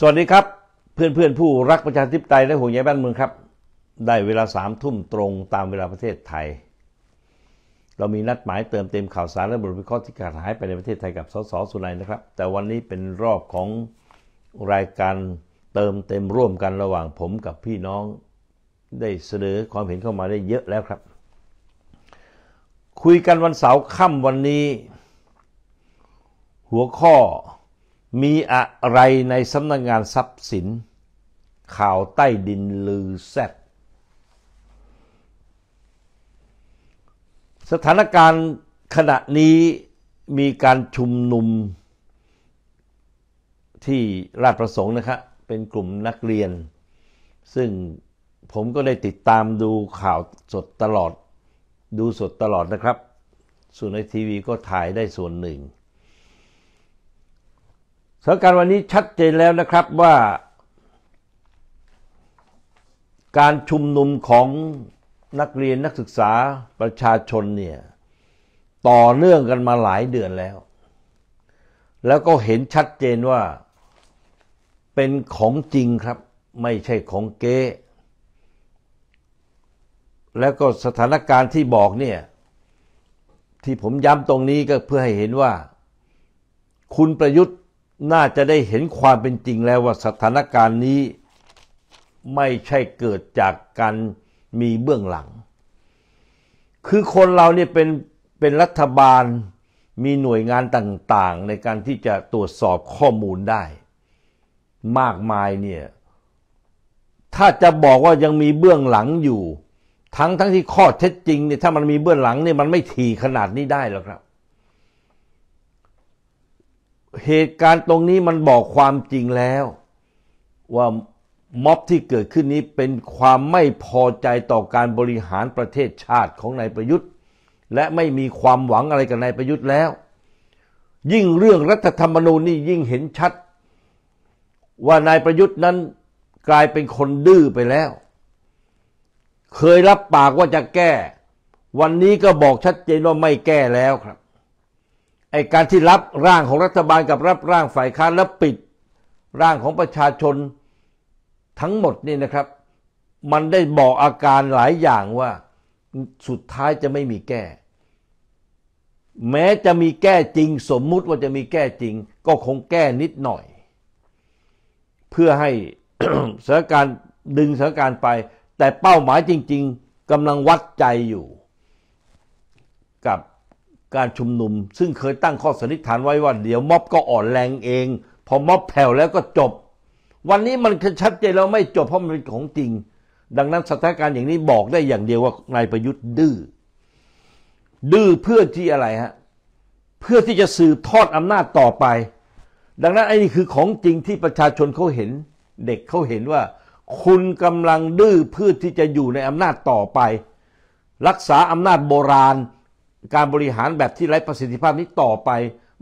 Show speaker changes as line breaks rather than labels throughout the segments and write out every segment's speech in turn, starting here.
สวัสดีครับ เพื่อนเพื่อนผู้รักประชาธิปไตยและห่วงใยบ้านเมืองครับ ได้เวลาสามทุ่มตรงตามเวลาประเทศไทย เรามีนัดหมาย เติมเต็ม ข่าวสารและบทวิเคราะห์ที่ขาดหายไป ในประเทศไทยกับสสสุนัย นะครับ แต่วันนี้เป็นรอบของรายการเติมเต็มร่วมกันระหว่างผมกับพี่น้อง ได้เสนอความเห็นเข้ามาได้เยอะแล้วครับ คุยกันวันเสาร์ค่ำวันนี้หัวข้อมีอะไรในสำนักงงานทรัพย์สิน ข่าวใต้ดินลือแซดสถานการณ์ขณะนี้มีการชุมนุม ที่ราชประสงค์นะครับ เป็นกลุ่มนักเรียน ซึ่งผมก็ได้ติดตามดูข่าวสดตลอด ดูสดตลอดนะครับส่วนในทีวีก็ถ่ายได้ส่วนหนึ่งสถานการณ์วันนี้ชัดเจนแล้วนะครับว่า การชุมนุมของนักเรียนนักศึกษาประชาชนเนี่ยต่อเนื่องกันมาหลายเดือนแล้ว แล้วก็เห็นชัดเจนว่าเป็นของจริงครับ ไม่ใช่ของเก๊ แล้วก็สถานการณ์ที่บอกเนี่ยที่ผมย้ำตรงนี้ก็เพื่อให้เห็นว่าคุณประยุทธ์น่าจะได้เห็นความเป็นจริงแล้วว่าสถานการณ์นี้ไม่ใช่เกิดจากการมีเบื้องหลัง คือคนเราเนี่ยเป็นเป็นรัฐบาลมีหน่วยงานต่างๆ ในการที่จะตรวจสอบข้อมูลได้ มากมายเนี่ย ถ้าจะบอกว่ายังมีเบื้องหลังอยู่ ทั้งทั้งที่ข้อเท็จจริงเนี่ยถ้ามันมีเบื้องหลังเนี่ยมันไม่ถี่ขนาดนี้ได้หรอกครับเหตุการณ์ตรงนี้มันบอกความจริงแล้ว ว่าม็อบที่เกิดขึ้นนี้เป็นความไม่พอใจต่อการบริหารประเทศชาติของนายประยุทธ์ และไม่มีความหวังอะไรกับนายประยุทธ์แล้ว ยิ่งเรื่องรัฐธรรมนูญนี่ยิ่งเห็นชัด ว่านายประยุทธ์นั้น กลายเป็นคนดื้อไปแล้ว เคยรับปากว่าจะแก้ วันนี้ก็บอกชัดเจนว่าไม่แก้แล้วครับไอการที่รับร่างของรัฐบาล กับรับร่างฝ่ายค้านแล้วปิด ร่างของประชาชนทั้งหมดนี่นะครับ มันได้บอกอาการหลายอย่างว่าสุดท้ายจะไม่มีแก้ แม้จะมีแก้จริง สมมุติว่าจะมีแก้จริง ก็คงแก้นิดหน่อย เพื่อให้สถานการณ์ดึงสถานการณ์ไป แต่เป้าหมายจริงๆกำลังวัดใจอยู่กับการชุมนุม ซึ่งเคยตั้งข้อสันนิษฐานไว้ว่าเดี๋ยวม็อบก็อ่อนแรงเอง พอม็อบแผ่วแล้วก็จบ วันนี้มันชัดเจนแล้วไม่จบเพราะมันเป็นของจริง ดังนั้นสถานการณ์อย่างนี้บอกได้อย่างเดียวว่านายประยุทธ์ ดื้อ ดื้อเพื่อที่อะไรฮะเพื่อที่จะสืบทอดอำนาจต่อไป ดังนั้นไอ้นี่คือของจริงที่ประชาชนเขาเห็น เด็กเขาเห็นว่า คุณกำลังดื้อเพื่อที่จะอยู่ในอำนาจต่อไป รักษาอำนาจโบราณการบริหารแบบที่ไร้ประสิทธิภาพนี้ต่อไป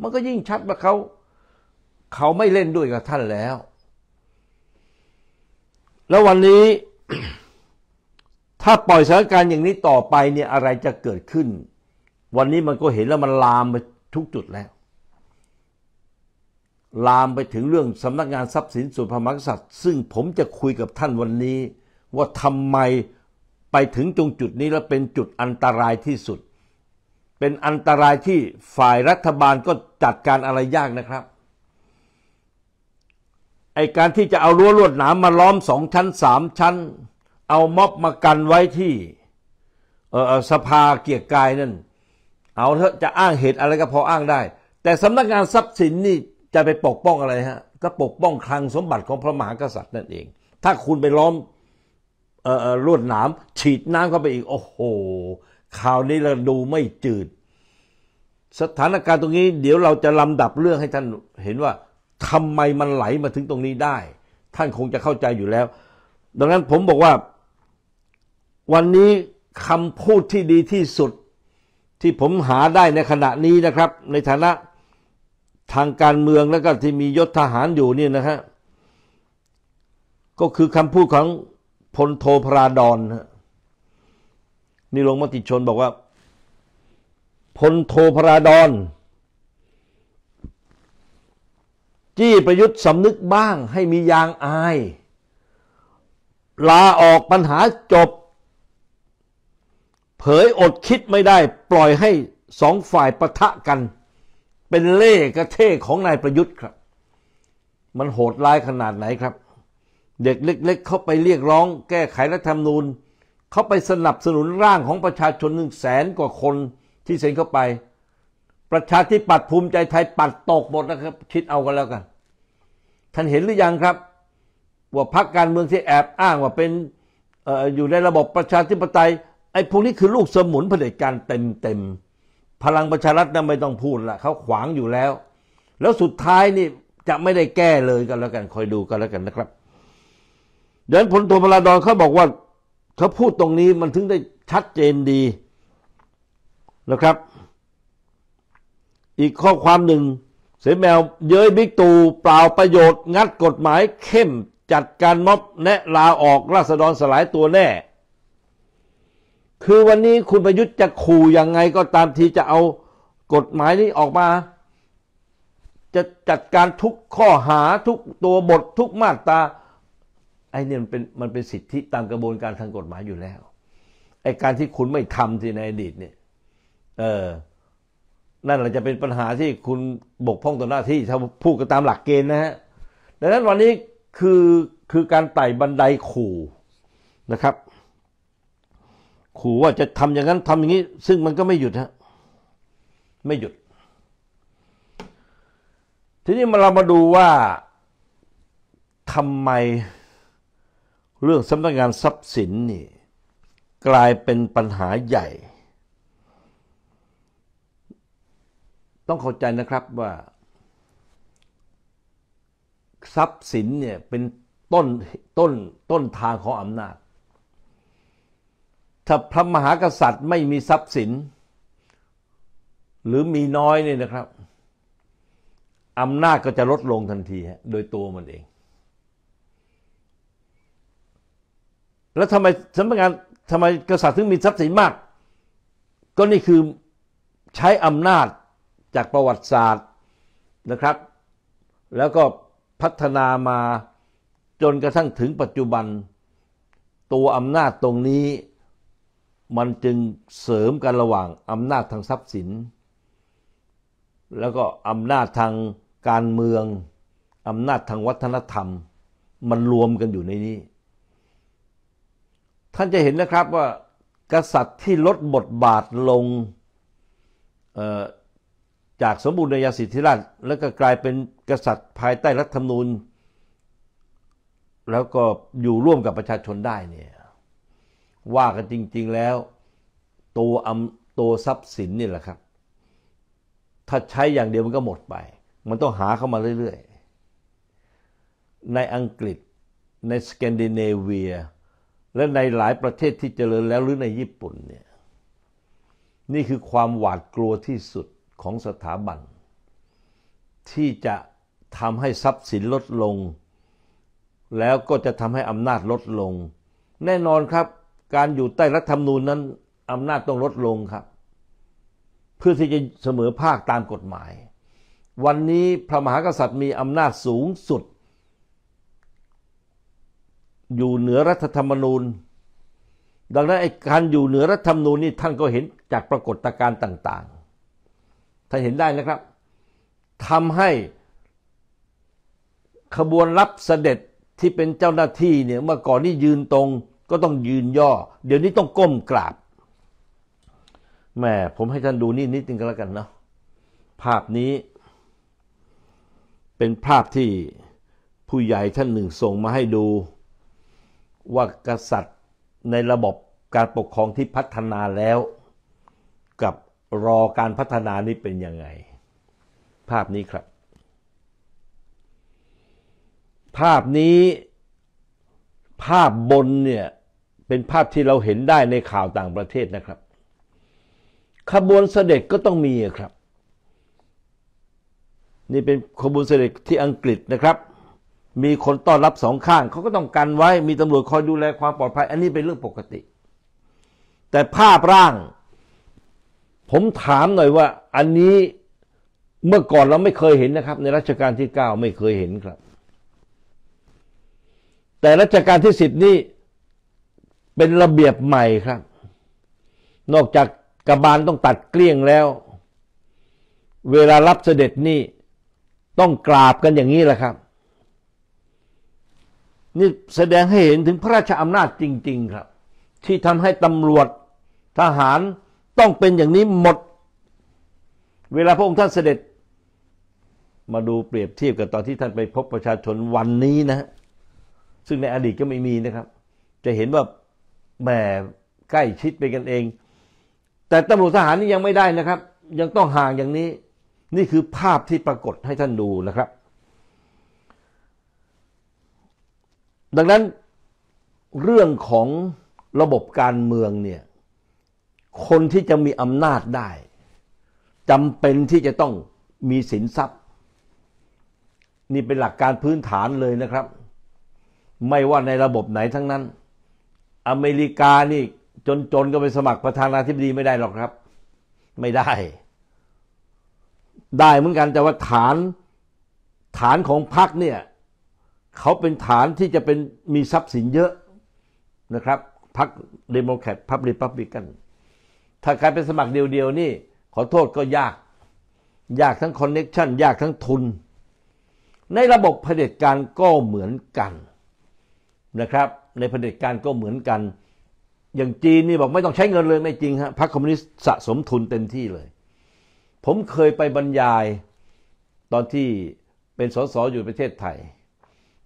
มันก็ยิ่งชัดว่าเขาเขาไม่เล่นด้วยกับท่านแล้ว แล้ววันนี้ ถ้าปล่อยสถานการณ์อย่างนี้ต่อไปเนี่ยอะไรจะเกิดขึ้น วันนี้มันก็เห็นแล้วมันลามไปทุกจุดแล้ว ลามไปถึงเรื่องสำนักงานทรัพย์สินส่วนพระมหากษัตริย์ซึ่งผมจะคุยกับท่านวันนี้ ว่าทำไมไปถึงตรงจุดนี้แล้วเป็นจุดอันตรายที่สุดเป็นอันตรายที่ฝ่ายรัฐบาลก็จัดการอะไรยากนะครับ ไอการที่จะเอารั้วลวดหนามมาล้อมสองชั้นสามชั้น เอาม็อบมากันไว้ที่สภาเกียรกายนั่น เอาเถอะจะอ้างเหตุอะไรก็พออ้างได้ แต่สำนักงานทรัพย์สินนี่จะไปปกป้องอะไรฮะก็ปกป้องคลังสมบัติของพระมหากษัตริย์นั่นเอง ถ้าคุณไปล้อมเอลวดหนามฉีดน้ำเข้าไปอีกโอ้โหข่าวนี้เราดูไม่จืด สถานการณ์ตรงนี้เดี๋ยวเราจะลำดับเรื่องให้ท่านเห็นว่าทำไมมันไหลมาถึงตรงนี้ได้ ท่านคงจะเข้าใจอยู่แล้ว ดังนั้นผมบอกว่าวันนี้คำพูดที่ดีที่สุด ที่ผมหาได้ในขณะนี้นะครับ ในฐานะทางการเมืองแล้วก็ที่มียศทหารอยู่นี่นะฮะก็คือคำพูดของพลโทพราดอนะนี่ลงมติชนบอกว่า พลโทพราดอนจี้ประยุทธ์สำนึกบ้างให้มียางอาย ลาออกปัญหาจบ เผยอดคิดไม่ได้ปล่อยให้สองฝ่ายประทะกัน เป็นเล่กระเท่ของนายประยุทธ์ครับ มันโหดร้ายขนาดไหนครับ เด็กเล็ก ๆ เข้าไปเรียกร้องแก้ไขรัฐธรรมนูญเขาไปสนับสนุนร่างของประชาชนหนึ่งแสนกว่าคนที่เซ็นเข้าไป ประชาธิปัตย์ภูมิใจไทยปัดตกหมดนะครับ คิดเอากันแล้วกัน ท่านเห็นหรือยังครับว่าพรรคการเมืองที่แอบอ้างว่าเป็นออยู่ในระบบประชาธิปไตย ไอ้พวกนี้คือลูกสมุนเผด็จการเต็มๆพลังประชารัฐนั้นไม่ต้องพูดละเขาขวางอยู่แล้ว แล้วสุดท้ายนี่จะไม่ได้แก้เลยกันแล้วกัน คอยดูกันแล้วกันนะครับเดนั้นผลโทพลาดอนเขาบอกว่าเขาพูดตรงนี้มันถึงได้ชัดเจนดีนะครับ อีกข้อความหนึ่ง เสแมว เย้ยบิ๊กตู่เปล่าประโยชน์ งัดกฎหมายเข้ม จัดการม็อบแนะลาออก ราษฎรสลายตัวแน่ คือวันนี้คุณประยุทธ์จะขู่ยังไงก็ตามทีจะเอากฎหมายนี้ออกมา จะจัดการทุกข้อหาทุกตัวบททุกมาตราไอ้นี่มันเป็นมันเป็นสิทธิตามกระบวนการทางกฎหมายอยู่แล้วไอ้การที่คุณไม่ทำที่ในอดีตเนี่ยเออนั่นแหละจะเป็นปัญหาที่คุณบกพร่องต่อหน้าที่ถ้าพูดกันตามหลักเกณฑ์นะฮะดังนั้นวันนี้คือคือการไต่บันไดขู่นะครับ ขู่ว่าจะทำอย่างนั้นทำอย่างนี้ซึ่งมันก็ไม่หยุดฮะไม่หยุด ทีนี้มาเรามาดูว่าทำไมเรื่องสำนักงานทรัพย์สิน นี่ กลายเป็นปัญหาใหญ่ ต้องเข้าใจนะครับว่าทรัพย์สินเนี่ย เป็นต้นต้นต้นทางของอำนาจ ถ้าพระมหากษัตริย์ไม่มีทรัพย์สิน หรือมีน้อยเนี่ยนะครับ อำนาจก็จะลดลงทันทีโดยตัวมันเองแล้วทำไมสำนักงานทำไมกษัตริย์ถึงมีทรัพย์สินมาก ก็นี่คือใช้อำนาจจากประวัติศาสตร์นะครับ แล้วก็พัฒนามาจนกระทั่งถึงปัจจุบัน ตัวอำนาจตรงนี้มันจึงเสริมกันระหว่างอำนาจทางทรัพย์สิน แล้วก็อำนาจทางการเมืองอำนาจทางวัฒนธรรม มันรวมกันอยู่ในนี้ท่านจะเห็นนะครับว่ากษัตริย์ที่ลดบทบาทลงจากสมบูรณาญาสิทธิราชแล้วก็กลายเป็นกษัตริย์ ภายใต้รัฐธรรมนูญแล้วก็อยู่ร่วมกับประชาชนได้เนี่ยว่ากันจริงๆแล้วตัวอำตัวทรัพย์สินนี่แหละครับ ถ้าใช้อย่างเดียวมันก็หมดไป มันต้องหาเข้ามาเรื่อยๆ ในอังกฤษในสแกนดิเนเวียและในหลายประเทศที่เจริญแล้วหรือในญี่ปุ่นเนี่ยนี่คือความหวาดกลัวที่สุดของสถาบัน ที่จะทำให้ทรัพย์สินลดลง แล้วก็จะทำให้อำนาจลดลง แน่นอนครับ การอยู่ใต้รัฐธรรมนูญนั้นอำนาจต้องลดลงครับ เพื่อที่จะเสมอภาคตามกฎหมาย วันนี้พระมหากษัตริย์มีอำนาจสูงสุดอยู่เหนือรัฐธรรมนูญดังนั้นไอ้การอยู่เหนือรัฐธรรมนูญนี่ท่านก็เห็นจากปรากฏการณ์ต่างๆ ท่านเห็นได้นะครับทำให้ขบวนรับเสด็จที่เป็นเจ้าหน้าที่เนี่ยเมื่อก่อนนี่ยืนตรง ก็ต้องยืนย่อ เดี๋ยวนี้ต้องก้มกราบแม่ผมให้ท่านดูนี่นิดนึงก็แล้วกันเนาะ ภาพนี้ เป็นภาพที่ผู้ใหญ่ท่านหนึ่งส่งมาให้ดูว่ากษัตริย์ในระบบการปกครองที่พัฒนาแล้ว กับรอการพัฒนานี้เป็นยังไงภาพนี้ครับ ภาพนี้ภาพบนเนี่ยเป็นภาพที่เราเห็นได้ในข่าวต่างประเทศนะครับ ขบวนเสด็จก็ต้องมีครับ นี่เป็นขบวนเสด็จที่อังกฤษนะครับมีคนต้อนรับสองข้าง เขาก็ต้องกันไว้ มีตำรวจคอยดูแลความปลอดภัยอันนี้เป็นเรื่องปกติ แต่ภาพร่าง ผมถามหน่อยว่า อันนี้เมื่อก่อนเราไม่เคยเห็นนะครับ ในรัชกาลที่เก้าไม่เคยเห็นครับ แต่รัชกาลที่สิบนี่ เป็นระเบียบใหม่ครับ นอกจากกระบาลต้องตัดเกลี้ยงแล้ว เวลารับเสด็จนี่ต้องกราบกันอย่างนี้แหละครับนี่แสดงให้เห็นถึงพระราชอำนาจจริง ๆ ครับ ที่ทำให้ตำรวจทหารต้องเป็นอย่างนี้หมด เวลาพระองค์ท่านเสด็จ มาดูเปรียบเทียบกับตอนที่ท่านไปพบประชาชนวันนี้นะ ซึ่งในอดีตก็ไม่มีนะครับ จะเห็นว่าแหมใกล้ชิดไปกันเอง แต่ตำรวจทหารนี่ยังไม่ได้นะครับ ยังต้องห่างอย่างนี้ นี่คือภาพที่ปรากฏให้ท่านดูนะครับดังนั้นเรื่องของระบบการเมืองเนี่ยคนที่จะมีอำนาจได้จำเป็นที่จะต้องมีสินทรัพย์ นี่เป็นหลักการพื้นฐานเลยนะครับ ไม่ว่าในระบบไหนทั้งนั้น อเมริกานี่จน ๆ ก็ไปสมัครประธานาธิบดีไม่ได้หรอกครับ ไม่ได้ ได้เหมือนกันแต่ว่า ฐานฐานของพรรคเนี่ยเขาเป็นฐานที่จะเป็นมีทรัพย์สินเยอะนะครับพรรคเดโมแครตพรรครีพับลิกันถ้าการเป็นสมัครเดียวๆ นี่ขอโทษก็ยาก ยากทั้งคอนเน็ชันยากทั้งทุน ในระบบเผด็จการก็เหมือนกันนะครับ ในเผด็จการก็เหมือนกัน อย่างจีนนี่บอกไม่ต้องใช้เงินเลยไม่จริงฮะ พรรคคอมมิวนิสต์สะสมทุนเต็มที่เลย ผมเคยไปบรรยายตอนที่เป็นสสอยู่ประเทศไทย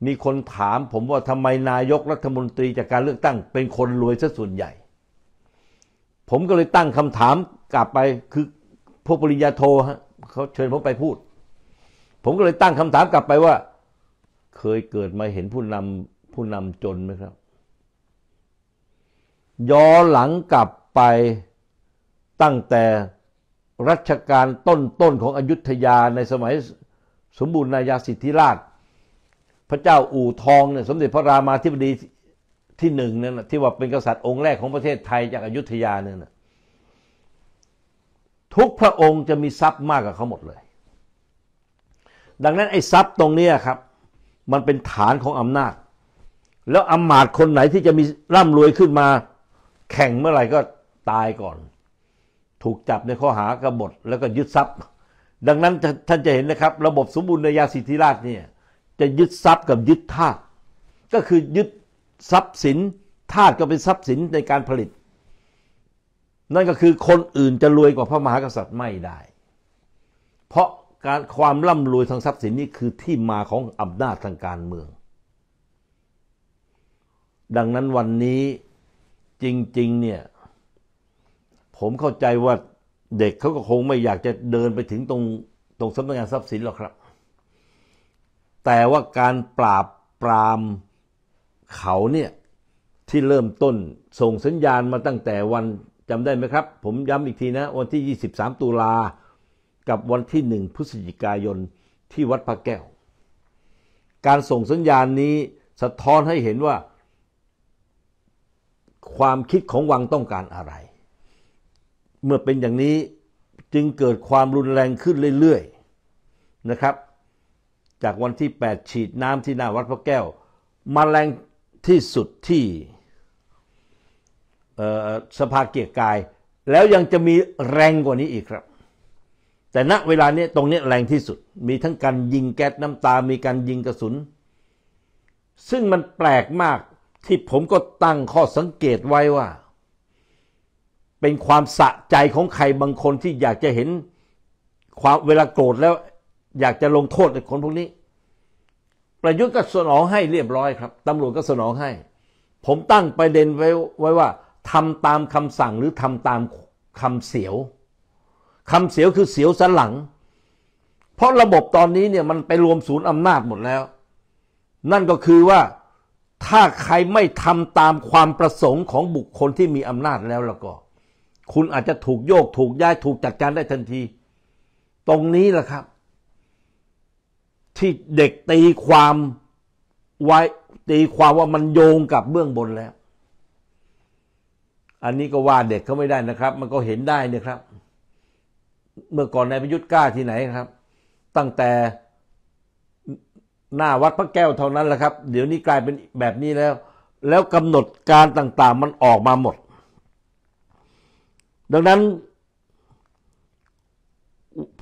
มีคนถามผมว่าทำไมนายกรัฐมนตรีจากการเลือกตั้งเป็นคนรวยซะส่วนใหญ่ ผมก็เลยตั้งคำถามกลับไปคือ พวกปริญญาโทฮะเขาเชิญผมไปพูด ผมก็เลยตั้งคำถามกลับไปว่า เคยเกิดมาเห็นผู้นำผู้นาจนไหมครับย้อนหลังกลับไปตั้งแต่รัชกาลต้นๆของอยุธยาในสมัยสมบูรณาญาสิทธิราชพระเจ้าอู่ทองเนี่ยสมเด็จพระรามาธิบดีที่หนึ่งนั่นที่ว่าเป็นกษัตริย์องค์แรกของประเทศไทยจากอยุธยาเนี่ยทุกพระองค์จะมีทรัพย์มากกว่าเขาหมดเลย ดังนั้นไอ้ทรัพย์ตรงนี้ครับ มันเป็นฐานของอำนาจ แล้วอามาตย์คนไหนที่จะมีร่ำรวยขึ้นมา แข่งเมื่อไหร่ก็ตายก่อน ถูกจับในข้อหากบฏแล้วก็ยึดทรัพย์ ดังนั้นท่านจะเห็นนะครับระบบสมบูรณาญาสิทธิราชเนี่ยจะยึดทรัพย์กับยึดธาตุก็คือยึดทรัพย์สินธาตุก็เป็นทรัพย์สินในการผลิต นั่นก็คือคนอื่นจะรวยกว่าพระมหากษัตริย์ไม่ได้ เพราะการความร่ำรวยทางทรัพย์สินนี่คือที่มาของอำนาจทางการเมือง ดังนั้นวันนี้จริงๆเนี่ยผมเข้าใจว่าเด็กเขาก็คงไม่อยากจะเดินไปถึงตรงตรงสำนักงานทรัพย์สินหรอกครับแต่ว่าการปราบปรามเขาเนี่ยที่เริ่มต้นส่งสัญญาณมาตั้งแต่วันจำได้ไหมครับ ผมย้ำอีกทีนะวันที่ 23ตุลา กับวันที่ 1พฤศจิกายนที่วัดพระแก้ว การส่งสัญญาณนี้สะท้อนให้เห็นว่าความคิดของวังต้องการอะไร เมื่อเป็นอย่างนี้จึงเกิดความรุนแรงขึ้นเรื่อยๆนะครับจากวันที่ 8 ฉีดน้ำที่หน้าวัดพระแก้วมาแรงที่สุดที่สภาเกียรกาย แล้วยังจะมีแรงกว่านี้อีกครับ แต่ณ เวลา นี้ ตรงนี้แรงที่สุด มีทั้งการยิงแก๊สน้ำตา มีการยิงกระสุน ซึ่งมันแปลกมากที่ผมก็ตั้งข้อสังเกตไว้ว่า เป็นความสะใจของใครบางคนที่อยากจะเห็นความเวลาโกรธแล้วอยากจะลงโทษคนพวกนี้ ประยุทธ์ก็สนองให้เรียบร้อยครับ ตำรวจก็สนองให้ ผมตั้งประเด็นไว้ไว้ว่าทำตามคำสั่งหรือทำตามคำเสียวคำเสียวคือเสียวสันหลัง เพราะระบบตอนนี้เนี่ยมันไปรวมศูนย์อำนาจหมดแล้ว นั่นก็คือว่าถ้าใครไม่ทำตามความประสงค์ของบุคคลที่มีอำนาจแล้วแล้วก็ คุณอาจจะถูกโยก ถูกย้ายถูกจัดการได้ทันที ตรงนี้แหละครับที่เด็กตีความไว้ตีความว่ามันโยงกับเบื้องบนแล้ว อันนี้ก็ว่าเด็กเขาไม่ได้นะครับ มันก็เห็นได้นะครับ เมื่อก่อนนายประยุทธ์กล้าที่ไหนครับ ตั้งแต่หน้าวัดพระแก้วเท่านั้นแหละครับ เดี๋ยวนี้กลายเป็นแบบนี้แล้ว แล้วกำหนดการต่าง ๆ มันออกมาหมด ดังนั้น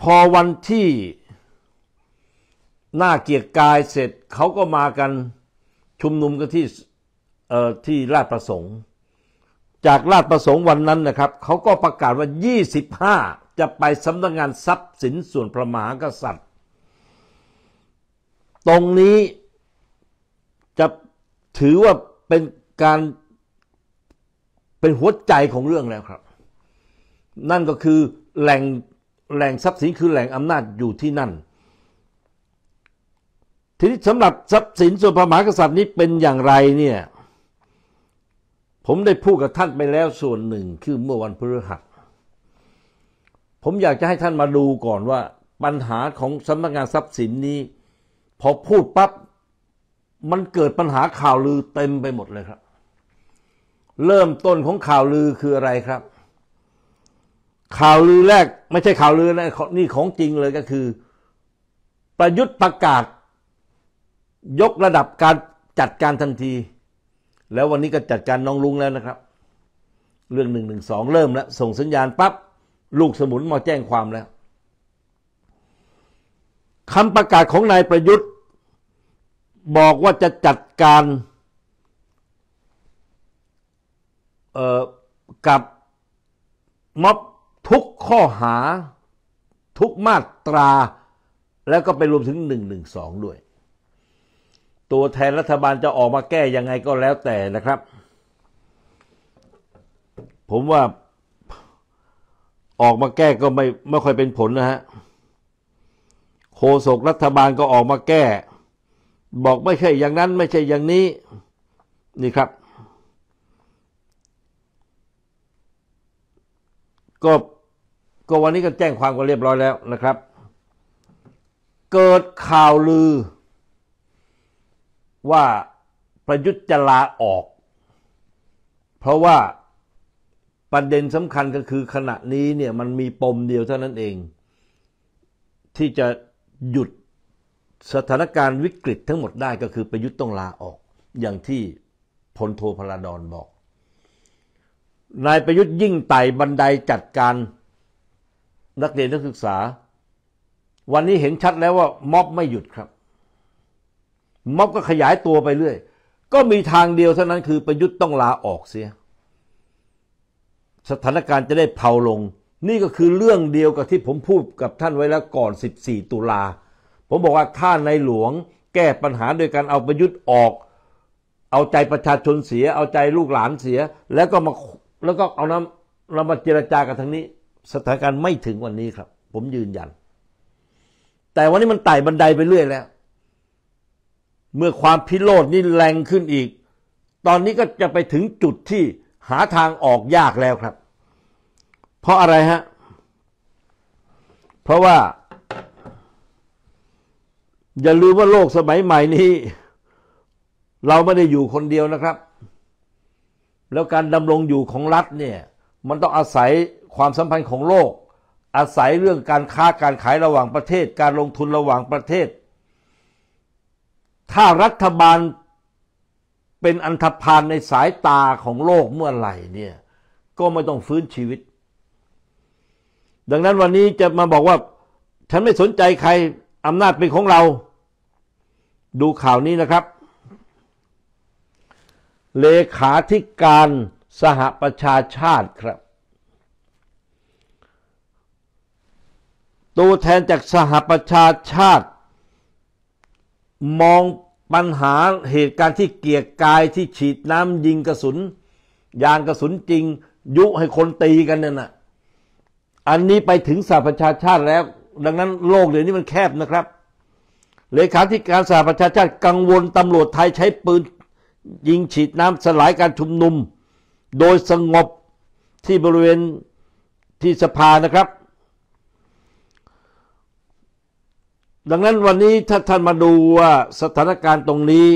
พอวันที่หน้าเกียรกายเสร็จเขาก็มากันชุมนุมกันที่เอ่อที่ราชประสงค์ จากราชประสงค์วันนั้นนะครับ เขาก็ประกาศว่า 25 จะไปสำนักงงานทรัพย์สินส่วนพระมหากษัตริย์ ตรงนี้จะถือว่าเป็นการเป็นหัวใจของเรื่องแล้วครับ นั่นก็คือแหล่งแหล่งทรัพย์สินคือแหล่งอำนาจอยู่ที่นั่นทีนี้สำหรับทรัพย์สินส่วนพระมหากษัตริย์นี้เป็นอย่างไรเนี่ยผมได้พูดกับท่านไปแล้วส่วนหนึ่งคือเมื่อวันพฤหัสผมอยากจะให้ท่านมาดูก่อนว่าปัญหาของสำนักงานทรัพย์สินนี้ พอพูดปับ๊บมันเกิดปัญหาข่าวลือเต็มไปหมดเลยครับ เริ่มต้นของข่าวลือคืออะไรครับ ข่าวลือแรกไม่ใช่ข่าวลือนะนี่ของจริงเลยก็คือ ประยุทธ์ประกาศยกระดับการจัดการทันที แล้ววันนี้ก็จัดการน้องลุงแล้วนะครับ เรื่องหนึ่งหนึ่งสองเริ่มแล้ว ส่งสัญญาณปับ๊บลูกสมุนมาแจ้งความแล้ว คำประกาศของนายประยุทธ์บอกว่าจะจัดการกับม็อบทุกข้อหาทุกมาตรา แล้วก็ไปรวมถึงหนึ่งหนึ่งสองด้วยตัวแทนรัฐบาลจะออกมาแก้ยังไงก็แล้วแต่นะครับ ผมว่าออกมาแก้ก็ไม่ไม่ค่อยเป็นผล นะฮะโคศกรัฐบาลก็ออกมาแก้ บอกไม่ใช่อย่างนั้นไม่ใช่อย่างนี้นี่ครับก็ก็วันนี้ก็แจ้งความก็เรียบร้อยแล้วนะครับ เกิดข่าวลือว่าประยุทธ์จะลาออก เพราะว่า ประเด็นสำคัญก็คือขณะนี้เนี่ยมันมีปมเดียวเท่านั้นเอง ที่จะหยุดสถานการณ์วิกฤตทั้งหมดได้ก็คือประยุทธ์ต้องลาออกอย่างที่พลโทพลาดอนบอก นายประยุทธ์ยิ่งไต่บันไดจัดการนักเรียนนักศึกษา วันนี้เห็นชัดแล้วว่าม็อบไม่หยุดครับม็อบก็ขยายตัวไปเรื่อย ก็มีทางเดียวเท่านั้นคือ ประยุทธ์ต้องลาออกเสีย สถานการณ์จะได้เผาลง นี่ก็คือเรื่องเดียวกับที่ผมพูดกับท่านไว้แล้วก่อน 14 ตุลา ผมบอกว่าถ้าในหลวง แก้ปัญหาโดยการเอาประยุทธ์ออก เอาใจประชาชนเสียเอาใจลูกหลานเสียแล้วก็มาแล้วก็เอาน้ำเรามาเจรจากันทางนี้ สถานการณ์ไม่ถึงวันนี้ครับ ผมยืนยัน แต่วันนี้มันไต่บันไดไปเรื่อยแล้วเมื่อความพิโรธนี่แรงขึ้นอีก ตอนนี้ก็จะไปถึงจุดที่หาทางออกยากแล้วครับ เพราะอะไรฮะ เพราะว่า อย่าลืมว่าโลกสมัยใหม่นี้ เราไม่ได้อยู่คนเดียวนะครับ แล้วการดำรงอยู่ของรัฐเนี่ยมันต้องอาศัยความสัมพันธ์ของโลก อาศัยเรื่องการค้า การขายระหว่างประเทศ การลงทุนระหว่างประเทศถ้ารัฐบาลเป็นอันธพาลในสายตาของโลกเมื่อไหร่เนี่ย ก็ไม่ต้องฟื้นชีวิต ดังนั้นวันนี้จะมาบอกว่า ฉันไม่สนใจใครอำนาจเป็นของเรา ดูข่าวนี้นะครับ เลขาธิการสหประชาชาติครับตัวแทนจากสหประชาชาติมองปัญหาเหตุการณ์ที่เกียกกายที่ฉีดน้ำยิงกระสุนยางกระสุนจริง ยุให้คนตีกันนั่นน่ะอันนี้ไปถึงสหประชาชาติแล้วดังนั้นโลกเดี๋ยวนี้มันแคบนะครับ เลขาธิการสหประชาชาติกังวลตำรวจไทยใช้ปืน ยิงฉีดน้ำสลายการชุมนุม โดยสงบที่บริเวณที่สภานะครับดังนั้นวันนี้ถ้าท่านมาดูว่าสถานการณ์ตรงนี้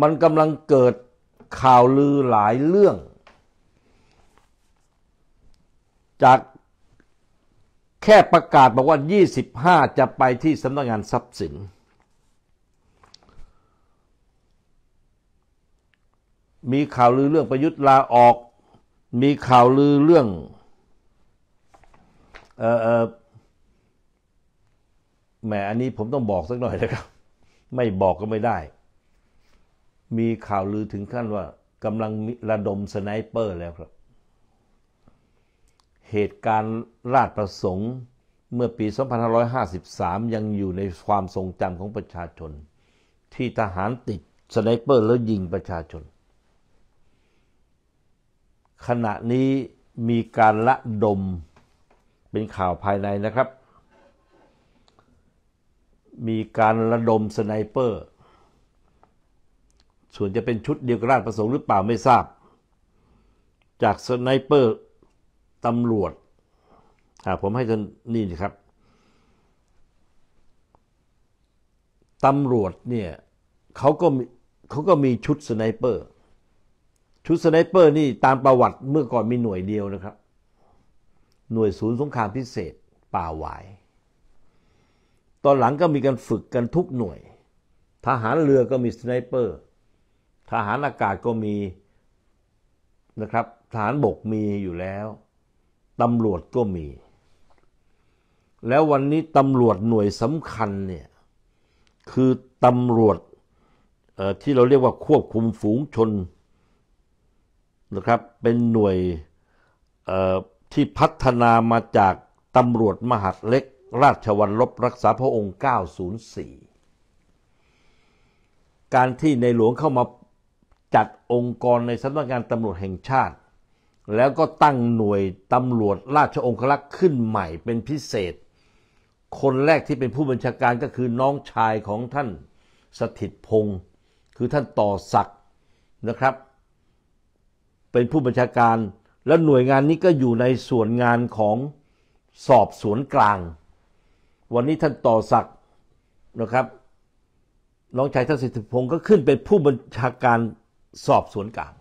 มันกำลังเกิดข่าวลือหลายเรื่อง จากแค่ประกาศบอกว่า 25 จะไปที่สำนักงงานทรัพย์สิน มีข่าวลือเรื่องประยุทธ์ลาออกมีข่าวลือเรื่องแหมอันนี้ผมต้องบอกสักหน่อยนะครับ ไม่บอกก็ไม่ได้ มีข่าวลือถึงขั้นว่ากำลังระดมสไนเปอร์แล้วครับ เหตุการณ์ราชประสงค์เมื่อปี 2553 ยังอยู่ในความทรงจำของประชาชน ที่ทหารติดสไนเปอร์แล้วยิงประชาชน ขณะนี้มีการละดมเป็นข่าวภายในนะครับมีการระดมสไนเปอร์ ส่วนจะเป็นชุดเดียวกับราชประสงค์หรือเปล่าไม่ทราบ จากสไนเปอร์ตำรวจผมให้ท่านนี่นะครับตำรวจเนี่ยเขาก็เขาก็มีชุดสไนเปอร์ ชุดสไนเปอร์นี่ตามประวัติเมื่อก่อนมีหน่วยเดียวนะครับ หน่วยศูนย์สงครามพิเศษ ป่าหวายตอนหลังก็มีการฝึกกันทุกหน่วยทหารเรือก็มีสไนเปอร์ทหารอากาศก็มีนะครับทหารบกมีอยู่แล้ว ตำรวจก็มี แล้ววันนี้ตำรวจหน่วยสำคัญเนี่ย คือตำรวจที่เราเรียกว่า ควบคุมฝูงชนนะครับ เป็นหน่วยที่พัฒนามาจากตำรวจมหาดเล็กราชวัลลบรักษาพระองค์ 904 การที่ในหลวงเข้ามาจัดองค์กรในสำนักงานตำรวจแห่งชาติ แล้วก็ตั้งหน่วยตำรวจราชองครักษ์ขึ้นใหม่เป็นพิเศษ คนแรกที่เป็นผู้บัญชาการก็คือน้องชายของท่านสถิตพงศ์คือท่านต่อศักดิ์นะครับ เป็นผู้บัญชาการและหน่วยงานนี้ก็อยู่ในส่วนงานของสอบสวนกลางวันนี้ท่านต่อศักนะครับน้องชายท่านสิทธิพงศ์ก็ขึ้นเป็นผู้บัญชาการสอบสวนกลาง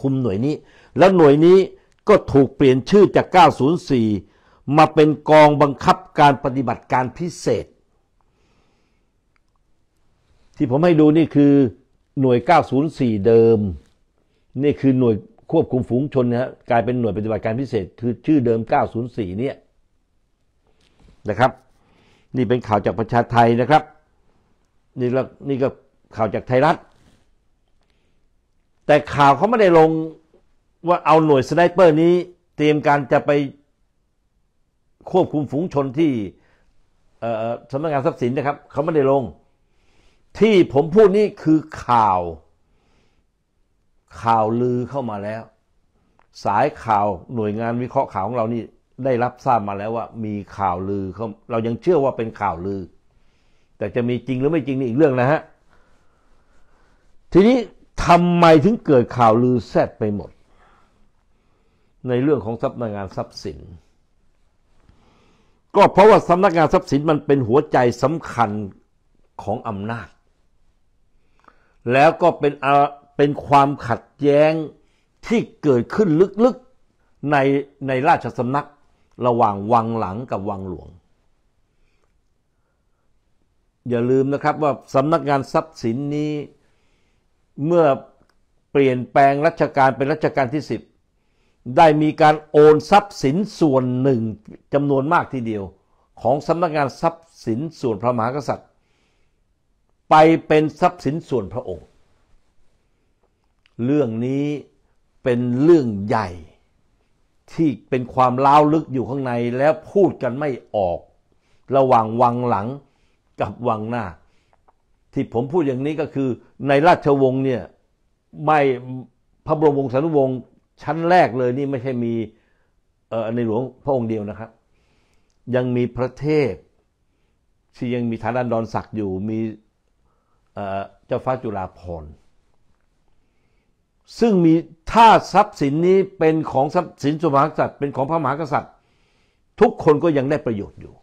คุมหน่วยนี้แล้วหน่วยนี้ก็ถูกเปลี่ยนชื่อจาก 904 มาเป็นกองบังคับการปฏิบัติการพิเศษ ที่ผมให้ดูนี่คือหน่วย 904 เดิม นี่คือหน่วยควบคุมฝูงชนนะฮะกลายเป็นหน่วยปฏิบัติการพิเศษคือชื่อเดิม 904 เนี่ยนะครับนี่เป็นข่าวจากประชาไทยนะครับนี่ละนี่ก็ข่าวจากไทยรัฐ แต่ข่าวเขาไม่ได้ลง ว่าเอาหน่วยสไนเปอร์ นี้เตรียมการจะไปควบคุมฝูงชนที่สำนักงานทรัพย์สินนะครับเขาไม่ได้ลง ที่ผมพูดนี่คือข่าว ข่าวลือเข้ามาแล้ว สายข่าวหน่วยงานวิเคราะห์ข่าวของเรานี่ได้รับทราบมาแล้วว่ามีข่าวลือเขาเรายังเชื่อว่าเป็นข่าวลือ แต่จะมีจริงหรือไม่จริง นี่อีกเรื่องนะฮะทีนี้ทำไมถึงเกิดข่าวลือแซดไปหมด ในเรื่องของสำนักงานทรัพย์สิน ก็เพราะว่าสำนักงานทรัพย์สินมันเป็นหัวใจสำคัญของอำนาจ แล้วก็เป็นเป็นความขัดแย้งที่เกิดขึ้นลึกๆในในราชสำนักระหว่างวังหลังกับวังหลวง อย่าลืมนะครับว่าสำนักงานทรัพย์สินนี้เมื่อเปลี่ยนแปลงรัชการเป็นรัชการที่ 10 ได้มีการโอนทรัพย์สินส่วนหนึ่งจำนวนมากทีเดียว ของสำนักงานทรัพย์สินส่วนพระมหากษัตริย์ ไปเป็นทรัพย์สินส่วนพระองค์ เรื่องนี้เป็นเรื่องใหญ่ที่เป็นความล้าวลึกอยู่ข้างในแล้วพูดกันไม่ออก ระหว่างวังหลังกับวังหน้า ที่ผมพูดอย่างนี้ก็คือ ในราชวงศ์เนี่ย ไม่พระบรมวงศานุวงศ์ชั้นแรกเลย นี่ไม่ใช่มีในหลวงพระองค์เดียวนะครับ ยังมีพระเทพ ที่ยังมีฐานันดรศักดิ์อยู่มีเจ้าฟ้าจุฬาภรณ์ซึ่งมีถ้าทรัพย์สินนี้เป็นของทรัพย์สินสมหากษัตริย์เป็นของพระมหากษัตริย์ ทุกคนก็ยังได้ประโยชน์อยู่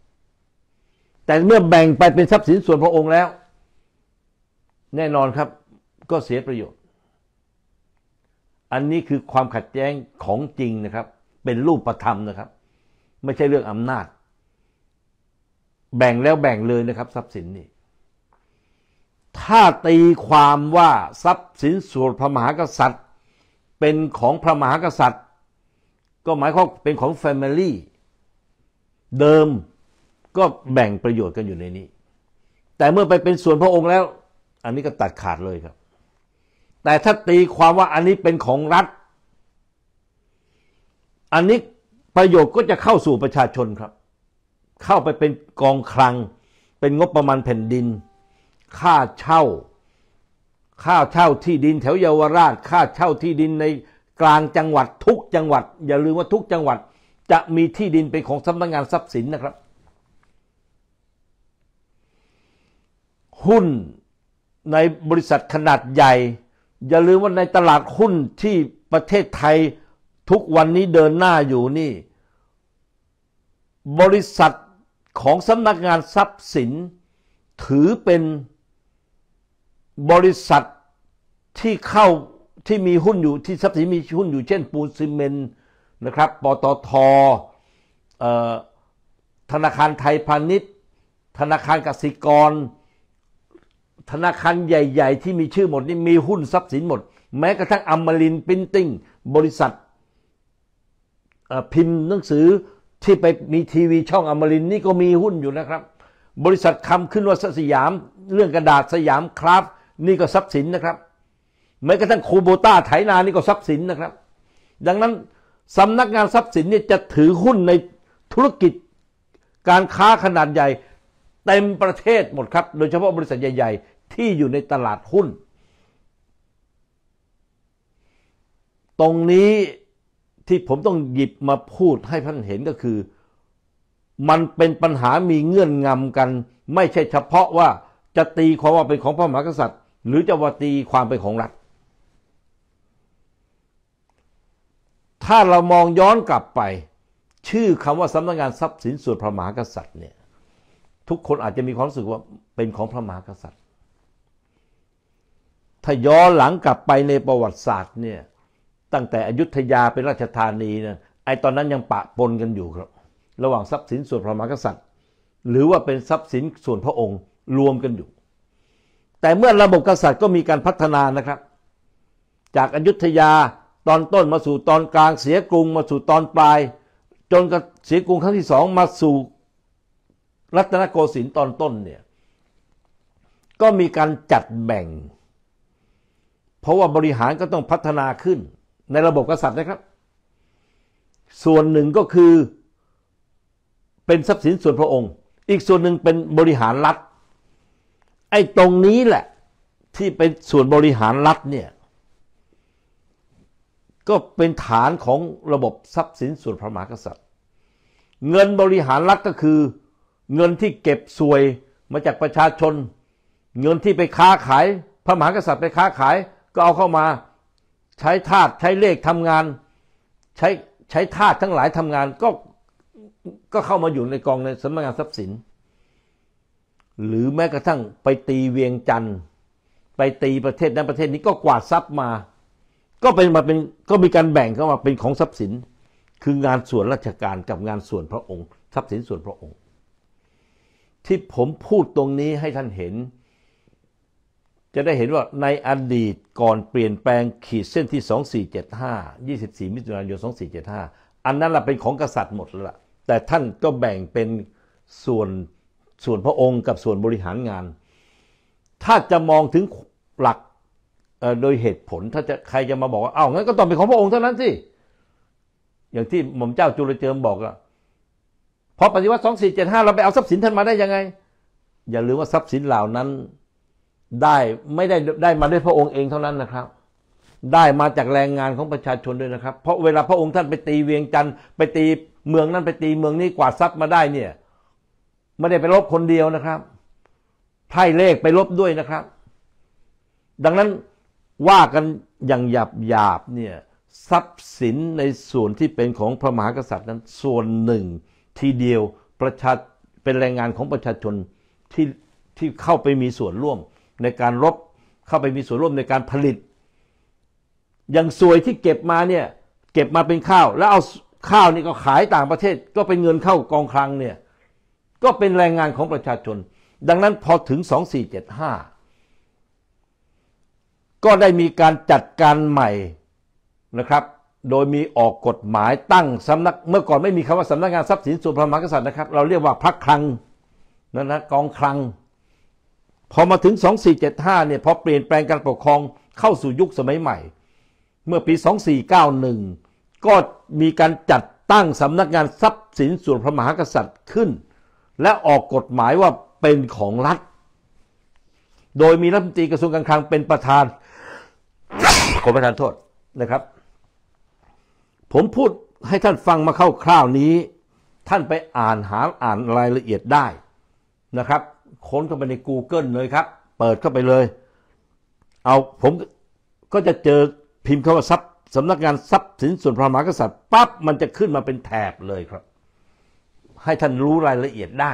แต่เมื่อแบ่งไปเป็นทรัพย์สินส่วนพระองค์แล้ว แน่นอนครับก็เสียประโยชน์ อันนี้คือความขัดแย้งของจริงนะครับ เป็นรูปธรรมนะครับ ไม่ใช่เรื่องอำนาจ แบ่งแล้วแบ่งเลยนะครับทรัพย์สินนี่ถ้าตีความว่าทรัพย์สินส่วนพระมหากษัตริย์ เป็นของพระมหากษัตริย์ ก็หมายความเป็นของแฟมิลี่เดิมก็แบ่งประโยชน์กันอยู่ในนี้ แต่เมื่อไปเป็นส่วนพระองค์แล้ว อันนี้ก็ตัดขาดเลยครับ แต่ถ้าตีความว่าอันนี้เป็นของรัฐ อันนี้ประโยชน์ก็จะเข้าสู่ประชาชนครับ เข้าไปเป็นกองคลัง เป็นงบประมาณแผ่นดินค่าเช่า ค่าเช่าที่ดินแถวเยาวราช ค่าเช่าที่ดินในกลางจังหวัดทุกจังหวัด อย่าลืมว่าทุกจังหวัดจะมีที่ดินเป็นของสำนักงงานทรัพย์สินนะครับ หุ้นในบริษัทขนาดใหญ่ อย่าลืมว่าในตลาดหุ้นที่ประเทศไทยทุกวันนี้เดินหน้าอยู่นี่ บริษัทของสำนักงานทรัพย์สินถือเป็นบริษัทที่เข้าที่มีหุ้นอยู่ที่ทรัพย์สินมีหุ้นอยู่เช่น ปูนซีเมนต์นะครับปตทธนาคารไทยพาณิชย์ธนาคารกสิกร ธนาคารใหญ่ ๆ ที่มีชื่อหมดนี่มีหุ้นทรัพย์สินหมด แม้กระทั่งอมรินพิมพ์ติ้งบริษัทพิมพ์หนังสือที่ไปมีทีวีช่องอมรินนี่ก็มีหุ้นอยู่นะครับ บริษัทคำขึ้นว่าสยามเรื่องกระดาษสยามคราฟนี่ก็ทรัพย์สินนะครับ แม้กระทั่งคูโบต้าไถนา นี่ก็ทรัพย์สินนะครับ ดังนั้นสำนักงานทรัพย์สินเนี่ยจะถือหุ้นในธุรกิจ การค้าขนาดใหญ่เต็มประเทศหมดครับ โดยเฉพาะบริษัทใหญ่ ๆ ที่อยู่ในตลาดหุ้น ตรงนี้ที่ผมต้องหยิบมาพูดให้ท่านเห็นก็คือ มันเป็นปัญหามีเงื่อนงำกัน ไม่ใช่เฉพาะว่าจะตีความว่าเป็นของพระมหากษัตริย์หรือจะวตีความเป็นของรัฐ ถ้าเรามองย้อนกลับไป ชื่อคำว่าสำนักงงานทรัพย์สินส่วนพระมหากษัตริย์เนี่ยทุกคนอาจจะมีความรู้สึกว่าเป็นของพระมหากษัตริย์ ถ้าย้อนหลังกลับไปในประวัติศาสตร์เนี่ยตั้งแต่อยุธยาเป็นราชธานีนะไอตอนนั้นยังปะปนกันอยู่ครับระหว่างทรัพย์สินส่วนพระมหากษัตริย์ หรือว่าเป็นทรัพย์สินส่วนพระองค์รวมกันอยู่แต่เมื่อระบบกษัตริย์ก็มีการพัฒนานะครับ จากอยุธยาตอนต้นมาสู่ตอนกลาง เสียกรุงมาสู่ตอนปลาย จนกับเสียกรุงครั้งที่สองมาสู่ รัตนโกสินทร์ตอนต้นเนี่ยก็มีการจัดแบ่ง เพราะว่าบริหารก็ต้องพัฒนาขึ้น ในระบบกษัตริย์นะครับ ส่วนหนึ่งก็คือเป็นทรัพย์สินส่วนพระองค์ อีกส่วนหนึ่งเป็นบริหารรัฐไอ้ตรงนี้แหละที่เป็นส่วนบริหารรัฐเนี่ยก็เป็นฐานของระบบทรัพย์สินส่วนพระมหากษัตริย์ เงินบริหารรัฐ ก็คือเงินที่เก็บสวยมาจากประชาชน เงินที่ไปค้าขาย พระมหากษัตริย์ไปค้าขาย ก็เอาเข้ามาใช้ทาสใช้เลขทำงาน ใช้ใช้ทาสทั้งหลายทำงานก็ก็เข้ามาอยู่ในกองในสำนักงานทรัพย์สินหรือแม้กระทั่งไปตีเวียงจันทร์ไปตีประเทศนั้นประเทศนี้ก็กวาดทรัพย์มา ก็เป็นมาเป็นก็มีการแบ่งเข้ามาเป็นของทรัพย์สิน คืองานส่วนราชการกับงานส่วนพระองค์ ทรัพย์สินส่วนพระองค์ ที่ผมพูดตรงนี้ให้ท่านเห็น จะได้เห็นว่าในอดีต ก่อนเปลี่ยนแปลงขีดเส้นที่ 2475 24มิถุนายน2475อันนั้นละเป็นของกษัตริย์หมดแล้วละแต่ท่านก็แบ่งเป็นส่วนส่วนพระองค์กับส่วนบริหารงาน ถ้าจะมองถึงหลักโดยเหตุผลถ้าจะใครจะมาบอกว่าเอ้างั้นก็ต้องเป็นของพระองค์เท่านั้นสิอย่างที่หม่อมเจ้าจุลเจิมบอกอะพอปฏิวัติสองสี่เจ็ดห้าเราไปเอาทรัพย์สินท่านมาได้ยังไง อย่าลืมว่าทรัพย์สินเหล่านั้นได้ไม่ได้ได้มาด้วยพระองค์เองเท่านั้นนะครับ ได้มาจากแรงงานของประชาชนด้วยนะครับเพราะเวลาพระองค์ท่านไปตีเวียงจันทร์ไปตีเมืองนั้นไปตีเมืองนี้กวาดทรัพย์มาได้เนี่ยไม่ได้ไปลบคนเดียวนะครับไพ่เลขไปลบด้วยนะครับ ดังนั้นว่ากันอย่างหยาบหยาบเนี่ย ทรัพย์สินในส่วนที่เป็นของพระมหากษัตริย์นั้น ส่วนหนึ่งทีเดียวประชาเป็นแรงงานของประชาชนที่ที่เข้าไปมีส่วนร่วม ในการรบเข้าไปมีส่วนร่วมในการผลิต อย่างสวยที่เก็บมาเนี่ยเก็บมาเป็นข้าว แล้วเอาข้าวนี่ก็ขายต่างประเทศก็เป็นเงินเข้ากองคลังเนี่ยก็เป็นแรงงานของประชาชน ดังนั้นพอถึง 2475 ก็ได้มีการจัดการใหม่นะครับ โดยมีออกกฎหมายตั้งสำนัก เมื่อก่อนไม่มีคำว่าสำนักงานทรัพย์สินส่วนพระมหากษัตริย์นะครับ เราเรียกว่าพรกคลังนั่นนะกองคลัง พอมาถึง 2475เนี่ยพอเปลี่ยนแปลงการปกครองเข้าสู่ยุคสมัยใหม่ เมื่อปี 2491 ก็มีการจัดตั้งสำนักงานทรัพย์สินส่วนพระมหากษัตริย์ขึ้นและออกกฎหมายว่าเป็นของรัฐ โดยมีรัฐมนตรีกระทรวงการคลังเป็นประธานขอประธานโทษนะครับ ผมพูดให้ท่านฟังมาเข้าคร่าวนี้ ท่านไปอ่านหาอ่านรายละเอียดได้นะครับ ค้นเข้าไปใน Google เลยครับ เปิดเข้าไปเลย เอาผมก็จะเจอพิมพ์คาว่าทรัพย์สำนักงานทรัพย์สินส่วนพระมหากษัตริย์ปั๊บมันจะขึ้นมาเป็นแถบเลยครับให้ท่านรู้รายละเอียดได้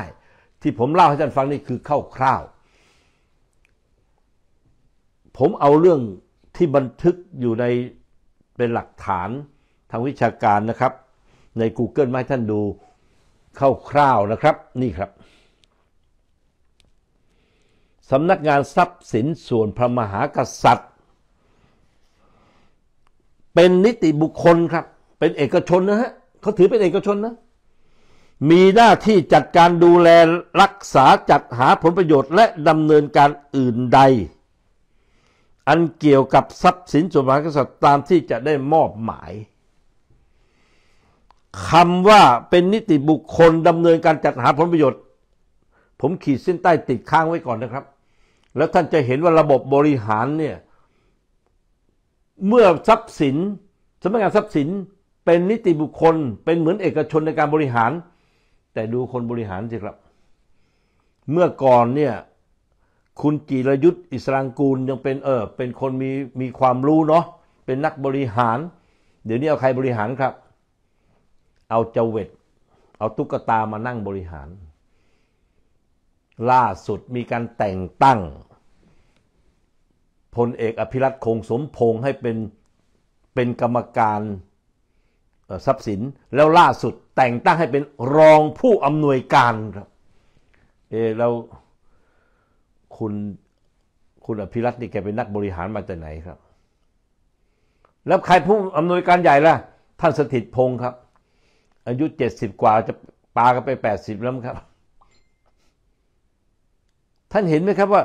ที่ผมเล่าให้ท่านฟังนี่คือเข้าคร่าวผมเอาเรื่องที่บันทึกอยู่ในเป็นหลักฐานทางวิชาการนะครับ ใน Google มาให้ท่านดูเข้าคร่าวนะครับนี่ครับสำนักงานทรัพย์สินส่วนพระมหากษัตริย์ เป็นนิติบุคคลครับ เป็นเอกชนนะฮะเขาถือเป็นเอกชนนะมีหน้าที่จัดการดูแลรักษาจัดหาผลประโยชน์ และดำเนินการอื่นใด อันเกี่ยวกับทรัพย์สินส่วนมหากษัตริย์ตามที่จะได้มอบหมายคำว่าเป็นนิติบุคคลดำเนินการจัดหาผลประโยชน์ ผมขีดเส้นใต้ติดข้างไว้ก่อนนะครับ แล้วท่านจะเห็นว่าระบบบริหารเนี่ยเมื่อทรัพย์สินสำนักงานทรัพย์สินเป็นนิติบุคคล เป็นเหมือนเอกชนในการบริหารแต่ดูคนบริหารสิครับ เมื่อก่อนเนี่ยคุณจิรยุทธ์อิสรางกูลยังเป็น เออเป็นคนมีมีความรู้เนาะเป็นนักบริหารเดี๋ยวนี้เอาใครบริหารครับ เอาเจเวตเอาตุ๊กตามานั่งบริหาร ล่าสุดมีการแต่งตั้งพลเอกอภิรัตคงสมพงศ์ให้เป็นเป็นกรรมการทรัพย์สินแล้วล่าสุดแต่งตั้งให้เป็นรองผู้อำนวยการครับเอแล้วคุณคุณอภิรัตน์นี่แกเป็นนักบริหารมาจากไหนครับ แล้วใครผู้อำนวยการใหญ่ล่ะ ท่านสถิตพงศ์ครับ อายุเจ็ดสิบกว่า จะปากันไปแปดสิบแล้วครับ ท่านเห็นไหมครับ ว่า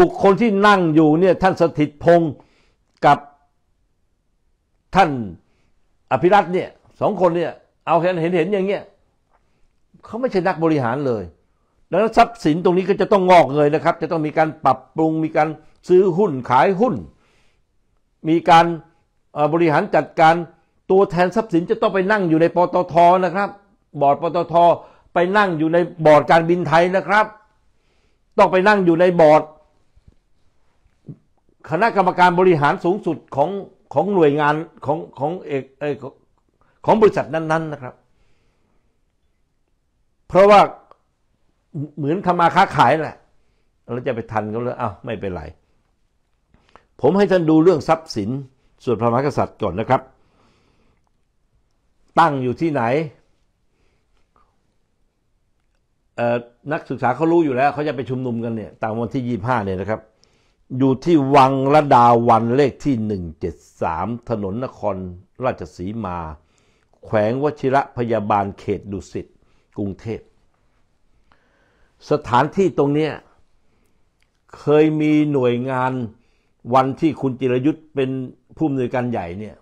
บุคคลที่นั่งอยู่เนี่ยท่านสถิตพงศ์กับท่าน อภิรัตน์เนี่ยสองคนเนี่ยเอาเห็นเห็นเห็นอย่างเงี้ยเขาไม่ใช่นักบริหารเลยดังนั้นทรัพย์สินตรงนี้ก็จะต้องงอกเงยนะครับ จะต้องมีการปรับปรุงมีการซื้อหุ้นขายหุ้น มีการบริหารจัดการตัวแทนทรัพย์สินจะต้องไปนั่งอยู่ในปตทนะครับ บอร์ดปตทไปนั่งอยู่ในบอร์ดการบินไทยนะครับ ต้องไปนั่งอยู่ในบอร์ดคณะกรรมการบริหารสูงสุดของของหน่วยงานของของเอกของบริษัทนั้นๆนนนะครับ เพราะว่าเหมือนทำมาค้าขายแหละ เราจะไปทันเขาเลยอ้าไม่เป็นไร ผมให้ท่านดูเรื่องทรัพย์สินส่วนพระมหากษัตริย์ก่อนนะครับ ตั้งอยู่ที่ไหน นักศึกษาเขารู้อยู่แล้ว เขาจะไปชุมนุมกันเนี่ยตามวันที่ยี่ห้าเนี่ยนะครับ อยู่ที่วังระดาวันเลขที่หนึ่งเจ็ดสามถนนนครราชสีมาแขวงวชิระพยาบาลเขตดุสิตกรุงเทพสถานที่ตรงเนี้ยเคยมีหน่วยงานวันที่คุณจิรยุทธ์เป็นผู้อำนวยการใหญ่เนี่ย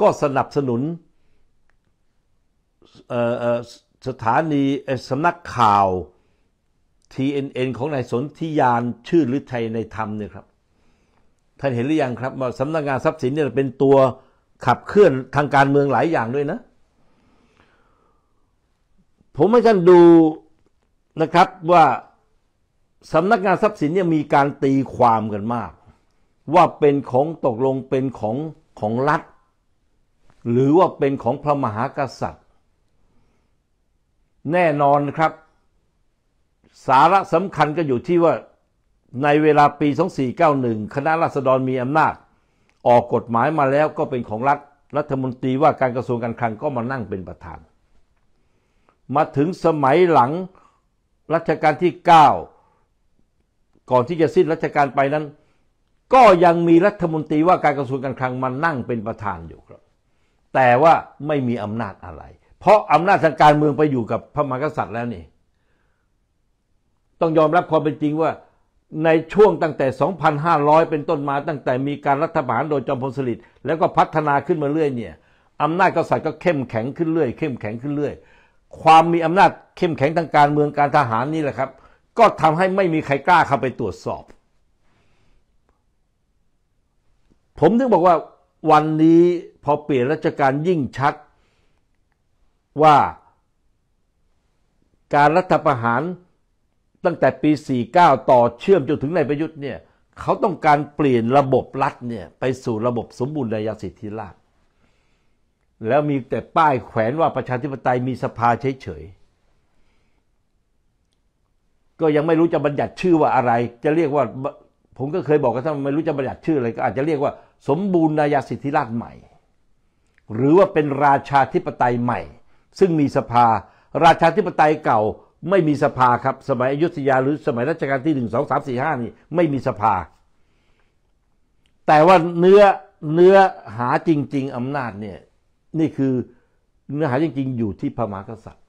ก็สนับสนุนสถานีสำนักข่าว TNN ของนายสนธิยานชื่อลือไทยในธรรมเนี่ยครับท่านเห็นหรือยังครับว่าสำนักงานทรัพย์สินเนี่ยเป็นตัวขับเคลื่อนทางการเมืองหลายอย่างด้วยนะ ผมให้ท่านดูนะครับว่าสำนักงานทรัพย์สินเนี่ยมีการตีความกันมาก ว่าเป็นของตกลงเป็นของ ของรัฐหรือว่าเป็นของพระมหากษัตริย์ แน่นอนครับ สาระสำคัญก็อยู่ที่ว่าในเวลาปี 2491 คณะราษฎรมีอำนาจออกกฎหมายมาแล้วก็เป็นของรัฐรัฐมนตรีว่าการกระทรวงการคลังก็มานั่งเป็นประธาน มาถึงสมัยหลังรัชกาลที่ 9 ก่อนที่จะสิ้นรัชกาลไปนั้น ก็ยังมีรัฐมนตรีว่าการกระทรวงการคลังมานั่งเป็นประธานอยู่ครับ แต่ว่าไม่มีอำนาจอะไร เพราะอำนาจทางการเมืองไปอยู่กับพระมหากษัตริย์แล้วนี่ ต้องยอมรับความเป็นจริงว่าในช่วงตั้งแต่ 2,500 เป็นต้นมาตั้งแต่มีการรัฐประหารโดยจอมพลสฤษดิ์แล้วก็พัฒนาขึ้นมาเรื่อยเนี่ยอำนาจกษัตริย์ก็เข้มแข็งขึ้นเรื่อยเข้มแข็งขึ้นเรื่อยความมีอำนาจเข้มแข็งทางการเมืองการทหารนี่แหละครับ ก็ทำให้ไม่มีใครกล้าเข้าไปตรวจสอบ ผมถึงบอกว่าวันนี้พอเปลี่ยนราชการยิ่งชัดว่าการรัฐประหารตั้งแต่ปี 49 ต่อเชื่อมจนถึงนายประยุทธ์เนี่ยเขาต้องการเปลี่ยนระบบรัฐเนี่ยไปสู่ระบบสมบูรณาญาสิทธิราชแล้วมีแต่ป้ายแขวนว่าประชาธิปไตยมีสภาเฉยๆก็ยังไม่รู้จะบัญญัติชื่อว่าอะไรจะเรียกว่าผมก็เคยบอกกันท่านไม่รู้จะบัญญัติชื่ออะไรก็อาจจะเรียกว่า สมบูรณาญาสิทธิราชใหม่ หรือว่าเป็นราชาธิปไตยใหม่ ซึ่งมีสภาราชาธิปไตยเก่าไม่มีสภาครับสมัยอยุธยาหรือสมัยรัชกาลที่หนึ่งสองสามสี่ห้านี่ ไม่มีสภา แต่ว่าเนื้อเนื้อหาจริงๆ อำนาจเนี่ย นี่คือเนื้อหาจริงๆอยู่ที่พระมหากษัตริย์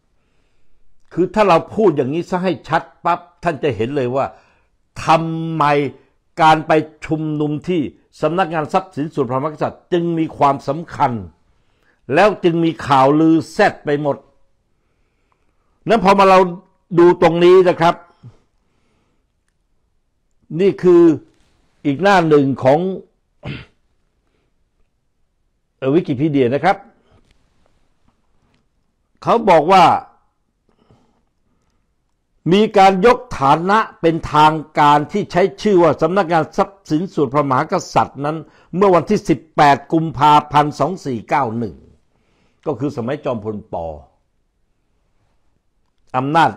คือถ้าเราพูดอย่างนี้ซะให้ชัดปับ๊บท่านจะเห็นเลยว่าทำไมการไปชุมนุมที่สำนักงานทรัพย์สินส่วนพระมหากษัตริย์จึงมีความสำคัญ แล้วจึงมีข่าวลือแซดไปหมดนั้นพอมาเราดูตรงนี้นะครับ นี่คืออีกหน้าหนึ่งของวิกิพีเดียนะครับ เขาบอกว่ามีการยกฐานะเป็นทางการที่ใช้ชื่อว่าสำนักงานทรัพย์สินส่วนพระมหากษัตริย์นั้น เมื่อวันที่ 18 กุมภาพันธ์2491 ก็คือสมัยจอมพลปออำนาจ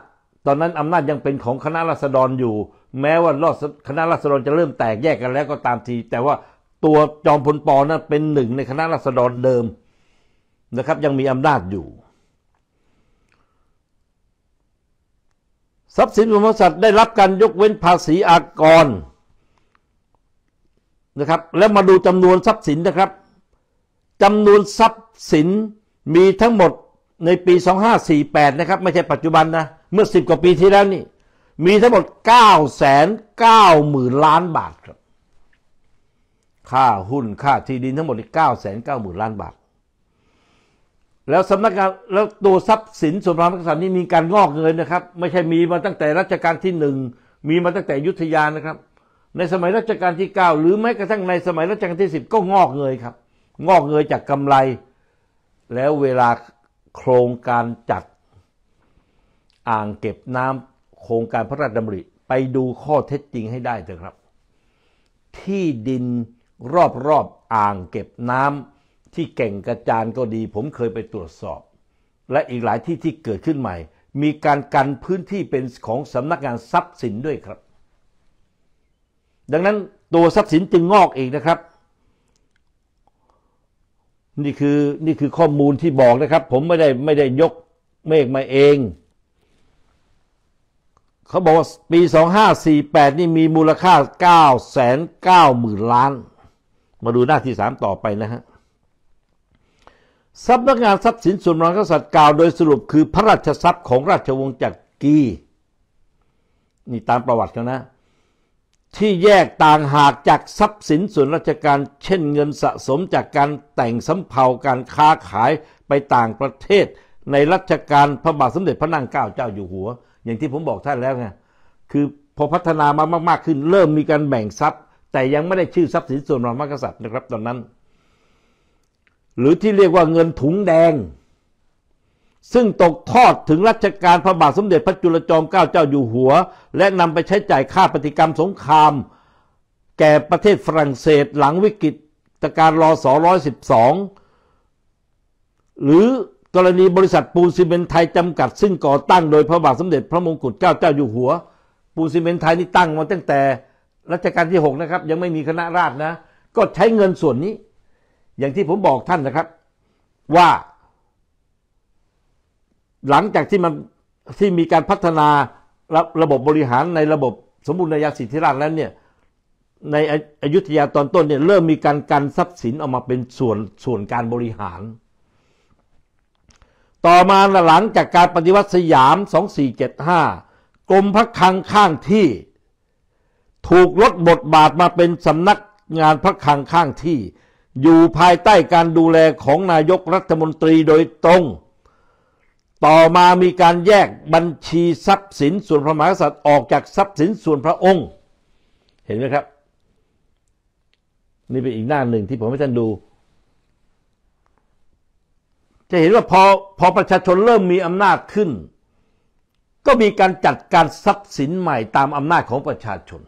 ตอนนั้นอำนาจยังเป็นของคณะราษฎรอยู่ แม้ว่ารอดคณะราษฎรจะเริ่มแตกแยกกันแล้วก็ตามที แต่ว่าตัวจอมพลปอนั้นเป็นหนึ่ง ในคณะราษฎรเดิมนะครับยังมีอำนาจอยู่ทรัพย์สินของบริษัทได้รับการยกเว้นภาษีอากรนะครับแล้วมาดูจำนวนทรัพย์สินนะครับจำนวนทรัพย์สินมีทั้งหมดในปี2548นะครับไม่ใช่ปัจจุบันนะเมื่อ10กว่าปีที่แล้วนี่มีทั้งหมด9 9 0 0 0ล้านบาทครับค่าหุ้นค่าที่ดินทั้งหมด9 9 0 0 0ล้านบาทแล้วสำนักงานแล้วตัวทรัพย์สินส่วนพระมหากษัตริย์นี่มีการงอกเงินนะครับ ไม่ใช่มีมาตั้งแต่รัชกาลที่หนึ่งมีมาตั้งแต่ยุทธยานะครับ ในสมัยรัชกาลที่9หรือแม้กระทั่งในสมัยรัชกาลที่ 10 ก็งอกเงยครับ งอกเงยจากกำไรแล้วเวลาโครงการจัดอ่างเก็บน้ำโครงการพระราชดำริ ไปดูข้อเท็จจริงให้ได้เถอะครับ ที่ดินรอบๆออ่างเก็บน้ำที่เก่งกระจานก็ดี ผมเคยไปตรวจสอบ และอีกหลายที่ที่เกิดขึ้นใหม่ มีการกันพื้นที่เป็นของสำนักงานทรัพย์สินด้วยครับ ดังนั้นตัวทรัพย์สินจึงงอกเองนะครับนี่คือ นี่คือข้อมูลที่บอกนะครับ ผมไม่ได้ ไม่ได้ยกเมฆมาเองเขาบอกว่า ปี 2548 นี่มีมูลค่า 990,000 ล้าน มาดูหน้าที่ 3 ต่อไปนะฮะทรัย์นักงานทรัพย์สินส่วนรองกษัตริย์กล่าวโดยสรุปคือพระราชทรัพย์ของราชวงศ์จักรีนี่ตามประวัติเขานะที่แยกต่างหากจากทรัพย์สินส่วนราชการ เช่นเงินสะสมจากการแต่งสำเภาการค้าขายไปต่างประเทศ ในรัชกาลพระบาทสมเด็จพระนางเกล้าเจ้าอยู่หัว อย่างที่ผมบอกท่านแล้วไง คือพอพัฒนามามาก ๆขึ้นเริ่มมีการแบ่งทรัพย์ แต่ยังไม่ได้ชื่อทรัพย์สินส่วนพระมหากษัตริย์นะครับตอนนั้น หรือที่เรียกว่าเงินถุงแดงซึ่งตกทอดถึงรัชกาลพระบาทสมเด็จพระจุลจอมเกล้าเจ้าอยู่หัว และนำไปใช้จ่ายค่าปฏิกรรมสงคราม แก่ประเทศฝรั่งเศสหลังวิกฤตการรอสอร้อยสิบสองหรือกรณีบริษัทปูนซีเมนไทยจำกัด ซึ่งก่อตั้งโดยพระบาทสมเด็จพระมงกุฎเกล้าเจ้าอยู่หัว ปูนซีเมนไทยนี่ตั้งมาตั้งแต่รัชกาลที่ 6 นะครับ ยังไม่มีคณะราษฎรนะ ก็ใช้เงินส่วนนี้ อย่างที่ผมบอกท่านนะครับ ว่าหลังจากที่มันที่มีการพัฒนาระระบบบริหารในระบบสมบูรณาญาสิทธิราชแล้วเนี่ยในอยุธยาตอนต้นเนี่ยเริ่มมีการกันทรัพย์สินออกมาเป็นส่วนส่วนการบริหาร ต่อมาหลังจากการปฏิวัติสยาม2475กรมพระคลังข้างที่ถูกลดบทบาทมาเป็นสำนักงานพระคลังข้างที่อยู่ภายใต้การดูแลของนายกรัฐมนตรีโดยตรงต่อมามีการแยกบัญชีทรัพย์สินส่วนพระมหากษัตริย์ออกจาก ทรัพย์สินส่วนพระองค์เห็นไหมครับ นี่เป็นอีกหน้าหนึ่งที่ผมให้ท่านดู จะเห็นว่าพอพอประชาชน เริ่มมีอำนาจขึ้น ก็มีการจัดการทรัพย์สินใหม่ตามอำนาจของประชาชน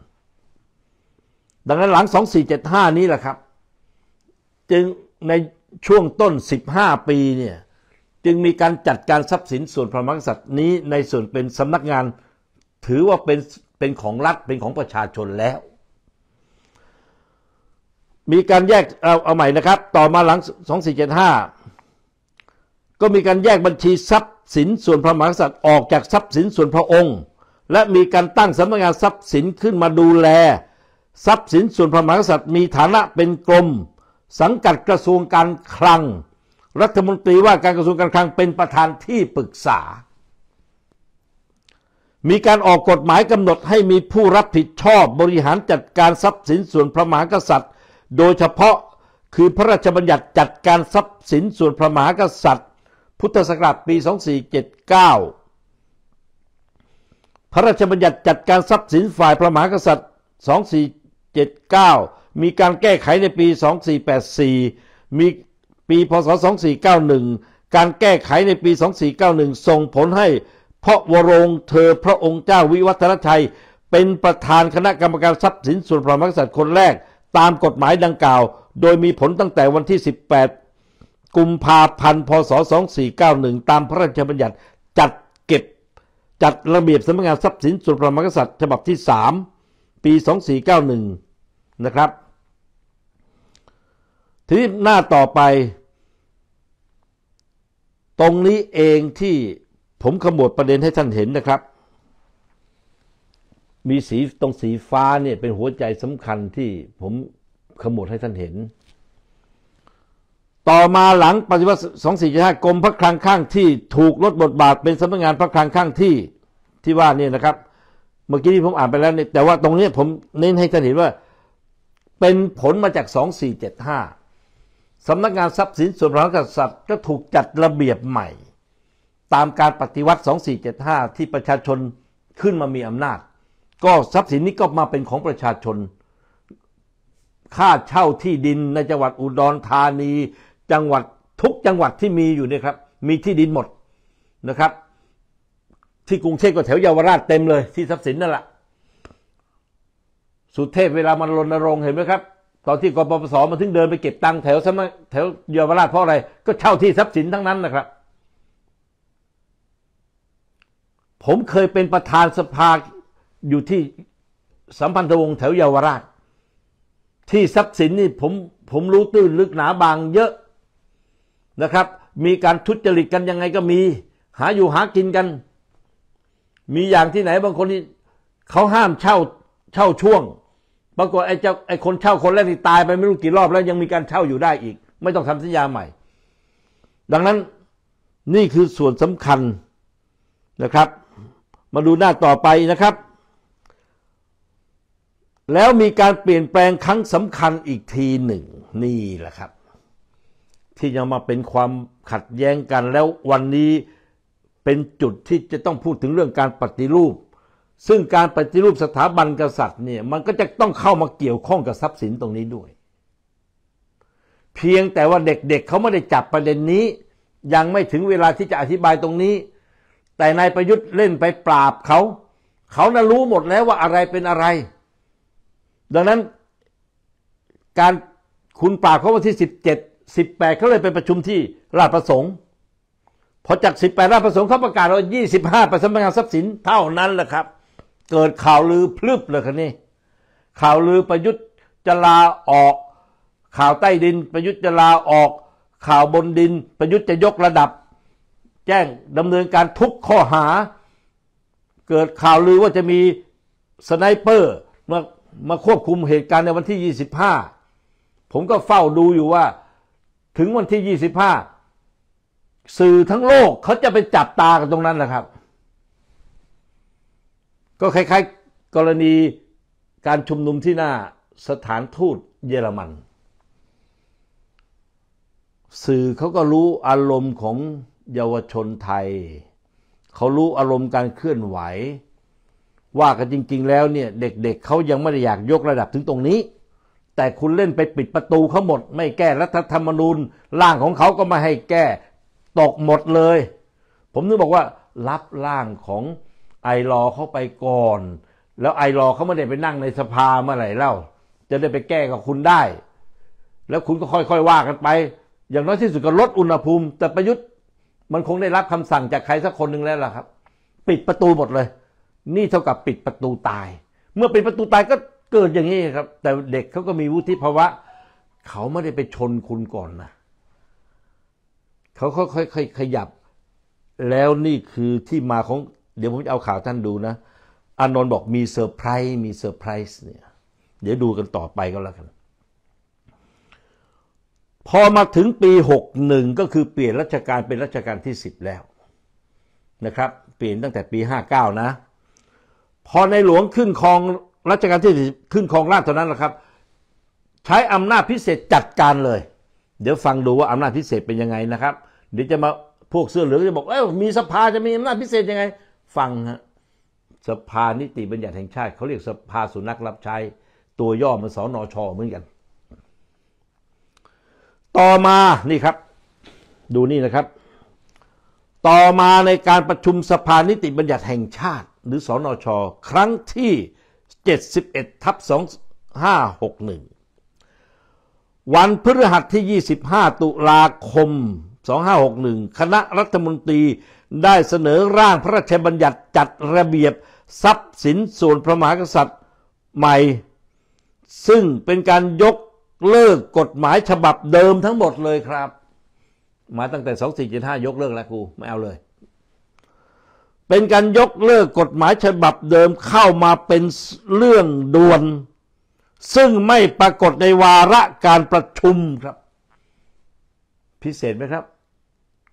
ดังนั้นหลัง 2475 นี้แหละครับ จึงในช่วงต้น 15 ปีเนี่ยจึงมีการจัดการทรัพย์สินส่วนพระมหากษัตริย์นี้ในส่วนเป็นสำนักงานถือว่าเป็นเป็นของรัฐเป็นของประชาชนแล้ว มีการแยกเอาเอาใหม่นะครับต่อมาหลัง 2475 ก็มีการแยกบัญชีทรัพย์สินส่วนพระมหากษัตริย์ออกจากทรัพย์สินส่วนพระองค์ และมีการตั้งสำนักงานทรัพย์สินขึ้นมาดูแลทรัพย์สินส่วนพระมหากษัตริย์มีฐานะเป็นกรมสังกัดกระทรวงการคลังรัฐมนตรีว่าการกระทรวงการคลังเป็นประธานที่ปรึกษา มีการออกกฎหมายกำหนดให้มีผู้รับผิดชอบบริหารจัดการทรัพย์สินส่วนพระมหากษัตริย์ โดยเฉพาะคือพระราชบัญญัติจัดการทรัพย์สินส่วนพระมหากษัตริย์ พุทธศักราชปี 2479 พระราชบัญญัติจัดการทรัพย์สินฝ่ายพระมหากษัตริย์ 2479 มีการแก้ไขในปี 2484 มีปีพศ 2491 การแก้ไขในปี 2491 ส่งผลให้พระวรงเธอพระองค์เจ้าวิวัฒนชัย เป็นประธานคณะกรรมการทรัพย์สินส่วนพระมหากษัตริย์คนแรกตามกฎหมายดังกล่าว โดยมีผลตั้งแต่วันที่ 18 กุมภาพันธ์ พศ 2491 ตามพระราชบัญญัติจัดเก็บ จัดระเบียบสำนักงานทรัพย์สินส่วนพระมหากษัตริย์ฉบับที่ 3 ปี 2491 นะครับทีนี้หน้าต่อไป ตรงนี้เองที่ผมขมวดประเด็นให้ท่านเห็นนะครับ มีสีตรงสีฟ้าเนี่ยเป็นหัวใจสำคัญที่ผมขมวดให้ท่านเห็น ต่อมาหลัง ปฏิวัติ2 4 5กรมพระคลังข้างที่ถูกลดบทบาท เป็นสำนักงานพระคลังข้างที่ที่ว่านี่นะครับ เมื่อกี้ที่ผมอ่านไปแล้วเนี่ยแต่ว่าตรงนี้ผมเน้นให้ท่านเห็นว่า เป็นผลมาจาก2475สำนักงานทรัพย์สินส่วนพระากษัตริย์ก็ถูกจัดระเบียบใหม่ ตามการปฏิวัติ2475ที่ประชาชนขึ้นมามีอำนาจ ก็ทรัพย์สินนี้ก็มาเป็นของประชาชน ค่าเช่าที่ดินในจังหวัดอุดรธานีจังหวัดทุกจังหวัดที่มีอยู่เนี่ยครับมีที่ดินหมดนะครับ ที่กรุงเทพก็แถวเยาวราชเต็มเลย ที่ทรัพย์สินนั่นแหละสุเทพเวลามันรณรงค์เห็นไหมครับตอนที่กปปส มาถึงเดินไปเก็บตังค์แถวสมแถวเยาวราชเพราะอะไร ก็เช่าที่ทรัพย์สินทั้งนั้นนะครับ ผมเคยเป็นประธานสภาอยู่ที่สัมพันธวงศ์แถวเยาวราช ที่ทรัพย์สินนี่ผมผมรู้ตื้นลึกหนาบางเยอะนะครับ มีการทุจริตกันยังไงก็มี หาอยู่หากินกัน มีอย่างที่ไหนบางคนที่เขาห้ามเช่าเช่าช่วงปรากฏไอ้เจ้าไอ้คนเช่าคนแรกที่ตาย ไปไม่รู้กี่รอบแล้ว ยังมีการเช่าอยู่ได้อีก ไม่ต้องทำสัญญาใหม่ ดังนั้นนี่คือส่วนสำคัญนะครับ มาดูหน้าต่อไปนะครับ แล้วมีการเปลี่ยนแปลงครั้งสำคัญอีกทีหนึ่งนี่แหละครับ ที่จะมาเป็นความขัดแย้งกันแล้ววันนี้เป็นจุดที่จะต้องพูดถึงเรื่องการปฏิรูปซึ่งการปฏิรูปสถาบันกษัตริย์เนี่ยมันก็จะต้องเข้ามาเกี่ยวข้องกับทรัพย์สินตรงนี้ด้วย เพียงแต่ว่าเด็กๆเเขาไม่ได้จับประเด็นนี้ ยังไม่ถึงเวลาที่จะอธิบายตรงนี้ แต่นายประยุทธ์เล่นไปปราบเขา เขาน่ารู้หมดแล้วว่าอะไรเป็นอะไร ดังนั้นการคุณปราบเขาวันที่สิบเจ็ดสิบแปดเขาเลยไปประชุมที่ราชประสงค์พอจาก18ราชประสงค์เขาประกาศว่า25ประสมพันธาทรัพย์สินเท่านั้นแหละครับเกิดข่าวลือพลึบเลยคันนี้ ข่าวลือประยุทธ์จะลาออก ข่าวใต้ดินประยุทธ์จะลาออกข่าวบนดิน ประยุทธ์จะยกระดับ แจ้งดำเนินการทุกข้อหา เกิดข่าวลือว่าจะมีสไนเปอร์มามาควบคุมเหตุการณ์ในวันที่ 25 ผมก็เฝ้าดูอยู่ว่า ถึงวันที่ 25 สื่อทั้งโลกเขาจะไปจับตากันตรงนั้นแหละครับก็คล้ายๆ กรณีการชุมนุมที่หน้าสถานทูตเยอรมัน สื่อเขาก็รู้อารมณ์ของเยาวชนไทย เขารู้อารมณ์การเคลื่อนไหว ว่ากันจริง ๆ แล้วเนี่ยเด็กๆเเขายังไม่ได้อยากยกระดับถึงตรงนี้ แต่คุณเล่นไปปิดประตูเขาหมด ไม่แก้รัฐธรรมนูญร่างของเขาก็ไม่ให้แก้ ตกหมดเลย ผมนึกบอกว่ารับร่างของไอรอเขาไปก่อน แล้วไอรอเขาไม่ได้ไปนั่งในสภาเมื่อไหร่เล่า จะได้ไปแก้กับคุณได้ แล้วคุณก็ค่อยๆว่ากันไป อย่างน้อยที่สุดก็ลดอุณหภูมิ แต่ประยุทธ์มันคงได้รับคำสั่งจากใครสักคนหนึ่งแล้วล่ะครับ ปิดประตูหมดเลย นี่เท่ากับปิดประตูตาย เมื่อปิดประตูตายก็เกิดอย่างนี้ครับ แต่เด็กเขาก็มีวุฒิภาวะเขาไม่ได้ไปชนคุณก่อนนะเขาค่อยๆขยับ แล้วนี่คือที่มาของเดี๋ยวผมจะเอาข่าวท่านดูนะ อานนท์บอกมีเซอร์ไพรส์มีเซอร์ไพรส์เนี่ย เดี๋ยวดูกันต่อไปก็แล้วกัน พอมาถึงปี 61 ก็คือเปลี่ยนรัชการเป็นรัชการที่ 10 แล้วนะครับ เปลี่ยนตั้งแต่ปี 59 นะ พอในหลวงขึ้นครอง รัชการที่ขึ้นครองราชเท่านั้นแหละครับ ใช้อำนาจพิเศษจัดการเลย เดี๋ยวฟังดูว่าอำนาจพิเศษเป็นยังไงนะครับ เดี๋ยวจะมาพวกเสื้อเหลืองจะบอกเอ้ยมีสภาจะมีอำนาจพิเศษยังไงฟังฮะสภานิติบัญญัติแห่งชาติ เขาเรียกสภาสุนัขรับใช้ตัวย่อมันสอนอชอเหมือนกัน ต่อมานี่ครับดูนี่นะครับ ต่อมาในการประชุมสภานิติบัญญัติแห่งชาติหรือสอนอชอครั้งที่ 71ทับ2561 วันพฤหัสที่ 25 ตุลาคม 2561 คณะรัฐมนตรีได้เสนอร่างพระราชบัญญัติจัดระเบียบทรัพย์สินส่วนพระมหากษัตริย์ใหม่ ซึ่งเป็นการยกเลิกกฎหมายฉบับเดิมทั้งหมดเลยครับมาตั้งแต่สองสี่เจ็ดห้ายกเลิกแล้วกูไม่เอาเลย เป็นการยกเลิกกฎหมายฉบับเดิมเข้ามาเป็นเรื่องด่วน ซึ่งไม่ปรากฏในวาระการประชุมครับ พิเศษไหมครับ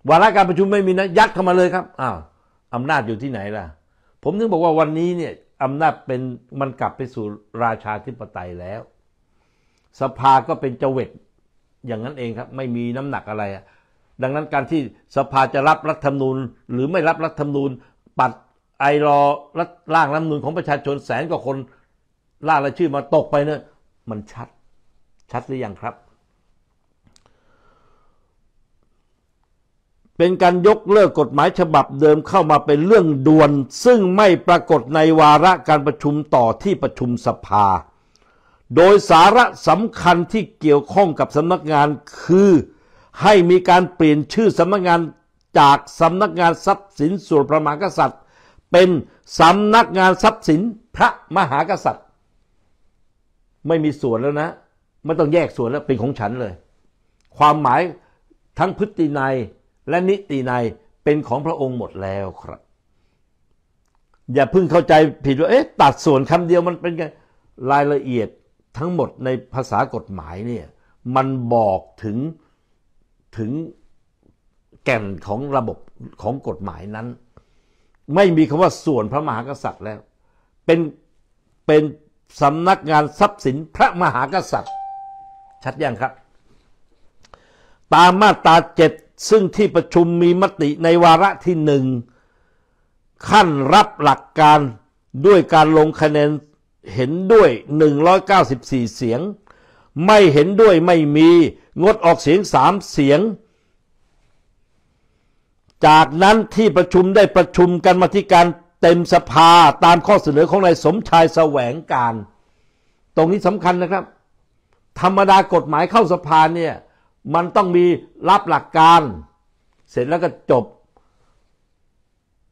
วาระการประชุมไม่มีนะยัดเข้ามาเลยครับอ้าวอำนาจอยู่ที่ไหนล่ะ ผมถึงบอกว่าวันนี้เนี่ยอำนาจเป็นมันกลับไปสู่ราชาธิปไตยแล้ว สภาก็เป็นเจวิตอย่างนั้นเองครับ ไม่มีน้ำหนักอะไร ดังนั้นการที่สภาจะรับรัฐธรรมนูญ หรือไม่รับรัฐธรรมนูญ ปัดไอรอรัฐร่างรัฐธรรมนูญของประชาชนแสนกว่าคนล่ารายชื่อมาตกไปเนี่ยมันชัดชัดหรือยังครับเป็นการยกเลิกกฎหมายฉบับเดิมเข้ามาเป็นเรื่องด่วน ซึ่งไม่ปรากฏในวาระการประชุมต่อที่ประชุมสภา โดยสาระสำคัญที่เกี่ยวข้องกับสำนักงานคือให้มีการเปลี่ยนชื่อสำนักงานจากสำนักงานทรัพย์สินส่วนพระมหากษัตริย์ เป็นสำนักงานทรัพย์สินพระมหากษัตริย์ ไม่มีส่วนแล้วนะ ไม่ต้องแยกส่วนแล้วเป็นของฉันเลย ความหมายทั้งพฤตินัยและนิติในเป็นของพระองค์หมดแล้วครับ อย่าเพิ่งเข้าใจผิดว่าเอ๊ะตัดส่วนคำเดียวมันเป็นไงรายละเอียดทั้งหมดในภาษากฎหมายเนี่ย มันบอกถึงถึงแก่นของระบบของกฎหมายนั้น ไม่มีคำว่าส่วนพระมหากษัตริย์แล้ว เป็นเป็นสำนักงานทรัพย์สินพระมหากษัตริย์ ชัดยังครับ ตามมาตราเจ็ดซึ่งที่ประชุมมีมติในวาระที่หนึ่งขั้นรับหลักการด้วยการลงคะแนนเห็นด้วย 194 เสียง ไม่เห็นด้วยไม่มีงดออกเสียงสามเสียง จากนั้นที่ประชุมได้ประชุมกันมาที่การเต็มสภาตามข้อเสนอของนายสมชายแสวงการ ตรงนี้สำคัญนะครับ ธรรมดากฎหมายเข้าสภาเนี่ยมันต้องมีรับหลักการ เสร็จแล้วก็จบ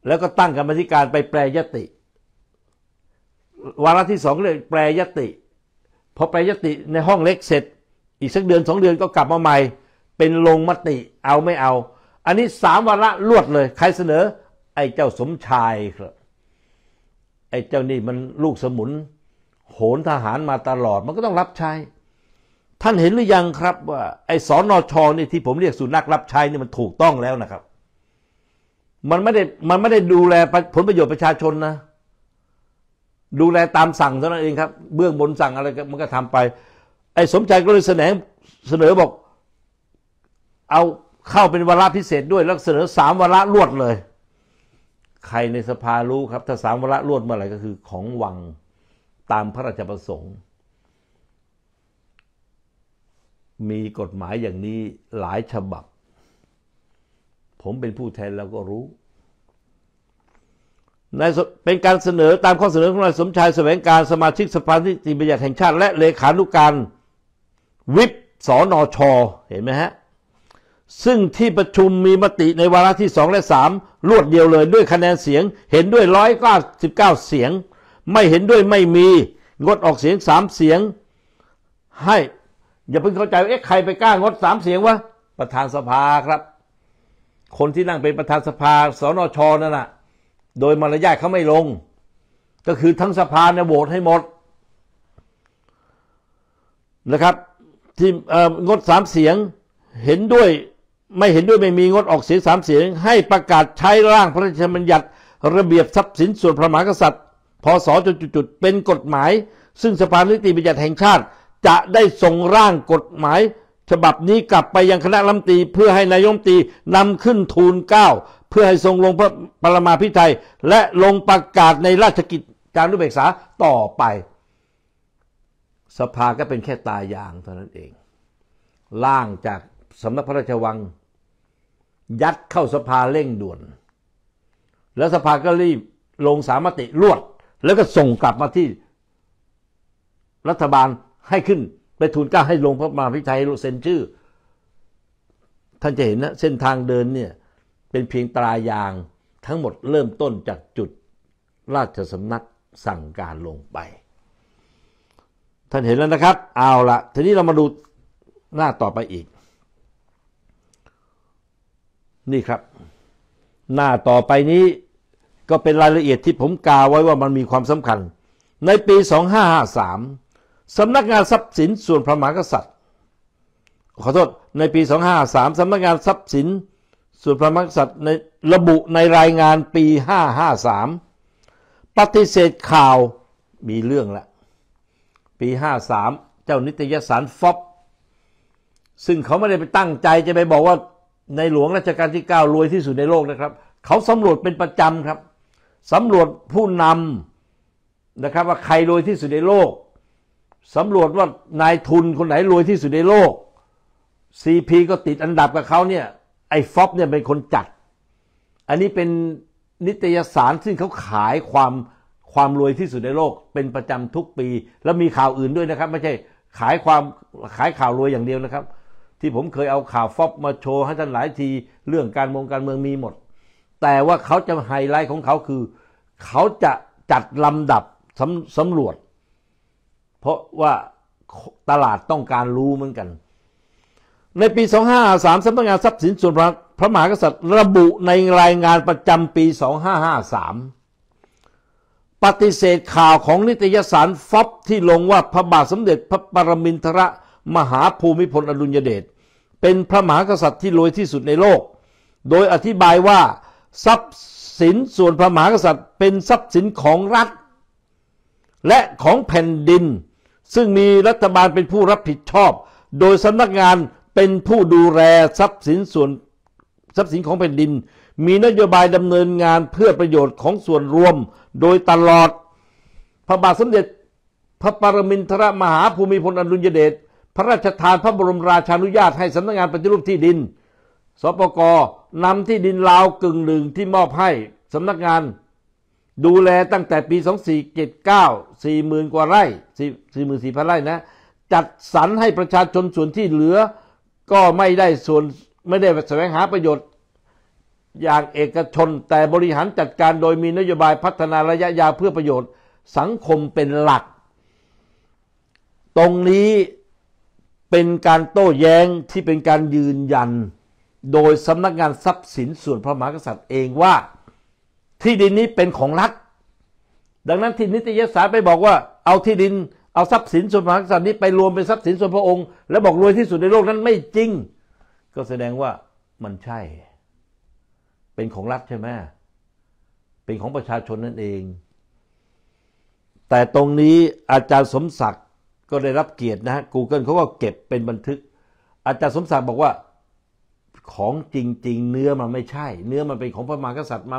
แล้วก็ตั้งกรรมธิการไปแปรยติวาระที่สองเลยแปรยติ พอแปรยติในห้องเล็กเสร็จ อีกสักเดือนสองเดือนก็กลับมาใหม่ เป็นลงมติเอาไม่เอา อันนี้สามวาระรวดเลย ใครเสนอ ไอ้เจ้าสมชายครับไอ้เจ้านี่มันลูกสมุน โหนทหารมาตลอด มันก็ต้องรับใช้ท่านเห็นหรือยังครับว่าไอ้สอนอชอนี่ที่ผมเรียกสุนัขรับใช้นี่มันถูกต้องแล้วนะครับมันไม่ได้มันไม่ได้ดูแลผลประโยชน์ประชาชนนะ ดูแลตามสั่งเท่านั้นเองครับเบื้องบนสั่งอะไร มันก็ทำไป ไอ้สมชายก็เลยเสนอเสนอบอก เอาเข้าเป็นวาระพิเศษด้วยแล้วเสนอสามวาระรวดเลย ใครในสภารู้ครับ ถ้าสามวาระรวดเมื่อไหร่ก็คือ ของวังตามพระราชประสงค์มีกฎหมายอย่างนี้หลายฉบับ ผมเป็นผู้แทนแล้วก็รู้ในเป็นการเสนอ ตามข้อเสนอของนายสมชายแสวงการสมาชิกสภานิติบัญญัติแห่งชาติและเลขานุการวิปสอนชเห็นไหมฮะ ซึ่งที่ประชุมมีมติในวาระที่สองและสามรวดเดียวเลยด้วยคะแนนเสียงเห็นด้วยร้อยเก้าสิบเก้าเสียง ไม่เห็นด้วยไม่มีงดออกเสียงสามเสียงให้อย่าเพิ่งเข้าใจว่าเอ๊ะใครไปกล้างดสามเสียงวะประธานสภาครับ คนที่นั่งเป็นประธานสภา สนชนั่นน่ะโดยมารยาทเขาไม่ลง ก็คือทั้งสภาเนี่ยโหวตให้หมดนะครับที่งดสามเสียงเห็นด้วยไม่เห็นด้วยไม่มีงดออกเสียงสามเสียง ให้ประกาศใช้ร่างพระราชบัญญัติ ระเบียบทรัพย์สินส่วนพระมหากษัตริย์พศจุดๆเป็นกฎหมาย ซึ่งสภานิติบัญญัติแห่งชาติจะได้ส่งร่างกฎหมาย ฉบับนี้กลับไปยังคณะรัฐมนตรีเพื่อให้นายมตรีนำขึ้นทูลเก้า เพื่อให้ทรงลงพระปรมาภิไธยและลงประกาศในราชกิจการรุเบกษาต่อไป สภาก็เป็นแค่ตายางเท่านั้นเอง ล่างจากสำนักพระราชวัง ยัดเข้าสภาเร่งด่วน แล้วสภาก็รีบลงสามติรวด แล้วก็ส่งกลับมาที่รัฐบาลให้ขึ้นไปทูลก้าให้ลงพระมาพิชัยเซ็นชื่อ ท่านจะเห็นนะ เส้นทางเดินเนี่ย เป็นเพียงตรายางทั้งหมดเริ่มต้นจากจุดราชสำนักสั่งการลงไป ท่านเห็นแล้วนะครับ เอาละทีนี้เรามาดู หน้าต่อไปอีก นี่ครับ หน้าต่อไปนี้ ก็เป็นรายละเอียดที่ผมกล่าวไว้ว่ามันมีความสำคัญ ในปี 2553สำนักงานทรัพย์สินส่วนพระมหากษัตริย์ ขอโทษในปี 2 5 3 สำนักงานทรัพย์สิน ส่วนพระมหากษัตริย์ในระบุในรายงานปี 553 ปฏิเสธข่าวมีเรื่องละ ปี 53 เจ้านิตยสารฟอบซึ่งเขาไม่ได้ไปตั้งใจจะไปบอกว่าในหลวงรัชกาลที่ 9 รวยที่สุดในโลกนะครับ เขาสำรวจเป็นประจำครับสำรวจผู้นำนะครับ ว่าใครรวยที่สุดในโลกสำรวจว่านายทุนคนไหนรวยที่สุดในโลก CP ก็ติดอันดับกับเขาเนี่ยไอ้ฟอบเนี่ยเป็นคนจัด อันนี้เป็น นิตยสารซึ่งเขาขายความความรวยที่สุดในโลก เป็นประจำทุกปี แล้วมีข่าวอื่นด้วยนะครับ ไม่ใช่ขายความขายข่าวรวยอย่างเดียวนะครับ ที่ผมเคยเอาข่าวฟอบมาโชว์ให้ท่านหลายทีเรื่องการมงการเมืองมีหมด แต่ว่าเขาจะไฮไลท์ของเขาคือเขาจะจัดลำดับสำสำรวจเพราะว่าตลาดต้องการรู้เหมือนกัน ในปี 2553 สำนักงานทรัพย์สินส่วนพระมหากษัตริย์ระบุในรายงานประจำปี 2553 ปฏิเสธข่าวของนิตยสารฟอบที่ลงว่าพระบาทสมเด็จพระปรมินทรมหาภูมิพลอดุลยเดชเป็นพระมหากษัตริย์ที่รวยที่สุดในโลก โดยอธิบายว่า ทรัพย์สินส่วนพระมหากษัตริย์ เป็นทรัพย์สินของรัฐและของแผ่นดินซึ่งมีรัฐบาลเป็นผู้รับผิดชอบ โดยสำนักงานเป็นผู้ดูแลทรัพย์สินส่วน ทรัพย์สินของแผ่นดิน มีนโยบายดำเนินงานเพื่อประโยชน์ของส่วนรวมโดยตลอด พระบาทสมเด็จพระปรมินทรมหาภูมิพลอดุลยเดช พระราชทานพระบรมราชานุญาตให้สำนักงานปฏิรูปที่ดิน สปกนำที่ดินลาวกึ่งหนึ่งที่มอบให้สำนักงานดูแลตั้งแต่ปี 2479 40,000กว่าไร่44,000ไร่นะจัดสรรให้ประชาชนส่วนที่เหลือ ก็ไม่ได้ส่วนไม่ได้แสวงหาประโยชน์ อย่างเอกชนแต่บริหารจัดการโดยมีนโยบายพัฒนาระยะยาวเพื่อประโยชน์ สังคมเป็นหลัก ตรงนี้เป็นการโต้แย้งที่เป็นการยืนยัน โดยสำนักงานทรัพย์สินส่วนพระมหากษัตริย์เองว่าที่ดินนี้เป็นของรัฐดังนั้นที่นิตยสารไปบอกว่าเอาที่ดินเอาทรัพย์สินส่วนมหากษัตริย์นี้ไปรวมเป็นทรัพย์สินส่วนพระองค์แล้วบอกรวยที่สุดในโลกนั้นไม่จริง ก็แสดงว่ามันใช่ เป็นของรัฐใช่ไหมเป็นของประชาชนนั่นเอง แต่ตรงนี้อาจารย์สมศักดิ์ก็ได้รับเกียรตินะกูเกิลเขาก็เก็บเป็นบันทึก อาจารย์สมศักดิ์บอกว่าของจริง ๆ เนื้อมันไม่ใช่ เนื้อมันเป็นของพระมหากษัตริย์มา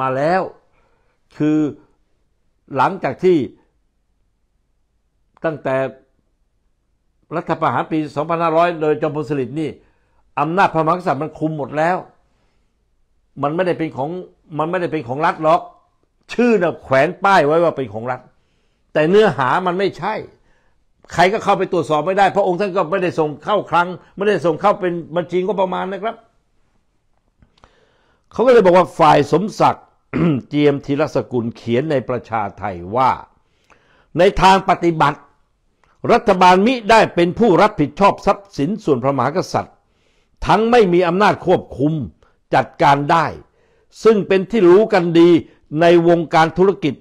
มาแล้วคือหลังจากที่ ตั้งแต่รัฐประหารปี 2500 โดยจอมพลสฤษดิ์นี่อำนาจพระมหากษัตริย์มันคุมหมดแล้ว มันไม่ได้เป็นของมันไม่ได้เป็นของรัฐหรอก ชื่อน่ะแขวนป้ายไว้ว่าเป็นของรัฐแต่เนื้อหามันไม่ใช่ ใครก็เข้าไปตรวจสอบไม่ได้พระองค์ท่านก็ไม่ได้ส่งเข้าคลังไม่ได้ส่งเข้าเป็นบัญชีก็ประมาณนะครับเขาก็เลยบอกว่าฝ่ายสมศักดิ์เจียมธีรสกุลเขียนในประชาไทยว่า ในทางปฏิบัติ รัฐบาลมิได้เป็นผู้รับผิดชอบทรัพย์สินส่วนพระมหากษัตริย์ ทั้งไม่มีอำนาจควบคุมจัดการได้ ซึ่งเป็นที่รู้กันดีในวงการธุรกิจ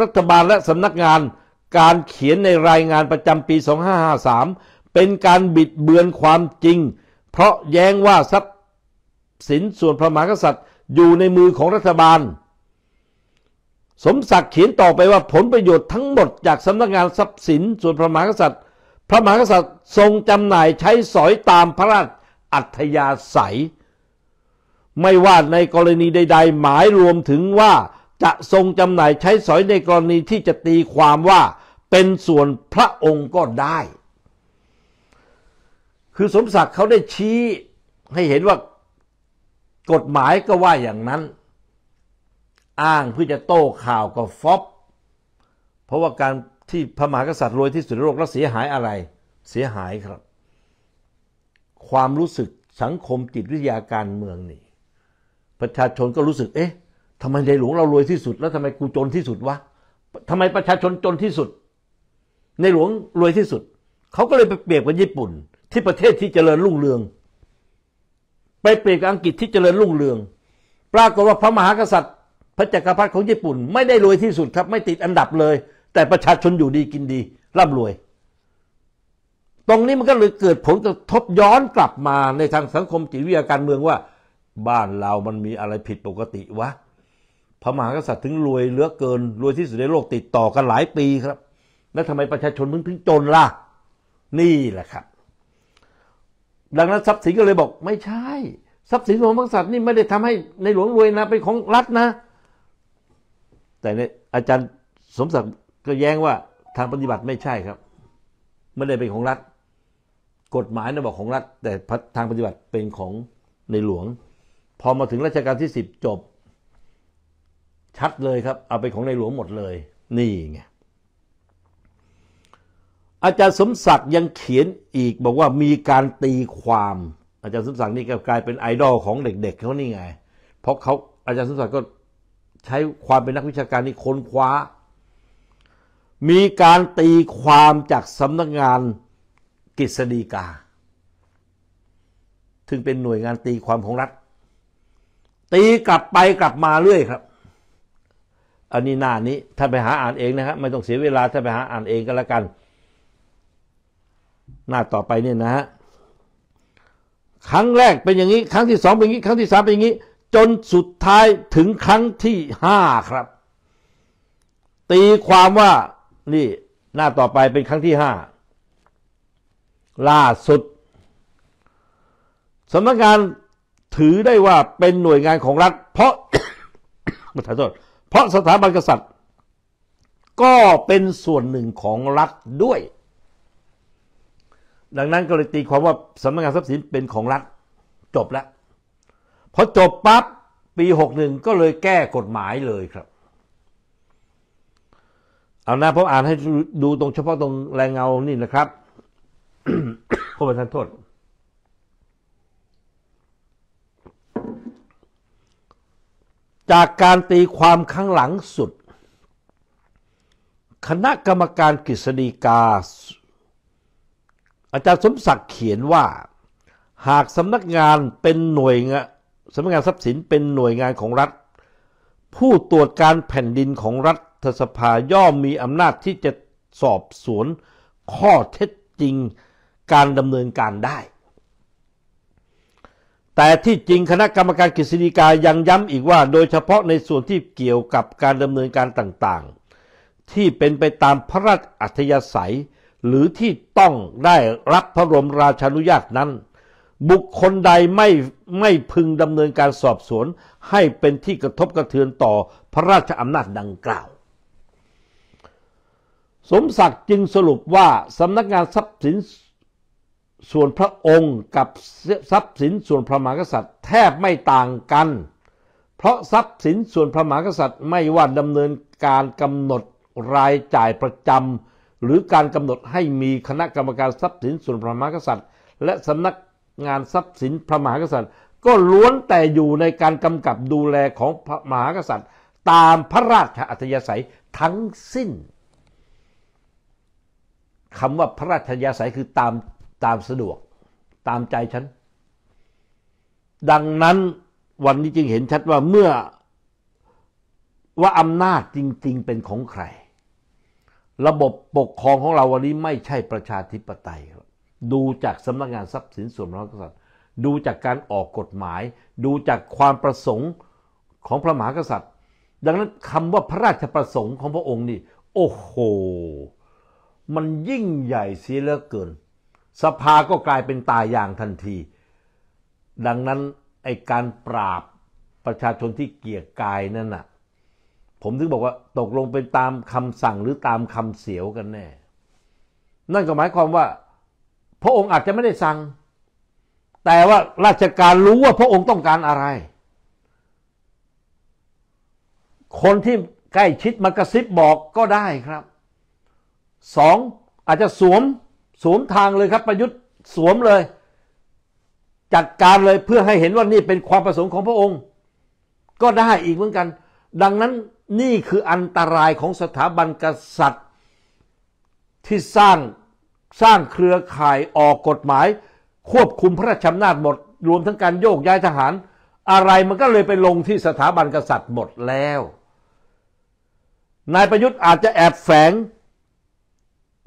รัฐบาลและสำนักงานการเขียนในรายงานประจำปี 2553 เป็นการบิดเบือนความจริง เพราะแย้งว่าทรัพย์สินส่วนพระมหากษัตริย์อยู่ในมือของรัฐบาล สมศักดิ์เขียนต่อไปว่าผลประโยชน์ทั้งหมดจากสำนักงานทรัพย์สิน ส่วนพระมหากษัตริย์ พระมหากษัตริย์ทรงจำหน่ายใช้สอยตามพระราชอัธยาศัย ไม่ว่าในกรณีใด ๆ หมายรวมถึงว่าจะทรงจำหน่ายใช้สอยในกรณีที่จะตีความว่าเป็นส่วนพระองค์ก็ได้ คือสมศักดิ์เขาได้ชี้ให้เห็นว่ากฎหมายก็ว่าอย่างนั้น อ้างเพื่อจะโต้ข่าวกับฟอบเพราะว่าการที่พระมหากษัตริย์รวยที่สุดในโลกแล้วเสียหายอะไร เสียหายครับ ความรู้สึกสังคมจิตวิทยาการเมืองนี่ ประชาชนก็รู้สึก เอ๊ะทำไมในหลวงเรารวยที่สุดแล้วทำไมกูจนที่สุดวะทำไมประชาชนจนที่สุด ในหลวงรวยที่สุด เขาก็เลยไปเปรียบกับญี่ปุ่น ที่ประเทศที่เจริญรุ่งเรืองไปเปรียบอังกฤษที่เจริญรุ่งเรือง ปรากฏว่าพระมหากษัตริย์ พระจักรพรรดิของญี่ปุ่น ไม่ได้รวยที่สุดครับ ไม่ติดอันดับเลย แต่ประชาชนอยู่ดีกินดี ร่ำรวย ตรงนี้มันก็เลยเกิดผลกระทบย้อนกลับมาในทางสังคมจิตวิทยาการเมืองว่า บ้านเรามันมีอะไรผิดปกติวะ พระมหากษัตริย์ถึงรวยเหลือเกิน รวยที่สุดในโลกติดต่อกันหลายปีครับแล้วทำไมประชาชนมึงถึงจนล่ะนี่แหละครับดังนั้นทรัพย์สินก็เลยบอก ไม่ใช่ ทรัพย์สินของพระสษัตว์นี่ไม่ได้ทำให้ในหลวงรวยนะเป็นของรัฐนะ แต่นี่อาจารย์สมศักดิ์ก็แย้งว่าทางปฏิบัติไม่ใช่ครับไม่ได้เป็นของรัฐกฎหมายนะบอกของรัฐแต่ทางปฏิบัติเป็นของในหลวง พอมาถึงรัชกาลที่สิบจบ ชัดเลยครับเอาไปของในหลวงหมดเลย นี่ไงอาจารย์สมศักดิ์ยังเขียนอีก บอกว่ามีการตีความ อาจารย์สมศักดิ์นี่ก็กลายเป็นไอดอลของ เด็กๆเขานี่ไงเพราะเขาอาจารย์สมศักดิ์ก็ใช้ความเป็นนักวิชาการนี่ค้นคว้า มีการตีความจากสำนักงานกฤษฎีกาถึงเป็นหน่วยงานตีความของรัฐตีกลับไปกลับมาเรื่อยครับอันนี้หน้านี้ถ้าไปหาอ่านเองนะครับ ไม่ต้องเสียเวลาถ้าไปหาอ่านเองก็แล้วกันหน้าต่อไปเนี่ยนะฮะ ครั้งแรกเป็นอย่างนี้ ครั้งที่สองเป็นอย่างนี้ ครั้งที่สามเป็นอย่างนี้ จนสุดท้ายถึงครั้งที่ห้าครับ ตีความว่านี่หน้าต่อไปเป็นครั้งที่ห้าล่าสุดสำนักงานถือได้ว่าเป็นหน่วยงานของรัฐเพราะมาถ่ายทอดเพราะสถาบันกษัตริย์ ก็เป็นส่วนหนึ่งของรัฐด้วยดังนั้นก็เลยตีความว่าสำนักงานทรัพย์สินเป็นของรัฐจบแล้วพอจบปั๊บปีหหกนึ่งก็เลยแก้กฎหมายเลยครับ เอานะผมอ่านให้ดูตรงเฉพาะตรงแรงเงานี่นะครับขอประทานโทษ จากการตีความข้างหลังสุด คณะกรรมการกฤษฎีกาอาจารย์สมศักดิ์เขียนว่าหากสำนักงานเป็นหน่วยงานสำนักงานทรัพย์สินเป็นหน่วยงานของรัฐ ผู้ตรวจการแผ่นดินของรัฐสภาย่อมมีอำนาจที่จะสอบสวนข้อเท็จจริงการดำเนินการได้ แต่ที่จริงคณะกรรมการกฤษฎีกายังย้ำอีกว่า โดยเฉพาะในส่วนที่เกี่ยวกับการดำเนินการต่างๆ ที่เป็นไปตามพระราชอัธยาศัยหรือที่ต้องได้รับพระบรม ราชานุญาตนั้น บุคคลใดไม่ไม่ พึงดำเนินการสอบสวนให้เป็นที่กระทบกระเทือนต่อพระราชอำนาจดังกล่าว สมศักดิ์จึงสรุปว่าสำนักงานทรัพย์สินส่วนพระองค์กับทรัพย์สินส่วนพระมหากษัตริย์ แทบไม่ต่างกัน เพราะทรัพย์สินส่วนพระมหากษัตริย์ไม่ว่าดำเนินการกำหนดรายจ่ายประจำหรือการกำหนดให้มีคณะกรรมการทรัพย์สินส่วนพระมหากษัตริย์ และสำนักงานทรัพย์สินพระมหากษัตริย์ ก็ล้วนแต่อยู่ในการกำกับดูแลของพระมหากษัตริย์ ตามพระราชอัธยาศัยทั้งสิ้นคำว่าพระราชอัธยาศัยคือตามตามสะดวกตามใจฉัน ดังนั้นวันนี้จึงเห็นชัดว่าเมื่อว่าอำนาจจริงๆเป็นของใครระบบปกครองของเราวันนี้ไม่ใช่ประชาธิปไตยครับดูจากสำนักงานทรัพย์สินส่วนพระมหากษัตริย์ ดูจากการออกกฎหมาย ดูจากความประสงค์ของพระมหากษัตริย์ ดังนั้นคำว่าพระราชประสงค์ของพระองค์นี่โอ้โห มันยิ่งใหญ่เสียเหลือเกิน สภาก็กลายเป็นตายอย่างทันที ดังนั้นไอการปราบประชาชนที่เกียกกายนั่นน่ะผมถึงบอกว่าตกลงเป็นตามคำสั่งหรือตามคำเสียวกันแน่ นั่นก็หมายความว่าพระองค์อาจจะไม่ได้สั่ง แต่ว่าราชการรู้ว่าพระองค์ต้องการอะไร คนที่ใกล้ชิดมากระซิบบอกก็ได้ครับ สองอาจจะสวมสวมทางเลยครับประยุทธ์สวมเลย จัดการเลยเพื่อให้เห็นว่านี่เป็นความประสงค์ของพระองค์ ก็ได้อีกเหมือนกัน ดังนั้นนี่คืออันตรายของสถาบันกษัตริย์ที่สร้าง สร้างเครือข่ายออกกฎหมาย ควบคุมพระราชอำนาจหมด รวมทั้งการโยกย้ายทหาร อะไรมันก็เลยไปลงที่สถาบันกษัตริย์หมดแล้วนายประยุทธ์อาจจะแอบแฝง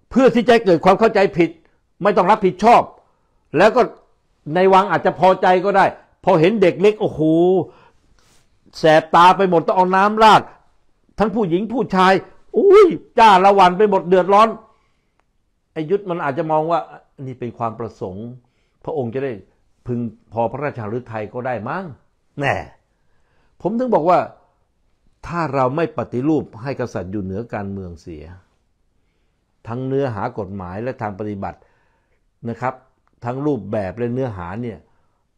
เพื่อที่จะเกิดความเข้าใจผิด ไม่ต้องรับผิดชอบ แล้วก็ในวังอาจจะพอใจก็ได้ พอเห็นเด็กเล็กโอ้โหแสบตาไปหมดต้องเอาน้ำราดทั้งผู้หญิงผู้ชาย อุ้ยจ้าละวันไปหมดเดือดร้อน ไอยุทธมันอาจจะมองว่า นี่เป็นความประสงค์ พระองค์จะได้พึงพอพระราชาฤทัยก็ได้มั้ง แน่ ผมถึงบอกว่าถ้าเราไม่ปฏิรูปให้กษัตริย์อยู่เหนือการเมืองเสีย ทั้งเนื้อหากฎหมายและทางปฏิบัตินะครับ ทั้งรูปแบบและเนื้อหาเนี่ย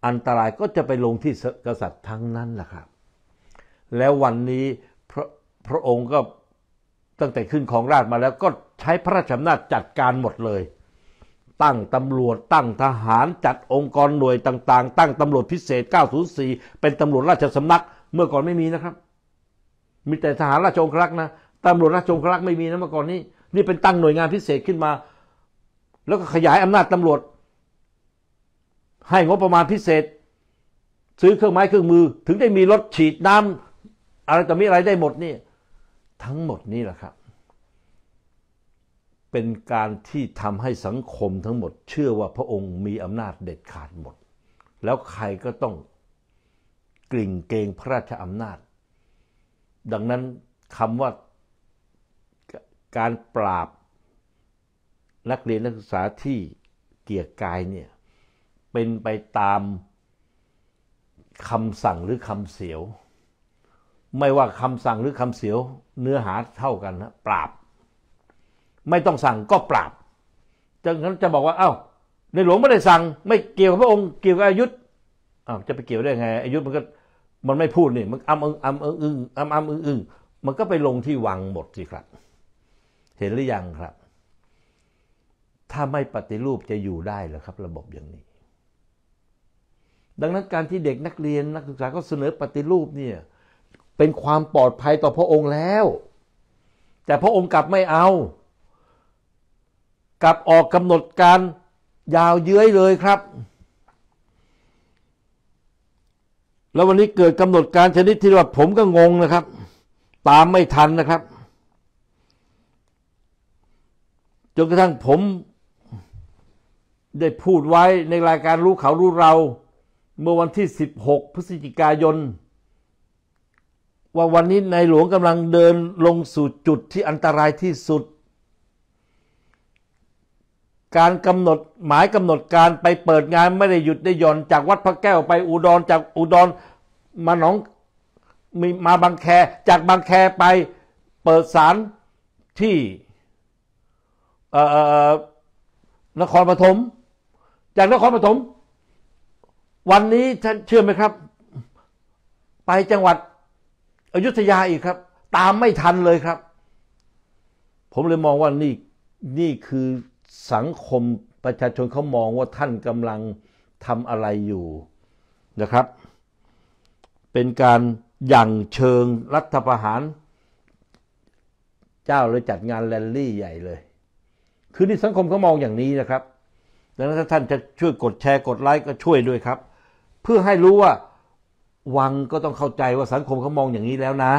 อันตรายก็จะไปลงที่กษัตริย์ทั้งนั้นแหละครับ แล้ววันนี้พระองค์ก็ตั้งแต่ขึ้นของราชมาแล้วก็ใช้พระราชอำนาจจัดการหมดเลย ตั้งตำรวจตั้งทหารจัดองค์กรหน่วยต่าง ๆ ตั้งตำรวจพิเศษ 904 เป็นตำรวจราชสำนักเมื่อก่อนไม่มีนะครับ มีแต่ทหารราชองครักษ์นะตำรวจราชองครักษ์ไม่มีนะเมื่อก่อนนี้นี่เป็นตั้งหน่วยงานพิเศษขึ้นมา แล้วก็ขยายอำนาจตำรวจให้งบประมาณพิเศษ ซื้อเครื่องไม้เครื่องมือ ถึงได้มีรถฉีดน้ำอะไรต่อมีอะไรได้หมดนี่ทั้งหมดนี้แหละครับ เป็นการที่ทำให้สังคมทั้งหมด เชื่อว่าพระองค์มีอำนาจเด็ดขาดหมด แล้วใครก็ต้องกลิ่งเกงพระราชอำนาจ ดังนั้นคำว่าการปราบ นักเรียนนักศึกษาที่เกียรกายเนี่ย เป็นไปตามคำสั่งหรือคำเสียวไม่ว่าคำสั่งหรือคำเสียวเนื้อหาเท่ากันนะปราบ ไม่ต้องสั่งก็ปราบจังนั้นจะบอกว่าเอา้า ในหลวงไม่ได้สั่งไม่เกี่ยวกับพระองค์เกี่ยวกับอายุธอ้าวจะไปเกี่ยวได้ไงอายุธมันก็มันไม่พูดนี่มันอ้ำอึ้งอ้ำอึ้งอึ้งอ้ำอ้ำอึ้งอึ้งมันก็ไปลงที่วังหมด สิครับ เห็นหรือยังครับ ถ้าไม่ปฏิรูปจะอยู่ได้หรือครับระบบอย่างนี้ ดังนั้นการที่เด็กนักเรียนนักศึกษาเขาเสนอปฏิรูปเนี่ยเป็นความปลอดภัยต่อพระองค์แล้ว แต่พระองค์กลับไม่เอา กลับออกกำหนดการยาวเยื้อยเลยครับ แล้ววันนี้เกิดกำหนดการชนิดที่ว่าผมก็งงนะครับ ตามไม่ทันนะครับ จนกระทั่งผม ได้พูดไว้ในรายการรู้เขารู้เรา เมื่อวันที่ 16 พฤศจิกายนว่าวันนี้ในหลวงกำลังเดินลงสู่จุดที่อันตรายที่สุด การกำหนดหมายกำหนดการไปเปิดงานไม่ได้หยุดได้ย่อนจากวัดพระแก้วไปอุดรจากอุดรมาหนองมีมาบางแคจากบางแคไปเปิดสารที่นครปฐมจากนครปฐมวันนี้ท่านเชื่อไหมครับ ไปจังหวัดอยุธยาอีกครับ ตามไม่ทันเลยครับ ผมเลยมองว่านี่นี่คือสังคมประชาชนเขามองว่าท่านกำลังทำอะไรอยู่นะครับ เป็นการยย่างเชิงรัฐประหาร เจ้าเลยจัดงานแรลลี่ใหญ่เลย คือที่สังคมเขามองอย่างนี้นะครับดังนั้นถ้าท่านจะช่วยกดแชร์กดไลค์ก็ช่วยด้วยครับ เพื่อให้รู้ว่าวังก็ต้องเข้าใจว่าสังคมเขามองอย่างนี้แล้วนะ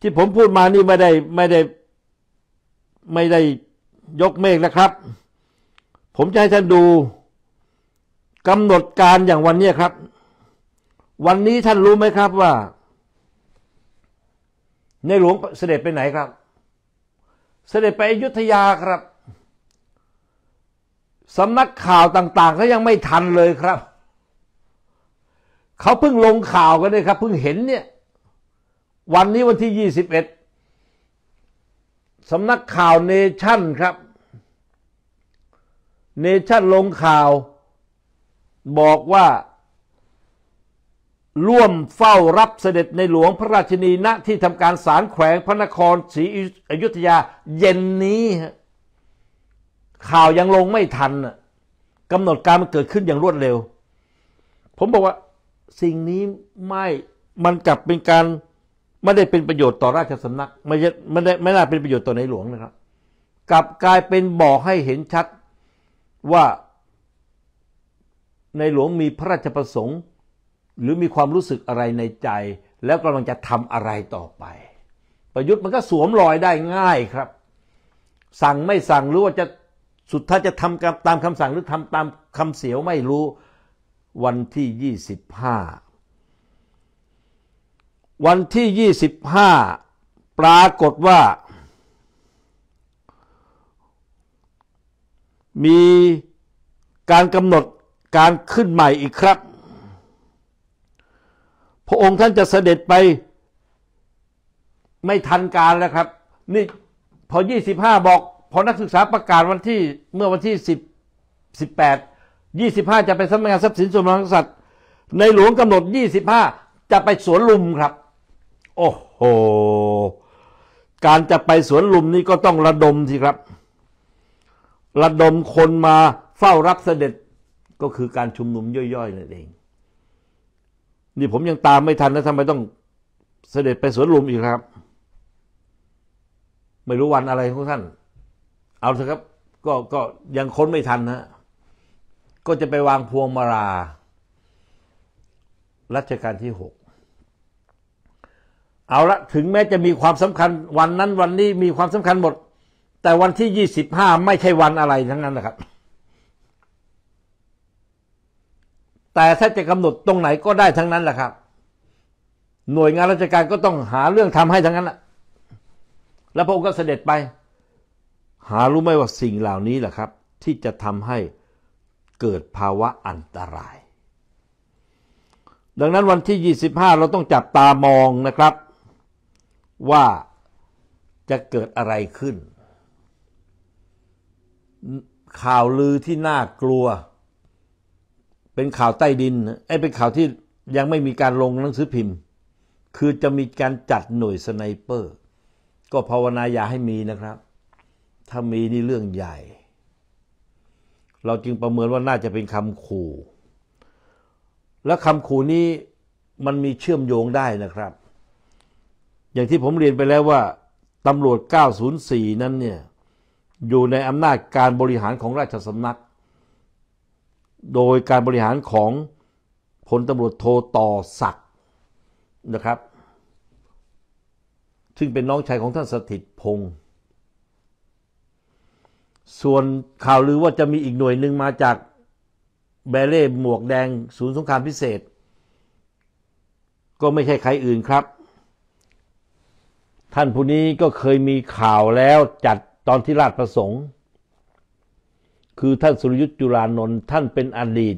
ที่ผมพูดมานี่ไม่ได้ ไม่ได้ไม่ได้ยกเมฆนะครับ ผมจะให้ท่านดูกำหนดการอย่างวันนี้ครับ วันนี้ท่านรู้ไหมครับว่า ในหลวงเสด็จไปไหนครับ เสด็จไปอยุธยาครับสำนักข่าวต่าง ๆ ก็ยังไม่ทันเลยครับเขาเพิ่งลงข่าวกันเลยครับเพิ่งเห็นเนี่ย วันนี้วันที่ยี่สิบเอ็ดสำนักข่าวเนชั่นครับ เนชั่นลงข่าว บอกว่า ร่วมเฝ้ารับเสด็จในหลวงพระราชินีณที่ทำการศาลแขวงพระนครศรีอยุธยาเย็นนี้ ข่าวยังลงไม่ทันกำหนดการมันเกิดขึ้นอย่างรวดเร็ว ผมบอกว่าสิ่งนี้ไม่ มันกลับเป็นการไม่ได้เป็นประโยชน์ต่อราชสำนักไม่ไม่ได้ไม่น่าเป็นประโยชน์ต่อในหลวงนะครับ กลับกลายเป็นบอกให้เห็นชัดว่าในหลวงมีพระราชประสงค์ หรือมีความรู้สึกอะไรในใจ แล้วกำลังจะทำอะไรต่อไป ประยุทธ์มันก็สวมรอยได้ง่ายครับ สั่งไม่สั่งหรือว่าจะสุดท้ายจะทำตามคำสั่งหรือทำตามคำเสียวไม่รู้วันที่ 25 วันที่ 25 ปรากฏว่า มีการกำหนดการขึ้นใหม่อีกครับ พระองค์ท่านจะเสด็จไปไม่ทันการแล้วครับนี่พอ 25 บอก พอนักศึกษาประกาศวันที่เมื่อวันที่10 18 25 จะไปสำนักงานทรัพย์สินส่วนพระมหากษัตริย์ในหลวงกำหนด 25 จะไปสวนลุมครับโอ้โหการจะไปสวนลุมนี่ก็ต้องระดมสิครับ ระดมคนมาเฝ้ารับเสด็จก็คือการชุมนุมย่อยๆนั่นเอง นี่ผมยังตามไม่ทันนะทำไมต้องเสด็จไปสวนลุมอีกครับ ไม่รู้วันอะไรของท่าน เอาเถอะครับก็ก็ยังค้นไม่ทันนะก็จะไปวางพวงมาลารัชกาลที่หกเอาละถึงแม้จะมีความสำคัญวันนั้นวันนี้มีความสำคัญหมดแต่วันที่ยี่สิบห้าไม่ใช่วันอะไรทั้งนั้นนะครับ แต่ถ้าจะกำหนดตรงไหนก็ได้ทั้งนั้นแหละครับ หน่วยงานราชการก็ต้องหาเรื่องทำให้ทั้งนั้นแหละแล้วพระองค์ก็เสด็จไป หารู้ไหมว่าสิ่งเหล่านี้แหละครับ ที่จะทำให้เกิดภาวะอันตราย ดังนั้นวันที่ 25 เราต้องจับตามองนะครับว่าจะเกิดอะไรขึ้น ข่าวลือที่น่ากลัว เป็นข่าวใต้ดินไอ้เป็นข่าวที่ยังไม่มีการลงหนังสือพิมพ์ คือจะมีการจัดหน่วยสไนเปอร์ ก็ภาวนาอย่าให้มีนะครับ ถ้ามีนี่เรื่องใหญ่เราจึงประเมินว่าน่าจะเป็นคำขู่ และคำขู่นี้มันมีเชื่อมโยงได้นะครับ อย่างที่ผมเรียนไปแล้วว่าตำรวจ 904 นั้นเนี่ย อยู่ในอำนาจการบริหารของราชสำนัก โดยการบริหารของพลตำรวจโทต่อศักนะครับ ซึ่งเป็นน้องชายของท่านสถิตพงษ์ส่วนข่าวลือว่าจะมีอีกหน่วยหนึ่งมาจากเบเล่หมวกแดง ศูนย์สงครามพิเศษ ก็ไม่ใช่ใครอื่นครับ ท่านผู้นี้ก็เคยมีข่าวแล้วจัดตอนที่ราชประสงค์คือท่านสุรยุทธ์จุลานนท์ท่านเป็นอดีต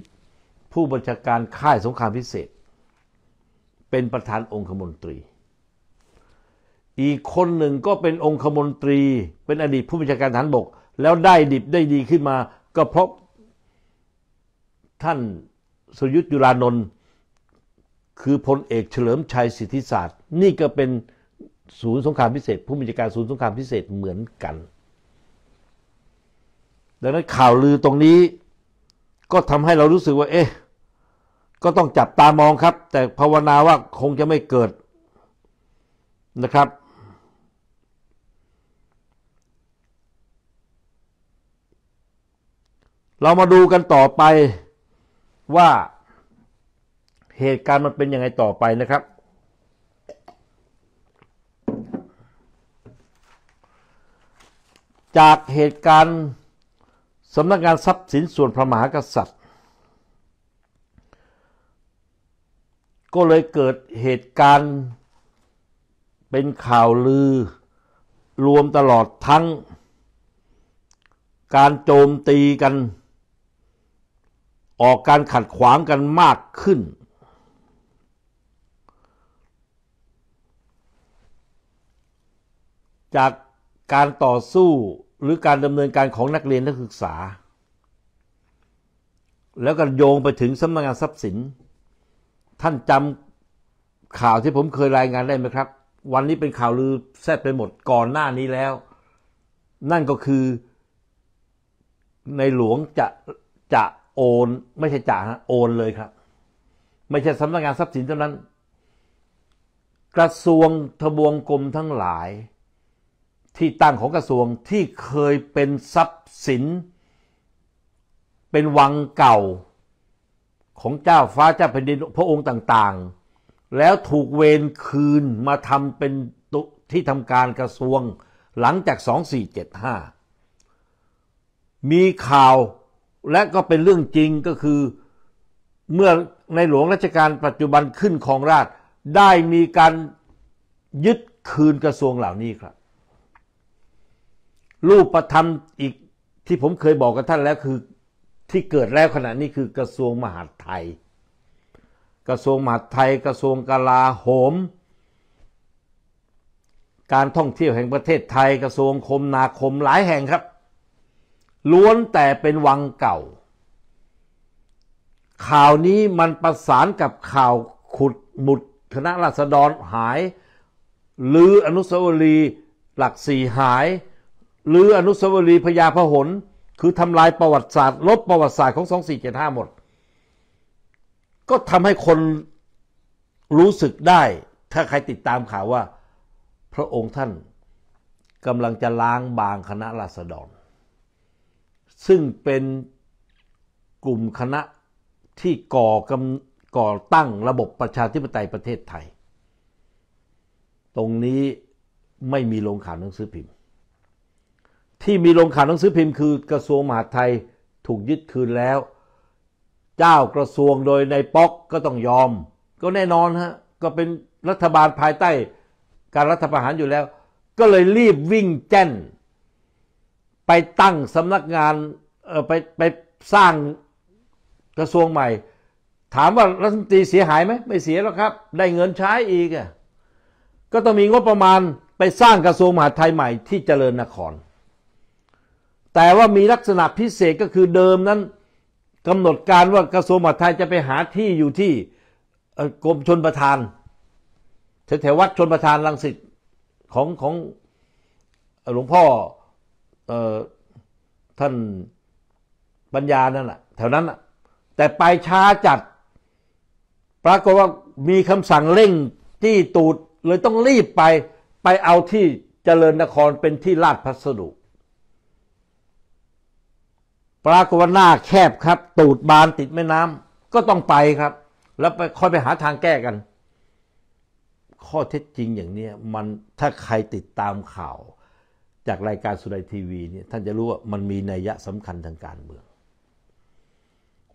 ผู้บัญชาการค่ายสงครามพิเศษ เป็นประธานองคมนตรี อีกคนหนึ่งก็เป็นองคมนตรี เป็นอดีตผู้บัญชาการทหารบกแล้วได้ดิบได้ดีขึ้นมาก็เพราะท่านสยุทธยุรานนท์คือพลเอกเฉลิมชัยสิทธิศาสตร์ นี่ก็เป็นศูนย์สงครามพิเศษ ผู้บีการศูนย์สงครามพิเศษเหมือนกัน ดังนั้นข่าวลือตรงนี้ก็ทำให้เรารู้สึกว่า เอ๊ะ ก็ต้องจับตามองครับ แต่ภาวนาว่าคงจะไม่เกิดนะครับเรามาดูกันต่อไปว่าเหตุการณ์มันเป็นยังไงต่อไปนะครับ จากเหตุการณ์สำนักงานทรัพย์สินส่วนพระมหากษัตริย์ ก็เลยเกิดเหตุการณ์เป็นข่าวลือ รวมตลอดทั้งการโจมตีกันออกการขัดขวางกันมากขึ้น จากการต่อสู้หรือการดำเนินการของนักเรียนนักศึกษา แล้วก็โยงไปถึงสำนักงานทรัพย์สิน ท่านจำข่าวที่ผมเคยรายงานได้ไหมครับ วันนี้เป็นข่าวลือแทบไปหมดก่อนหน้านี้แล้ว นั่นก็คือในหลวงจะจะโอนไม่ใช่จ่าฮะโอนเลยครับ ไม่ใช่สำนักงานทรัพย์สินเท่านั้น กระทรวงทบวงกรมทั้งหลายที่ตั้งของกระทรวงที่เคยเป็นทรัพย์สิน เป็นวังเก่าของเจ้าฟ้าเจ้าแผ่นดินพระองค์ต่างๆ แล้วถูกเวรคืนมาทำเป็นที่ทำการกระทรวงหลังจาก 2475 มีข่าวและก็เป็นเรื่องจริงก็คือเมื่อในหลวงรัชกาลปัจจุบันขึ้นครองราช ได้มีการยึดคืนกระทรวงเหล่านี้ครับ รูปธรรมอีกที่ผมเคยบอกกับท่านแล้วคือที่เกิดแล้วขณะนี้คือกระทรวงมหาดไทย กระทรวงมหาดไทยกระทรวงกลาโหม การท่องเที่ยวแห่งประเทศไทย กระทรวงคมนาคมหลายแห่งครับล้วนแต่เป็นวังเก่าข่าวนี้มันประสานกับข่าวขุดหมุดคณะราษฎรหายหรืออนุสาวรีย์หลักสี่หายหรืออนุสาวรีย์พญาพหลคือทำลายประวัติศาสตร์ ลบประวัติศาสตร์ของ2475หมด ก็ทำให้คนรู้สึกได้ ถ้าใครติดตามข่าวว่าพระองค์ท่านกำลังจะล้างบางคณะ ราษฎรซึ่งเป็นกลุ่มคณะที่ก่อกำก่อตั้งระบบประชาธิปไตยประเทศไทย ตรงนี้ไม่มีโรงข่าวหนังสือพิมพ์ ที่มีโรงข่าวหนังสือพิมพ์ คือกระทรวงมหาดไทยถูกยึดคืนแล้ว เจ้ากระทรวงโดยนายป๊อกก็ต้องยอม ก็แน่นอนฮะก็เป็นรัฐบาลภายใต้การรัฐประหารอยู่แล้ว ก็เลยรีบวิ่งแจ้นไปตั้งสำนักงานไปไปสร้างกระทรวงใหม่ ถามว่ารัฐมนตรีเสียหายไหมไม่เสียหรอกครับ ได้เงินใช้อีกอะก็ต้องมีงบประมาณไปสร้างกระทรวงมหาดไทยใหม่ที่เจริญนคร แต่ว่ามีลักษณะพิเศษก็คือเดิมนั้นกำหนดการว่ากระทรวงมหาดไทยจะไปหาที่อยู่ที่กรมชนประทานแถววัดชนประทานลังสิตของของหลวงพ่อเออท่าน ปัญญานั่นแหละแถวนั้นน่ะ แต่ไปช้าจัด ปรากฏว่ามีคำสั่งเร่งที่ตูดเลยต้องรีบไปไปเอาที่เจริญนครเป็นที่ลาดพัสดุ ปรากฏว่าหน้าแคบครับ ตูดบานติดแม่น้ำก็ต้องไปครับ แล้วไปค่อยไปหาทางแก้กัน ข้อเท็จจริงอย่างนี้มัน ถ้าใครติดตามข่าวจากรายการสุไลทีวีเนี่ยท่านจะรู้ว่ามันมีนัยยะสำคัญทางการเมือง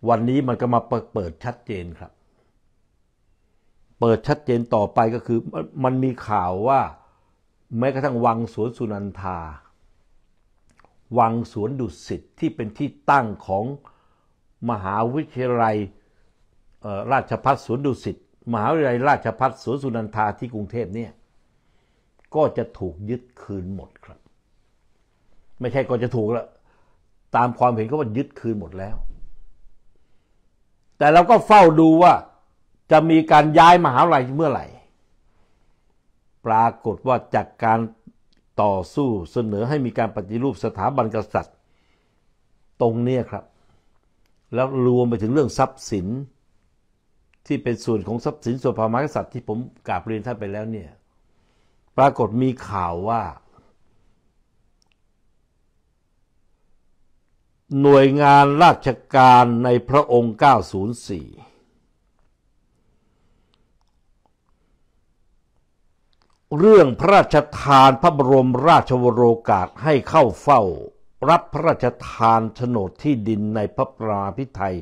วันนี้มันก็มาเปิดชัดเจนครับ เปิดชัดเจนต่อไปก็คือมันมีข่าวว่า แม้กระทั่งวังสวนสุนันทา วังสวนดุสิตที่เป็นที่ตั้งของมหาวิทยาลัยราชพัฒสวนดุสิตมหาวิทยาลัย ราชพัฒสวนสุนันทาที่กรุงเทพเนี่ยก็จะถูกยึดคืนหมดไม่ใช่ก็จะถูกแล้ว ตามความเห็นเขาว่ายึดคืนหมดแล้ว แต่เราก็เฝ้าดูว่า จะมีการย้ายมหาวิทยาลัยเมื่อไหร่ ปรากฏว่าจากการต่อสู้เสนอให้มีการปฏิรูปสถาบันกษัตริย์ ตรงเนี้ครับ แล้วรวมไปถึงเรื่องทรัพย์สิน ที่เป็นส่วนของทรัพย์สินส่วนพระมหากษัตริย์ ที่ผมกล่าวเรียนท่านไปแล้วเนี่ย ปรากฏมีข่าวว่าหน่วยงานราชการในพระองค์ 904 เรื่องพระราชทานพระบรมราชวโรกาสให้เข้าเฝ้ารับพระราชทานโฉนดที่ดินในพระปราพิไทย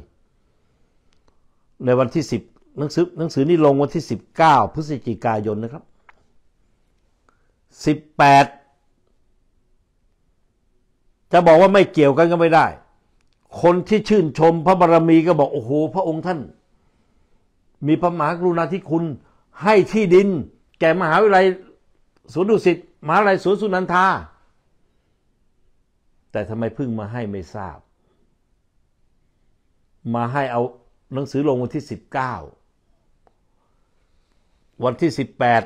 ในวันที่ 10หนังสือหนังสือนี้ลงวันที่ 19 พฤศจิกายนนะครับ 18จะบอกว่าไม่เกี่ยวกันก็ไม่ได้ คนที่ชื่นชมพระบารมีก็บอก โอ้โห พระองค์ท่าน มีพระมหากรุณาธิคุณให้ที่ดิน แก่มหาวิทยาลัยสวนดุสิตมหาวิทยาลัยสวนสุนันทา แต่ทำไมเพิ่งมาให้ไม่ทราบ มาให้เอาหนังสือลงวันที่สิบเก้าวันที่สิบแปด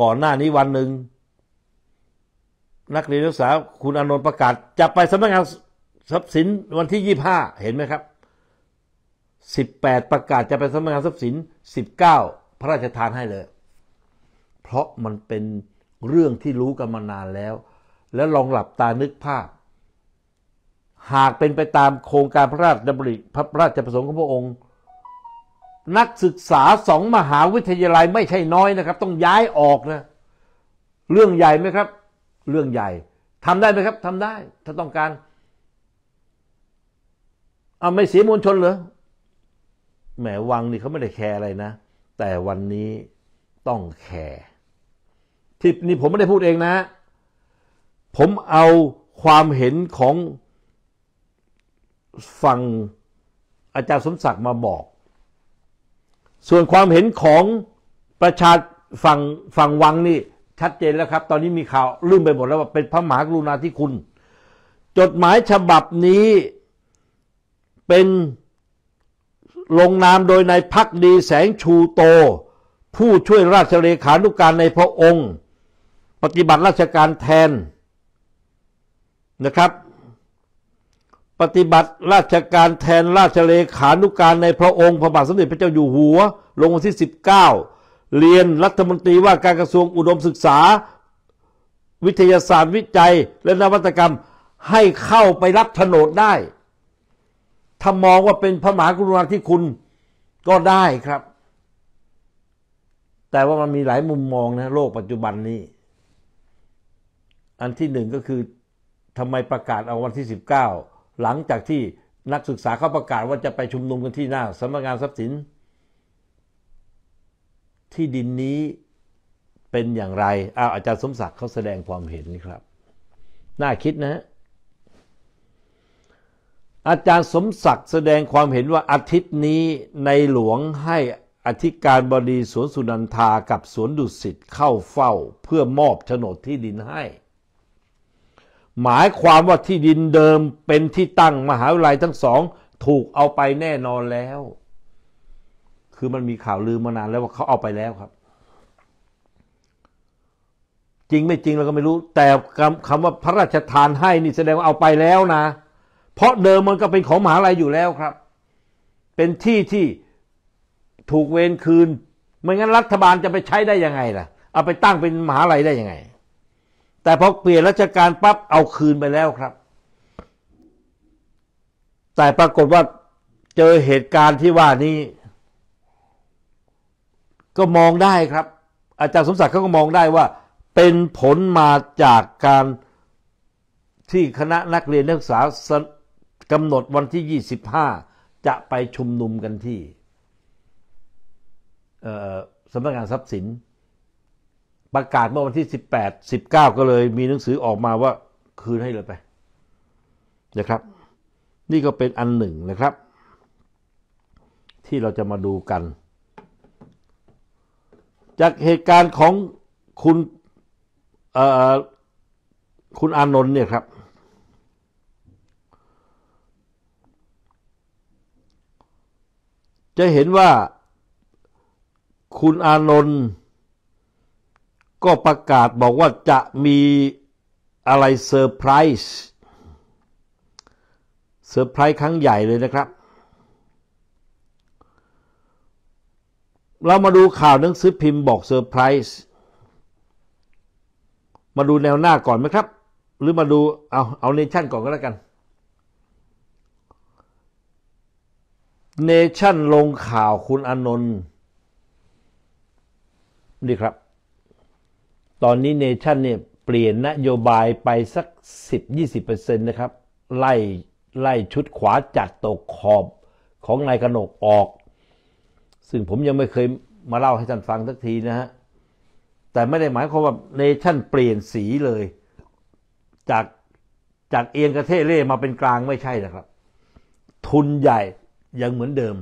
ก่อนหน้านี้วันหนึ่งนักเรียนนักศึกษาคุณอนนท์ประกาศจะไปสำนักงานทรัพย์สินวันที่ยี่ห้าเห็นไหมครับสิบแปดประกาศจะไปสำนักงานทรัพย์สินสิบเก้าพระราชทานให้เลย เพราะมันเป็นเรื่องที่รู้กันมานานแล้ว แล้วลองหลับตานึกภาพ หากเป็นไปตามโครงการพระราชดำริพระราชประสงค์ของพระองค์ นักศึกษาสองมหาวิทยาลัยไม่ใช่น้อยนะครับ ต้องย้ายออกนะ เรื่องใหญ่ไหมครับเรื่องใหญ่ทำได้ไหมครับ ทำได้ ถ้าต้องการเอาไม่เสียมวลชนเหรอแหมวังนี่เขาไม่ได้แคร์อะไรนะ แต่วันนี้ต้องแคร์ที่นี่ผมไม่ได้พูดเองนะ ผมเอาความเห็นของฝั่งอาจารย์สมศักดิ์มาบอก ส่วนความเห็นของประชาฝั่งฝั่งวังนี่ชัดเจนแล้วครับตอนนี้มีข่าวลืมไปหมดแล้วว่าเป็นพระมหากรุณาธิคุณ จดหมายฉบับนี้เป็นลงนามโดยนายพักดีแสงชูโต ผู้ช่วยราชเลขานุกการในพระองค์ ปฏิบัติราชการแทนนะครับ ปฏิบัติราชการแทนราชเลขานุกการในพระองค์ พระบาทสมเด็จพระเจ้าอยู่หัว ลงวันที่ 19เรียน รัฐมนตรีว่าการกระทรวงอุดมศึกษา วิทยาศาสตร์วิจัยและนวัตกรรมให้เข้าไปรับโฉนดได้ถ้ามองว่าเป็นพระมหากรุณาธิคุณก็ได้ครับ แต่ว่ามันมีหลายมุมมองนะโลกปัจจุบันนี้ อันที่หนึ่งก็คือทำไมประกาศเอาวันที่ 19 หลังจากที่นักศึกษาเขาประกาศว่าจะไปชุมนุมกันที่หน้าสำนักงานทรัพย์สินที่ดินนี้เป็นอย่างไร อาอาจารย์สมศักดิ์เขาแสดงความเห็นนี่ครับ น่าคิดนะ อาจารย์สมศักดิ์แสดงความเห็นว่าอาทิตย์นี้ในหลวงให้อธิการบดีสวนสุนันทากับสวนดุสิตเข้าเฝ้าเพื่อมอบโฉนดที่ดินให้ หมายความว่าที่ดินเดิมเป็นที่ตั้งมหาวิทยาลัยทั้งสอง ถูกเอาไปแน่นอนแล้วคือมันมีข่าวลือมานานแล้วว่าเขาเอาไปแล้วครับ จริงไม่จริงเราก็ไม่รู้ แต่คำว่าพระราชทานให้นี่แสดงว่าเอาไปแล้วนะ เพราะเดิมมันก็เป็นของมหาลัยอยู่แล้วครับ เป็นที่ที่ถูกเวรคืนไม่งั้นรัฐบาลจะไปใช้ได้ยังไงล่ะ เอาไปตั้งเป็นมหาลัยได้ยังไง แต่พอเปลี่ยนราชการปั๊บเอาคืนไปแล้วครับ แต่ปรากฏว่าเจอเหตุการณ์ที่ว่านี้ก็มองได้ครับ อาจารย์สมศักดิ์เขาก็มองได้ว่าเป็นผลมาจากการที่คณะนักเรียนนักศึกษากำหนดวันที่ 25 จะไปชุมนุมกันที่สำนักงานทรัพย์สิน ประกาศเมื่อวันที่ 18 19 ก็เลย มีหนังสือออกมาว่าคืนให้เลยไปนะครับ นี่ก็เป็นอันหนึ่งนะครับ ที่เราจะมาดูกันจากเหตุการณ์ของคุณคุณอานนท์เนี่ยครับ จะเห็นว่าคุณอานนท์ก็ประกาศบอกว่าจะมีอะไรเซอร์ไพรส์เซอร์ไพรส์ครั้งใหญ่เลยนะครับเรามาดูข่าวหนังสือพิมพ์บอกเซอร์ไพรส์มาดูแนวหน้าก่อนไหมครับ หรือมาดูเอา เอาเนชั่นก่อนก็แล้วกันเนชั่นลงข่าวคุณอนนท์นี่ครับ ตอนนี้เนชั่นเนี่ย เปลี่ยนนโยบายไปสัก 10-20%นะครับ ไล่ ไล่ชุดขวาจัดตกขอบของนายกนกออกซึ่งผมยังไม่เคยมาเล่าให้ท่านฟังสักทีนะฮะ แต่ไม่ได้หมายความว่าเนชั่นเปลี่ยนสีเลย จากจากเอียงกระเทเล่มาเป็นกลางไม่ใช่นะครับ ทุนใหญ่ยังเหมือนเดิม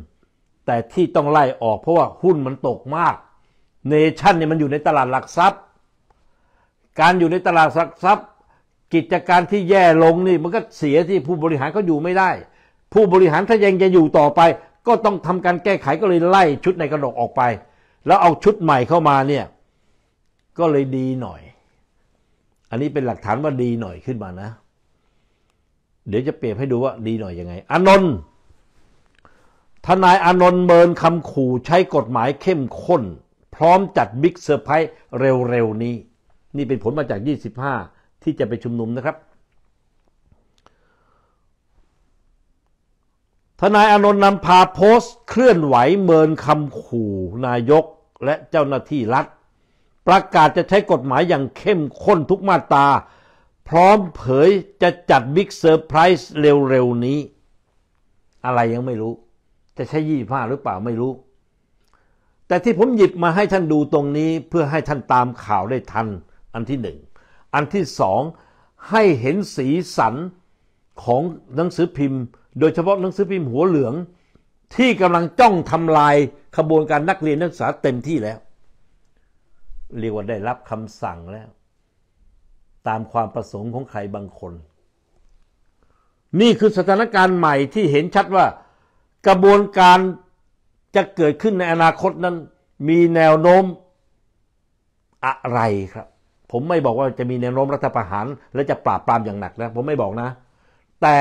แต่ที่ต้องไล่ออกเพราะว่าหุ้นมันตกมาก เนชั่นเนี่ยมันอยู่ในตลาดหลักทรัพย์ การอยู่ในตลาดหลักทรัพย์ กิจการที่แย่ลงนี่มันก็เสียที่ผู้บริหารเขาอยู่ไม่ได้ ผู้บริหารถ้ายังจะอยู่ต่อไปก็ต้องทำการแก้ไขก็เลยไล่ชุดในกระดกออกไป แล้วเอาชุดใหม่เข้ามาเนี่ย ก็เลยดีหน่อย อันนี้เป็นหลักฐานว่าดีหน่อยขึ้นมานะ เดี๋ยวจะเปรียบให้ดูว่าดีหน่อยยังไง อนนท์ทนายอนนท์เมินคำขู่ใช้กฎหมายเข้มข้น พร้อมจัดบิ๊กเซอร์ไพรส์เร็วๆนี้ นี่เป็นผลมาจาก 25 ที่จะไปชุมนุมนะครับทนายอนนท์นำพาโพสต์เคลื่อนไหวเมินคำขู่ นายกและเจ้าหน้าที่รัฐ ประกาศจะใช้กฎหมายอย่างเข้มข้นทุกมาตราพร้อมเผยจะจัดบิ๊กเซอร์ไพรส์เร็วๆนี้ อะไรยังไม่รู้ จะใช้ยี่ห้าหรือเปล่าไม่รู้ แต่ที่ผมหยิบมาให้ท่านดูตรงนี้เพื่อให้ท่านตามข่าวได้ทันอันที่หนึ่ง อันที่สอง ให้เห็นสีสันของหนังสือพิมพ์โดยเฉพาะหนังสือพิมพ์หัวเหลือง ที่กำลังจ้องทำลายขบวนการนักเรียนนักศึกษาเต็มที่แล้ว เรียกว่าได้รับคำสั่งแล้ว ตามความประสงค์ของใครบางคน นี่คือสถานการณ์ใหม่ที่เห็นชัดว่า กระบวนการจะเกิดขึ้นในอนาคตนั้น มีแนวโน้มอะไรครับ ผมไม่บอกว่าจะมีแนวโน้มรัฐประหาร และจะปราบปรามอย่างหนักนะผมไม่บอกนะ แต่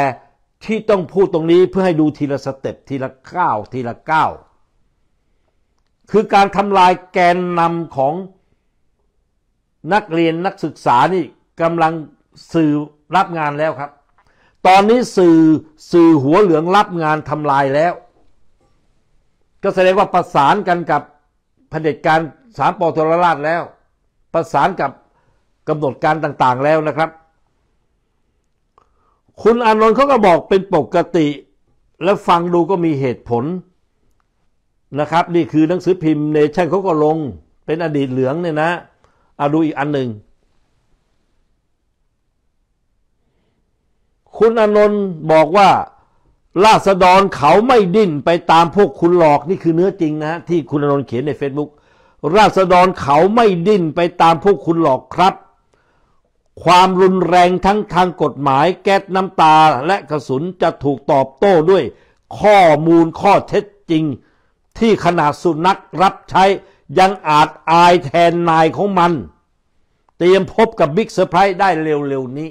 ที่ต้องพูดตรงนี้เพื่อให้ดูทีละสเต็ปทีละก้าวทีละก้าวคือการทำลายแกนนำของนักเรียนนักศึกษานี่กำลังสื่อรับงานแล้วครับ ตอนนี้สื่อสื่อหัวเหลืองรับงานทำลายแล้ว ก็แสดงว่าประสานกันกับเผด็จการสามปอทรราชแล้ว ประสานกับกำหนดการต่างๆแล้วนะครับคุณอานนท์เขาก็บอกเป็นปกติ และฟังดูก็มีเหตุผลนะครับนี่คือหนังสือพิมพ์เนชั่นเขาก็ลง เป็นอดีตเหลืองเนี่ยนะเอาดูอีกอันหนึ่งคุณอนนท์บอกว่า ราษฎรเขาไม่ดิ้นไปตามพวกคุณหลอกนี่คือเนื้อจริงนะ ที่คุณอนนท์เขียนใน Facebook ราษฎรเขาไม่ดิ้นไปตามพวกคุณหลอกครับความรุนแรงทั้งทางกฎหมายแก๊สน้ำตาและกระสุนจะถูกตอบโต้ด้วยข้อมูลข้อเท็จจริงที่ขนาดสุนัขรับใช้ยังอาจอายแทนนายของมัน เตรียมพบกับบิ๊กเซอร์ไพรส์ได้เร็วๆนี้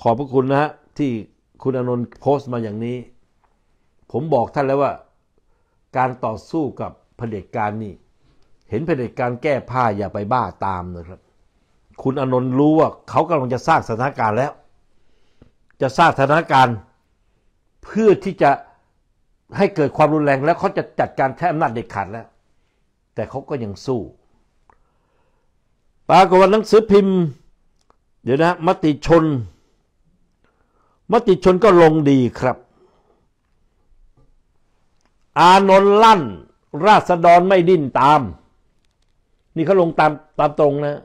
ขอบพระคุณนะะที่คุณอนนท์โพสต์มาอย่างนี้ ผมบอกท่านแล้วว่า การต่อสู้กับเผด็จการนี่เห็นเผด็จการแก้ผ้าอย่าไปบ้าตามนะครับ คุณอนนท์รู้ว่าเขากำลังจะสร้างสถานการณ์แล้ว จะสร้างสถานการณ์ เพื่อที่จะให้เกิดความรุนแรงแล้วเขาจะจัดการใช้อำนาจเด็ดขาดแล้ว แต่เขาก็ยังสู้ปรากฏว่าหนังสือพิมพ์เดี๋ยวนะมติชน มติชนก็ลงดีครับ อานนท์ลั่น ราษฎรไม่ดิ้นตามนี่เขาลงตามตามตรงนะ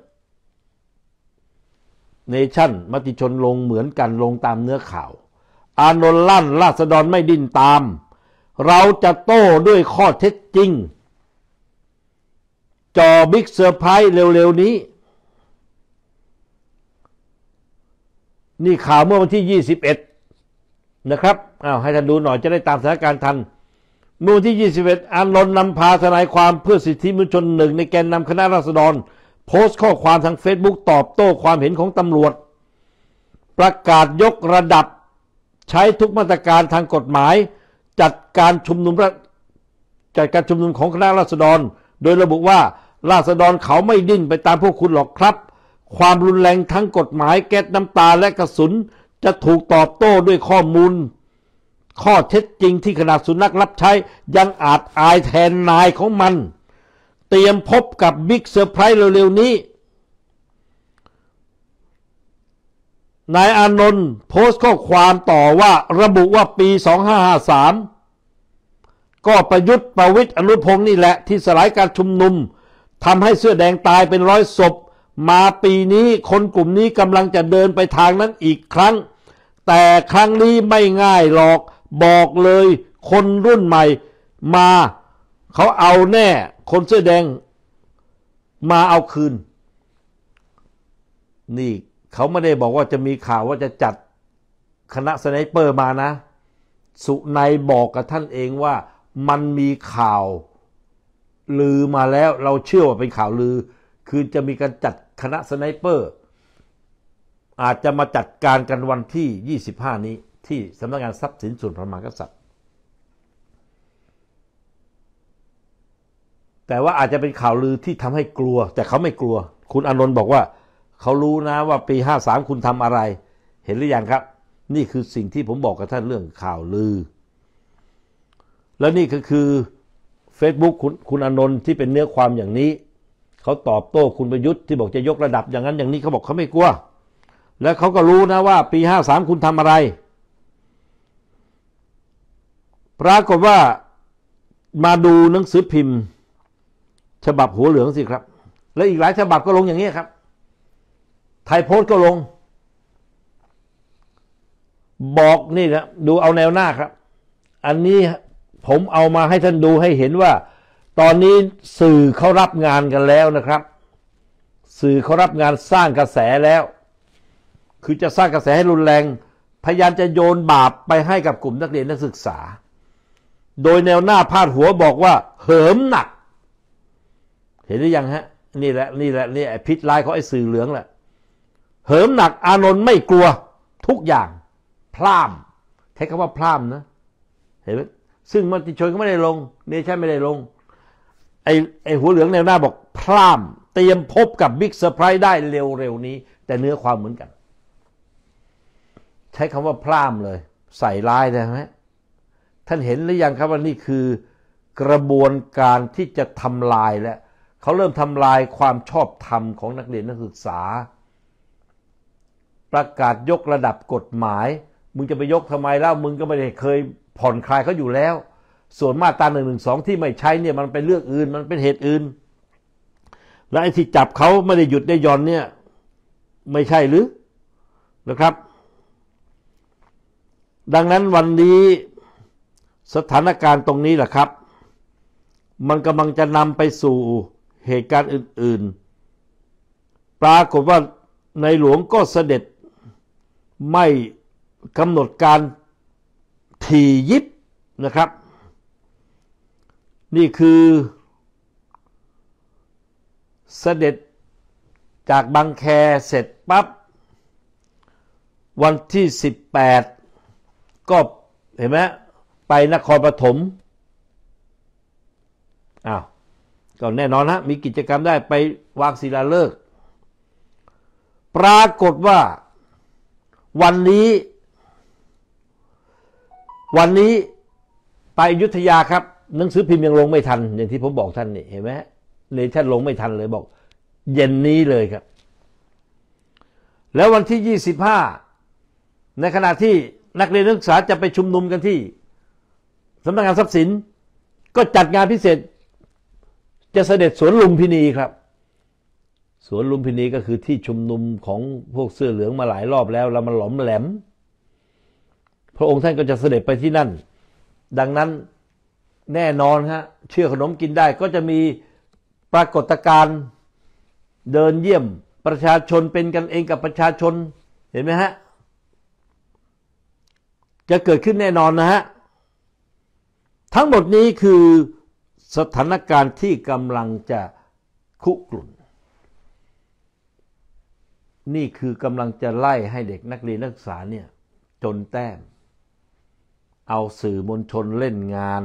เนชั่นมติชนลงเหมือนกันลงตามเนื้อข่าว อานนท์ลั่น ราษฎรไม่ดิ้นตาม เราจะโต้ด้วยข้อเท็จจริง จอบิ๊กเซอร์ไพรส์เร็วๆนี้ นี่ข่าวเมื่อวันที่ 21 นะครับอ้าวให้ท่านดูหน่อยจะได้ตามสถานการณ์ทันมู่นที่ 21อานนท์นำพาทนายความเพื่อสิทธิมนุษยชนหนึ่งในแกนนำคณะราษฎร โพสต์ข้อความทางเฟซบุ๊กตอบโต้ความเห็นของตำรวจ ประกาศยกระดับ ใช้ทุกมาตรการทางกฎหมายจัดการชุมนุม จัดการชุมนุมของคณะราษฎร โดยระบุว่า ราษฎรเขาไม่ดิ้นไปตามพวกคุณหรอกครับ ความรุนแรงทั้งกฎหมาย แก๊สน้ำตาและกระสุนจะถูกตอบโต้ด้วยข้อมูลข้อเท็จจริงที่ขนาดสุนัขรับใช้ยังอาจอายแทนนายของมัน เตรียมพบกับบิ๊กเซอร์ไพรส์เร็วๆนี้นายอานนท์โพสต์ข้อความต่อว่าระบุว่าปี 2553 ก็ประยุทธ์ประวิทย์อนุพงศ์นี่แหละที่สลายการชุมนุมทำให้เสื้อแดงตายเป็นร้อยศพ มาปีนี้คนกลุ่มนี้กำลังจะเดินไปทางนั้นอีกครั้ง แต่ครั้งนี้ไม่ง่ายหรอกบอกเลย คนรุ่นใหม่มา เขาเอาแน่ คนเสื้อแดงมาเอาคืน นี่เขาไม่ได้บอกว่าจะมีข่าวว่าจะจัดคณะสไนเปอร์มานะ สุนายบอกกับท่านเองว่า มันมีข่าวลือมาแล้วเราเชื่อว่าเป็นข่าวลือ คือจะมีการจัดคณะสไนเปอร์ อาจจะมาจัดการกันวันที่ 25 นี้ที่สำนักงานทรัพย์สินส่วนพระมหากษัตริย์ แต่ว่าอาจจะเป็นข่าวลือที่ทำให้กลัว แต่เขาไม่กลัว คุณอนนท์บอกว่า เขารู้นะว่าปี53คุณทำอะไร เห็นหรือยังครับ นี่คือสิ่งที่ผมบอกกับท่านเรื่องข่าวลือ แล้วนี่ก็คือ Facebook คุณคุณอนนท์ที่เป็นเนื้อความอย่างนี้เขาตอบโต้คุณประยุทธ์ที่บอกจะยกระดับอย่างนั้นอย่างนี้เขาบอกเขาไม่กลัว และเขาก็รู้นะว่าปี53คุณทำอะไรปรากฏว่ามาดูหนังสือพิมพ์ ฉบับหัวเหลืองสิครับ และอีกหลายฉบับก็ลงอย่างนี้ครับ ไทยโพสต์ก็ลง บอกนี่นะดูเอาแนวหน้าครับ อันนี้ผมเอามาให้ท่านดูให้เห็นว่า ตอนนี้สื่อเขารับงานกันแล้วนะครับ สื่อเขารับงานสร้างกระแสแล้ว คือจะสร้างกระแสให้รุนแรง พยายามจะโยนบาปไปให้กับกลุ่มนักเรียนนักศึกษาโดยแนวหน้าพาดหัวบอกว่าเหิมหนัก เห็นหรือยังฮะนี่แหละนี่แหละนี่ไอพิษลายเขาไอสื่อเหลืองแหละเหิมหนักอานนท์ไม่กลัว ทุกอย่างพร่ามใช้คำว่าพร่ามนะ เห็นไหมซึ่งมติชนก็ไม่ได้ลงเนชั่นไม่ได้ลงไอไอหัวเหลืองแนวหน้าบอกพร่ามเตรียมพบกับบิ๊กเซอร์ไพรส์ได้เร็ว ๆนี้ แต่เนื้อความเหมือนกัน ใช้คำว่าพร่ามเลย ใส่ลายนะฮะท่านเห็นหรือยังครับว่านี่คือกระบวนการที่จะทำลายและเขาเริ่มทำลายความชอบธรรมของนักเรียนนักศึกษา ประกาศยกระดับกฎหมาย มึงจะไปยกทำไมแล้วมึงก็ไม่ได้เคยผ่อนคลายเขาอยู่แล้ว ส่วนมาตราหนึ่งหนึ่งสองที่ไม่ใช้เนี่ย มันเป็นเรื่องอื่นมันเป็นเหตุอื่น และไอ้ที่จับเขาไม่ได้หยุดได้ย้อนเนี่ย ไม่ใช่หรือนะครับ ดังนั้นวันนี้สถานการณ์ตรงนี้แหละครับ มันกำลังจะนำไปสู่เหตุการณ์อื่นๆ ปรากฏว่าในหลวงก็เสด็จไม่กำหนดการทียิบนะครับ นี่คือเสด็จจากบางแคเสร็จปั๊บวันที่ 18 ก็เห็นไหมไปนครปฐม อ้าว ก็แน่นอนฮะ มีกิจกรรมได้ไปวางศิลาฤกษ์ปรากฏว่าวันนี้ วันนี้ไปยุทธยาครับ หนังสือพิมพ์ยังลงไม่ทัน อย่างที่ผมบอกท่านนี่เห็นไหมเลยท่านลงไม่ทันเลยบอก เย็นนี้เลยครับ แล้ววันที่ยี่สิบห้าในขณะที่นักเรียนนักศึกษาจะไปชุมนุมกันที่สำนักงานทรัพย์สินก็จัดงานพิเศษ จะเสด็จสวนลุมพินีครับ สวนลุมพินีก็คือที่ชุมนุมของพวกเสื้อเหลืองมาหลายรอบแล้วแล้วมันหลอมแหลม พระองค์ท่านก็จะเสด็จไปที่นั่น ดังนั้นแน่นอนฮะ เชื่อขนมกินได้ ก็จะมีปรากฏการณ์เดินเยี่ยมประชาชนเป็นกันเองกับประชาชนเห็นไหมฮะจะเกิดขึ้นแน่นอนนะฮะทั้งหมดนี้คือสถานการณ์ที่กำลังจะคุกรุ่น นี่คือกำลังจะไล่ให้เด็กนักเรียนนักศึกษาเนี่ย จนแต้ม เอาสื่อมวลชนเล่นงาน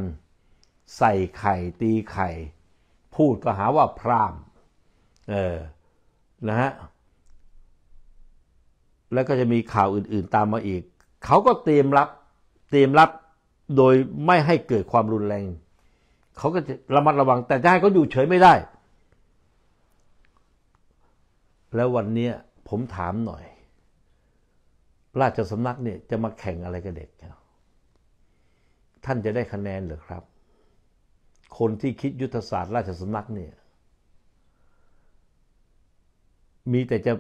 ใส่ไข่ตีไข่ พูดก็หาว่าพรามเออ นะฮะ แล้วก็จะมีข่าวอื่นๆตามมาอีก เขาก็เตรียมรับเตรียมรับโดยไม่ให้เกิดความรุนแรง เขาก็จะระมัดระวัง แต่จะให้เขาอยู่เฉยไม่ได้ แล้ววันนี้ผมถามหน่อย ราชสำนักเนี่ยจะมาแข่งอะไรกับเด็ก ท่านจะได้คะแนนหรือครับ คนที่คิดยุทธศาสตร์ราชสำนักเนี่ย มีแต่จะ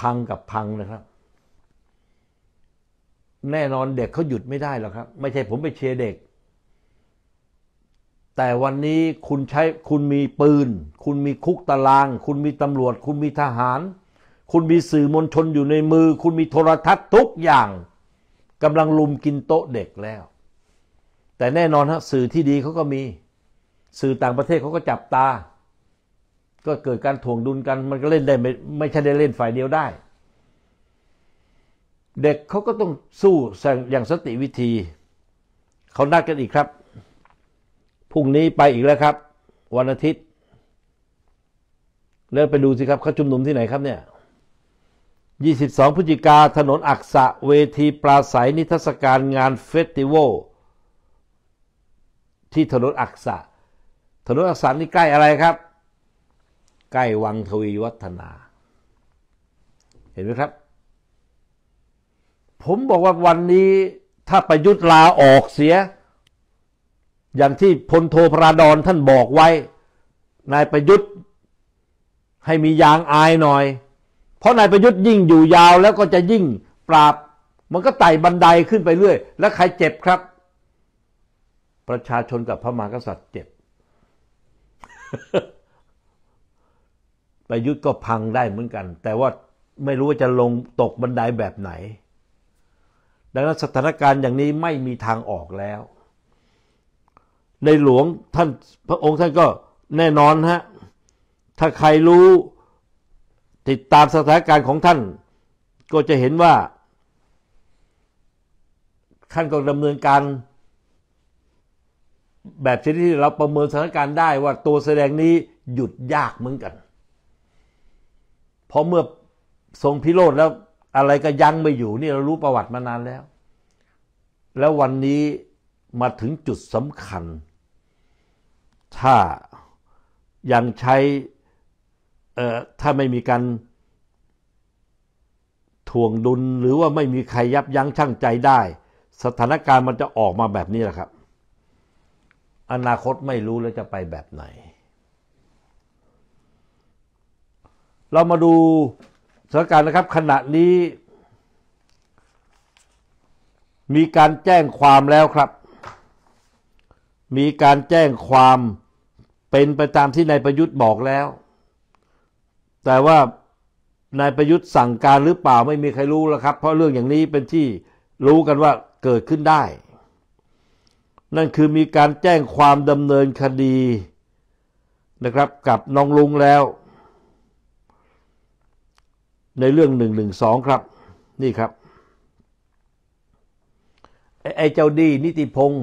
พังกับพังนะครับแน่นอนเด็กเขาหยุดไม่ได้หรอกครับ ไม่ใช่ผมไป เชียร์เด็ก แต่วันนี้คุณใช้คุณมีปืน คุณมีคุกตาราง คุณมีตำรวจ คุณมีทหาร คุณมีสื่อมวลชนอยู่ในมือ คุณมีโทรทัศน์ทุกอย่างกำลังลุม กินโต๊ะเด็กแล้ว แต่แน่นอนฮะสื่อที่ดีเขาก็มี สื่อต่างประเทศเขาก็จับตา ก็เกิดการถ่วงดุลกัน มันก็เล่นได้ไม่ไม่ใช่ได้เล่นฝ่ายเดียวได้เด็กเขาก็ต้องสู้อย่างสติวิธีเขานัดกันอีกครับพรุ่งนี้ไปอีกแล้วครับ วันอาทิตย์แล้วไปดูสิครับเขาชุมนุมที่ไหนครับเนี่ย 22 พฤศจิกาถนนอักษะ เวทีปราศัยนิทรรศการงานเฟสติวัลที่ถนนอักษะ ถนนอักษะนี่ใกล้อะไรครับใกล้วังทวีวัฒนา เห็นไหมครับผมบอกว่าวันนี้ถ้าประยุทธ์ลาออกเสีย อย่างที่พลโทพระดอนท่านบอกไว้ นายประยุทธ์ให้มียางอายหน่อย เพราะนายประยุทธ์ยิ่งอยู่ยาวแล้วก็จะยิ่งปราบมันก็ไต่บันไดขึ้นไปเรื่อย แล้วใครเจ็บครับ ประชาชนกับพระมหากษัตริย์เจ็บประยุทธ์ก็พังได้เหมือนกัน แต่ว่าไม่รู้ว่าจะลงตกบันไดแบบไหนดังนั้นสถานการณ์อย่างนี้ไม่มีทางออกแล้ว ในหลวงท่านพระองค์ท่านก็แน่นอนฮะถ้าใครรู้ติดตามสถานการณ์ของท่าน ก็จะเห็นว่าท่านก็ดำเนินการแบบชนที่เราประเมินสถานการณ์ได้ว่าตัวแสดงนี้หยุดยากเหมือนกัน เพราะเมื่อทรงพิโรธแล้วอะไรก็ยังไม่อยู่นี่เรารู้ประวัติมานานแล้ว แล้ววันนี้มาถึงจุดสำคัญ ถ้ายังใช้ถ้าไม่มีการทวงดุลหรือว่าไม่มีใครยับยั้งชั่งใจได้ สถานการณ์มันจะออกมาแบบนี้แหละครับ อนาคตไม่รู้แล้วจะไปแบบไหน เรามาดูสถานการณ์นะครับขณะนี้ มีการแจ้งความแล้วครับ มีการแจ้งความเป็นไปตามที่นายประยุทธ์บอกแล้ว แต่ว่านายประยุทธ์สั่งการหรือเปล่าไม่มีใครรู้แล้วครับ เพราะเรื่องอย่างนี้เป็นที่รู้กันว่าเกิดขึ้นได้ นั่นคือมีการแจ้งความดำเนินคดีนะครับ กับน้องลุงแล้วในเรื่องหนึ่งหนึ่งสองครับ นี่ครับ ไอ้เจ้าดีนิติพงศ์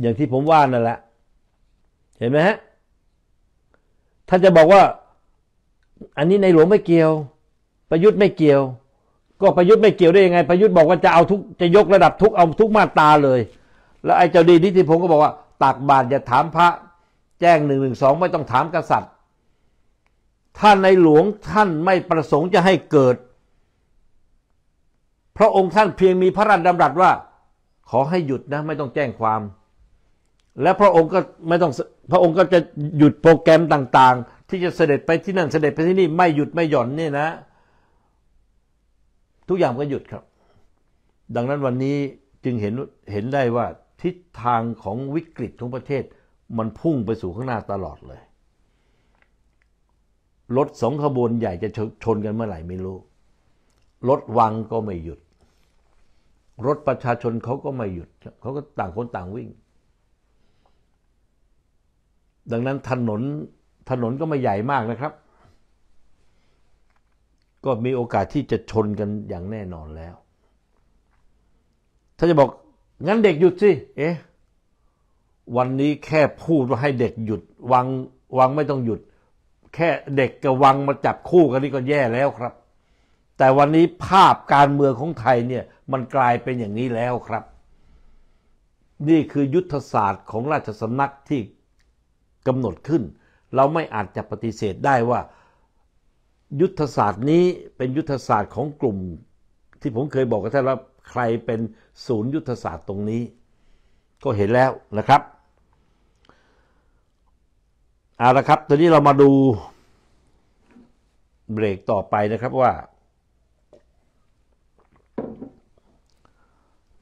อย่างที่ผมว่านั่นแหละเห็นไหมฮะท่านจะบอกว่า อันนี้ในหลวงไม่เกี่ยว ประยุทธ์ไม่เกี่ยว ก็ประยุทธ์ไม่เกี่ยวได้ยังไง ประยุทธ์บอกว่าจะเอาทุกจะยกระดับทุกเอาทุกมาตาเลย แล้วไอ้เจ้าดีนิติพงศ์ก็บอกว่าตากบาตรอย่าถามพระ แจ้งหนึ่งหนึ่งสองไม่ต้องถามกษัตริย์ถ้าในหลวงท่านไม่ประสงค์จะให้เกิด พระองค์ท่านเพียงมีพระราชดำรัสว่า ขอให้หยุดนะไม่ต้องแจ้งความ และพระองค์ก็ ไม่ต้อง พระองค์ก็จะหยุดโปรแกรมต่างๆ ที่จะเสด็จไปที่นั่นเสด็จไปที่นี่ไม่หยุดไม่หย่อนนี่นะ ทุกอย่างก็หยุดครับ ดังนั้นวันนี้จึงเห็นเห็นได้ว่าทิศทางของวิกฤตของประเทศ มันพุ่งไปสู่ข้างหน้าตลอดเลยรถสองขบวนใหญ่จะชนกันเมื่อไหร่ไม่รู้ รถวังก็ไม่หยุด รถประชาชนเขาก็ไม่หยุดเขาก็ต่างคนต่างวิ่ง ดังนั้นถนนถนนก็ไม่ใหญ่มากนะครับ ก็มีโอกาสที่จะชนกันอย่างแน่นอนแล้ว ถ้าจะบอก งั้นเด็กหยุดสิเอ๊ะวันนี้แค่พูดว่าให้เด็กหยุด วังวังไม่ต้องหยุดแค่เด็กกระวังมาจับคู่กันนี่ก็แย่แล้วครับ แต่วันนี้ภาพการเมืองของไทยเนี่ยมันกลายเป็นอย่างนี้แล้วครับ นี่คือยุทธศาสตร์ของราชสำนักที่กำหนดขึ้น เราไม่อาจจะปฏิเสธได้ว่า ยุทธศาสตร์นี้เป็นยุทธศาสตร์ของกลุ่ม ที่ผมเคยบอกกับท่านว่าใครเป็นศูนย์ยุทธศาสตร์ตรงนี้ ก็เห็นแล้วนะครับเอาละครับตอนนี้เรามาดูเบรกต่อไปนะครับว่า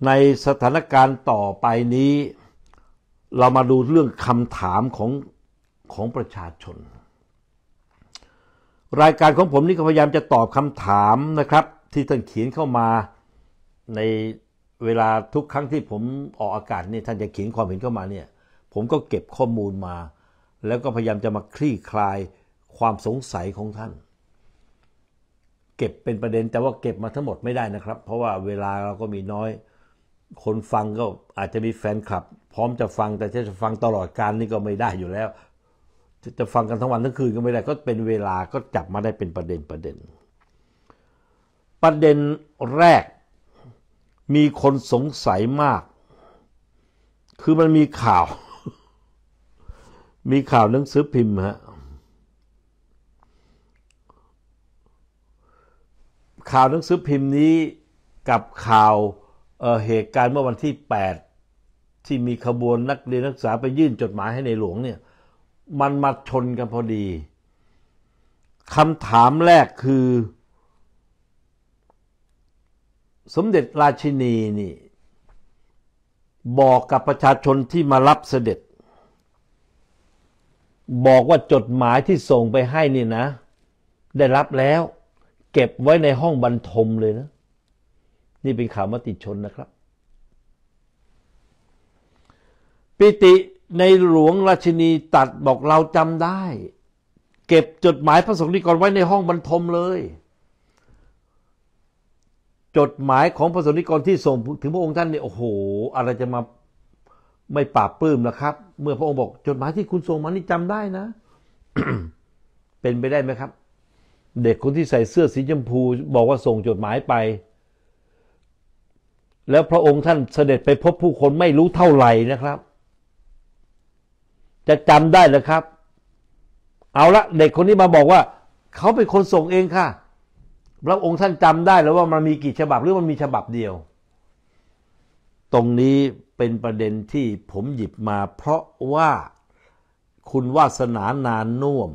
ในสถานการณ์ต่อไปนี้ เรามาดูเรื่องคำถามของ ของประชาชน รายการของผมนี่ก็พยายามจะตอบคำถามนะครับ ที่ท่านเขียนเข้ามา ในเวลาทุกครั้งที่ผมออกอากาศนี่ท่านจะเขียนความเห็นเข้ามาเนี่ยผมก็เก็บข้อมูลมาแล้วก็พยายามจะมาคลี่คลายความสงสัยของท่าน เก็บเป็นประเด็น แต่ว่าเก็บมาทั้งหมดไม่ได้นะครับ เพราะว่าเวลาเราก็มีน้อย คนฟังก็อาจจะมีแฟนคลับพร้อมจะฟังแต่จะฟังตลอดการนี่ก็ไม่ได้อยู่แล้ว จะจะฟังกันทั้งวันทั้งคืนก็ไม่ได้ก็เป็นเวลาก็จับมาได้เป็นประเด็นประเด็น ประเด็นแรกมีคนสงสัยมาก คือมันมีข่าวมีข่าวหนังสือพิมพ์ฮะ ข่าวหนังสือพิมพ์นี้กับข่าวเเหตุการณ์เมื่อวันที่ 8 ที่มีขบวนนักเรียนนักศึกษาไปยื่นจดหมายให้ในหลวงเนี่ย มันมาชนกันพอดีคำถามแรกคือสมเด็จราชินีนี่บอกกับประชาชนที่มารับเสด็จบอกว่าจดหมายที่ส่งไปให้นี่นะ ได้รับแล้ว เก็บไว้ในห้องบรรทมเลยนะ นี่เป็นข่าวมติชนนะครับปิติในหลวงราชินีตัดบอกเราจำได้ เก็บจดหมายพระสงฆ์นิกร ไว้ในห้องบรรทมเลย จดหมายของพระสงฆ์นิกรที่ส่งถึงพระองค์ท่านเนี่ยโอ้โหอะไรจะมาไม่ปราบปลื้มนะครับเมื่อพระองค์บอก จดหมายที่คุณส่งมานี่จำได้นะเป็นไปได้ไหมครับ เด็กคนที่ใส่เสื้อสีชมพู บอกว่าส่งจดหมายไป แล้วพระองค์ท่านเสด็จไปพบผู้คนไม่รู้เท่าไหร่นะครับ จะจำได้หรือครับ เอาละเด็กคนนี้มาบอกว่าเขาเป็นคนส่งเองค่ะ พระองค์ท่านจำได้แล้วว่ามันมีกี่ฉบับหรือมันมีฉบับเดียวตรงนี้เป็นประเด็นที่ผมหยิบมาเพราะว่าคุณวาสนานานน่วม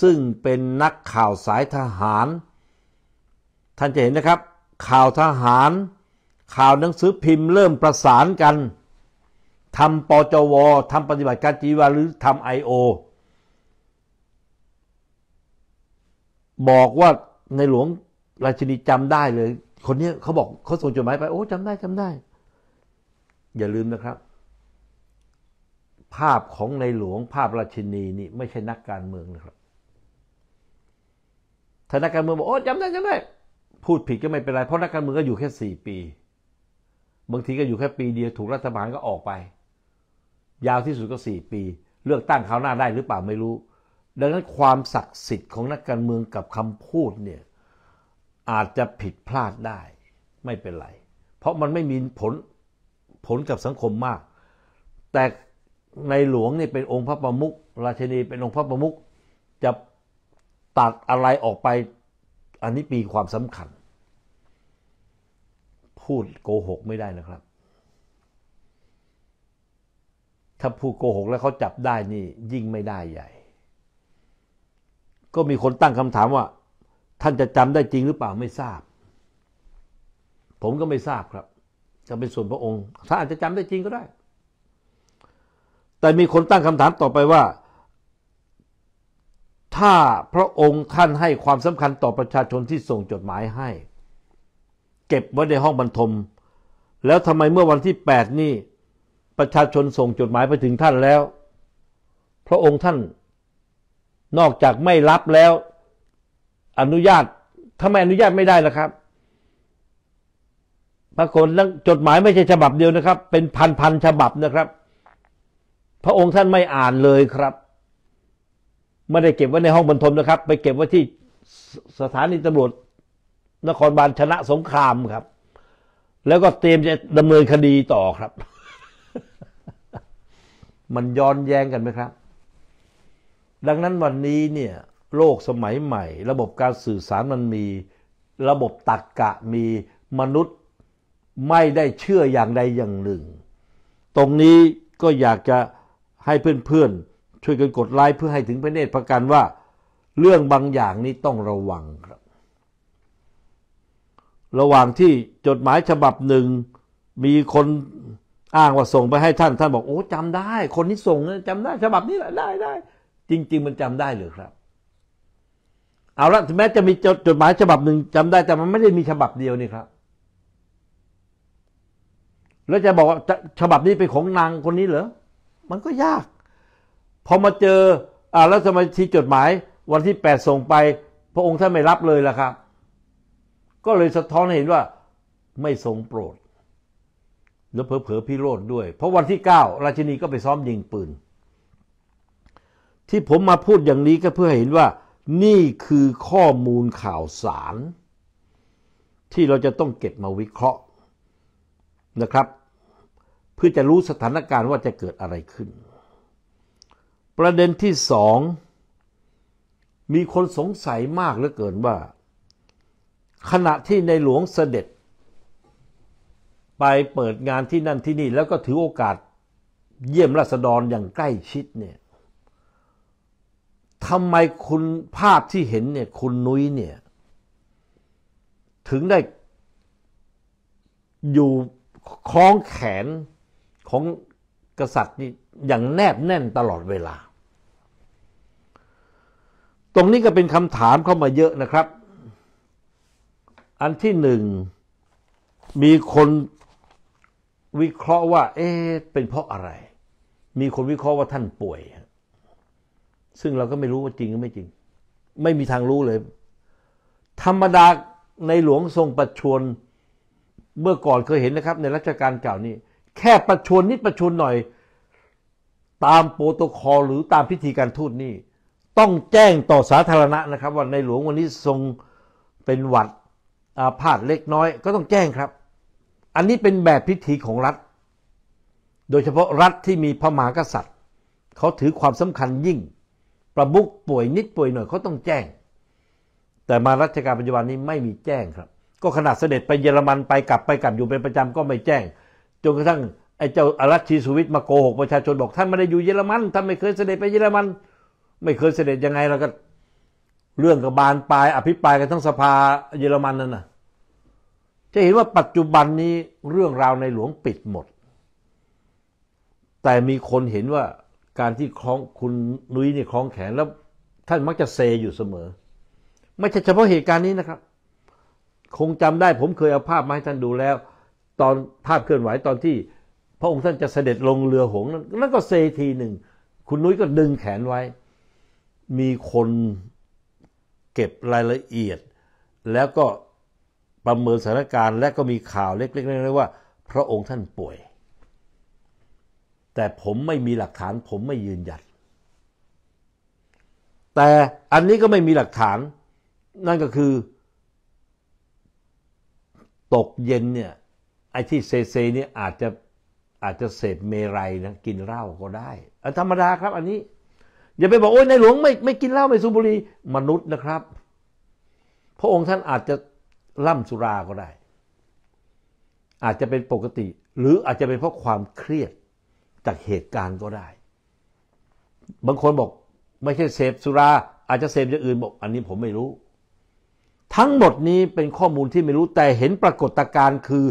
ซึ่งเป็นนักข่าวสายทหาร ท่านจะเห็นนะครับ ข่าวทหาร ข่าวหนังสือพิมพ์เริ่มประสานกันทำปจวทำปฏิบัติการจีวาหรือทำไอโอบอกว่าในหลวงราชินีจำได้เลย คนนี้เขาบอกเขาส่งจดหมายไป โอ้จำได้จำได้อย่าลืมนะครับ ภาพของในหลวงภาพราชินี นี่ ไม่ใช่นักการเมืองนะครับ ถ้านักการเมือง บอกโอ้จำได้จำได้ พูดผิดก็ไม่เป็นไร เพราะนักการเมือง ก็อยู่แค่สี่ปี บางทีก็อยู่แค่ปีเดียวถูกรัฐบาลก็ออกไป ยาวที่สุดก็สี่ปี เลือก ตั้งคราวหน้าได้หรือเปล่าไม่รู้ ดังนั้นความศักดิ์สิทธิ์ของนักการเมืองกับคำพูดเนี่ยอาจจะผิดพลาดได้ ไม่เป็นไรเพราะมันไม่มีผลผลกับสังคมมาก แต่ในหลวงนี่เป็นองค์พระประมุข ราชินีเป็นองค์พระประมุขจะตัดอะไรออกไปอันนี้มีความสำคัญ พูดโกหกไม่ได้นะครับ ถ้าพูดโกหกแล้วเขาจับได้นี่ยิ่งไม่ได้ใหญ่ ก็มีคนตั้งคำถามว่า ท่านจะจำได้จริงหรือเปล่าไม่ทราบ ผมก็ไม่ทราบครับจะเป็นส่วนพระองค์ถ้าอาจจะจำได้จริงก็ได้ แต่มีคนตั้งคำถามต่อไปว่า ถ้าพระองค์ท่านให้ความสำคัญต่อประชาชนที่ส่งจดหมายให้ เก็บไว้ในห้องบรรทม แล้วทำไมเมื่อวันที่ 8 นี่ ประชาชนส่งจดหมายไปถึงท่านแล้ว พระองค์ท่าน นอกจากไม่รับแล้ว อนุญาตทำไมอนุญาตไม่ได้ล่ะครับพรโกนจดหมายไม่ใช่ฉบับเดียวนะครับ เป็นพันพันฉบับนะครับ พระองค์ท่านไม่อ่านเลยครับ ไม่ได้เก็บไว้ในห้องบรรทมนะครับ ไปเก็บไว้ที่สถานีตำรวจนครบาลชนะสงครามครับ แล้วก็เตรียมจะดำเนินคดีต่อครับ มันย้อนแย้งกันไหมครับ ดังนั้นวันนี้เนี่ยโลกสมัยใหม่ ระบบการสื่อสารมันมีระบบตักกะมีมนุษยไม่ได้เชื่ออย่างใดอย่างหนึ่ง ตรงนี้ก็อยากจะให้เพื่อนๆช่วยกันกดไลค์เพื่อให้ถึงพระเนตรประกันว่า เรื่องบางอย่างนี้ต้องระวังครับ ระหว่างที่จดหมายฉบับหนึ่งมีคนอ้างว่าส่งไปให้ท่านท่านบอกโอ้จำได้ คนที่ส่งจำได้ ฉบับนี้แหละได้ได้จริง ๆ มันจำได้หรือครับ เอาละแม้จะมีจดหมายฉบับหนึ่งจำได้แต่มันไม่ได้มีฉบับเดียวนี่ครับแล้วจะบอกว่าฉบับนี้เป็นของนางคนนี้เหรอ มันก็ยาก พอมาเจออ่าแล้วสมาีิจดหมาย วันที่แปดส่งไป พระองค์ท่านไม่รับเลยล่ะครับ ก็เลยสะท้อนให้เห็นว่า ไม่ทรงโปรด แล้วเผลอๆพี่โรดด้วย เพราะวันที่เก้าราชินีก็ไปซ้อมยิงปืน ที่ผมมาพูดอย่างนี้ก็เพื่อให้เห็นว่า นี่คือข้อมูลข่าวสาร ที่เราจะต้องเก็บมาวิเคราะห์นะครับเพื่อจะรู้สถานการณ์ว่าจะเกิดอะไรขึ้น ประเด็นที่สอง มีคนสงสัยมากเหลือเกินว่า ขณะที่ในหลวงเสด็จไปเปิดงานที่นั่นที่นี่แล้วก็ถือโอกาสเยี่ยมราษฎรอย่างใกล้ชิดเนี่ย ทำไมคุณภาพที่เห็นเนี่ยคุณนุ้ยเนี่ย ถึงได้อยู่คล้องแขนของกษัตริย์นี่อย่างแนบแน่นตลอดเวลา ตรงนี้ก็เป็นคำถามเข้ามาเยอะนะครับ อันที่หนึ่งมีคนวิเคราะห์ว่า เอ๊ะเป็นเพราะอะไร มีคนวิเคราะห์ว่าท่านป่วย ซึ่งเราก็ไม่รู้ว่าจริงหรือไม่จริง ไม่มีทางรู้เลย ธรรมดาในหลวงทรงประชวนเมื่อก่อนเคยเห็นนะครับ ในรัชกาลเก่านี้แค่ประชวนนิดประชวนหน่อยตามโปรโตคอลหรือตามพิธีการทูตนี่ต้องแจ้งต่อสาธารณะนะครับ ว่าในหลวงวันนี้ทรงเป็นหวัดอาพาธเล็กน้อย ก็ต้องแจ้งครับ อันนี้เป็นแบบพิธีของรัฐ โดยเฉพาะรัฐที่มีพระมหากษัตริย์เขาถือความสำคัญยิ่ง ประมุกป่วยนิดป่วยหน่อยเขาต้องแจ้ง แต่มารัชการปัจจุบันนี้ไม่มีแจ้งครับ ก็ขนาดเสด็จไปเยอรมันไปกลับไปกลับอยู่เป็นประจำก็ไม่แจ้งจนกระทั่งไอ้เจ้าอารัชชีสุวิทย์มาโกหกประชาชนบอกท่านไม่ได้อยู่เยอรมันท่านไม่เคยเสด็จไปเยอรมันไม่เคยเสด็จยังไงเราก็ เรื่องกับบานปลาย อภิปรายกันทั้งสภา เยอรมันนั่นนะจะเห็นว่าปัจจุบันนี้เรื่องราวในหลวงปิดหมด แต่มีคนเห็นว่าการที่คล้องคุณนุ้ยนี่คล้องแขนแล้ว ท่านมักจะเซอยู่เสมอ ไม่ใช่เฉพาะเหตุการณ์นี้นะครับ คงจำได้ผมเคยเอาภาพมาให้ท่านดูแล้วตอน ภาพเคลื่อนไหวตอนที่พระองค์ท่านจะเสด็จลงเรือหง นั่นก็เซทีหนึ่งคุณนุ้ยก็ดึงแขนไว้ มีคนเก็บรายละเอียด แล้วก็ประเมินสถานการณ์ และก็มีข่าวเล็กๆยๆว่า พระองค์ท่านป่วย แต่ผมไม่มีหลักฐานผมไม่ยืนยันแต่อันนี้ก็ไม่มีหลักฐาน นั่นก็คือตกเย็นเนี่ยไอ้ที่เซเซนี่อาจจะอาจจะเสพเมรัยนะกินเหล้าก็ได้ธรรมดาครับ อันนี้ อย่าไปบอกโอ้ยในหลวง ไม่ไม่กินเหล้าไม่สูบบุหรี่มนุษย์นะครับ พระองค์ท่านอาจจะล่ำสุราก็ได้ อาจจะเป็นปกติหรืออาจจะเป็นเพราะความเครียดจากเหตุการณ์ก็ได้ บางคนบอก ไม่ใช่เสพสุรา อาจจะเสพอย่างอื่นบอก อันนี้ผมไม่รู้ ทั้งหมดนี้เป็นข้อมูลที่ไม่รู้แต่เห็นปรากฏการณ์คือ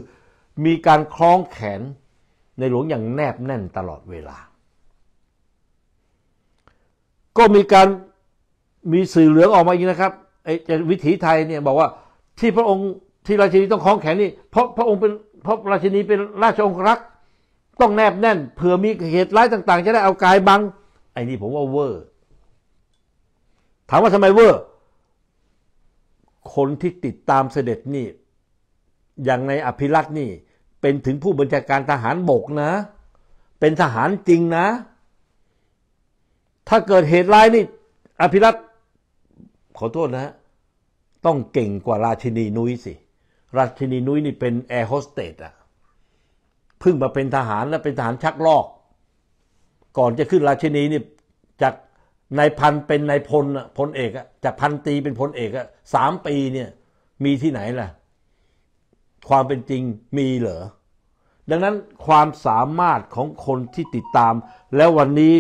มีการคล้องแขนในหลวงอย่างแนบแน่นตลอดเวลา ก็มีการมีสื่อเหลืองออกมาอีกนะครับไอ้วิถีไทยเนี่ยบอกว่าที่พระองค์ที่ราชินีต้องคล้องแขนนี่เพราะพระองค์เป็นเพราะราชินีเป็นราชองครักษ์ต้องแนบแน่นเผื่อมีเหตุร้ายต่าง ๆ จะได้เอากายบังไอ้นี่ผมว่าเวอร์ ถามว่าทำไมเวอร์คนที่ติดตามเสด็จนี่อย่างในอภิรักษ์นี่เป็นถึงผู้บัญชาการทหารบกนะ เป็นทหารจริงนะ ถ้าเกิดเหตุร้ายนี่อภิรัตขอโทษนะ ต้องเก่งกว่าราชินีนุ้ยสิ ราชินีนุ้ยนี่เป็นแอร์โฮสเตสอะพึ่งมาเป็นทหารแล้ว เป็นทหารชักลอก ก่อนจะขึ้นราชินีนี่ จากนายพันเป็นนายพลพลเอกอะจากพันตีเป็นพลเอกอะสามปีเนี่ย มีที่ไหนล่ะความเป็นจริงมีเหรอ ดังนั้นความสามารถของคนที่ติดตาม แล้ววันนี้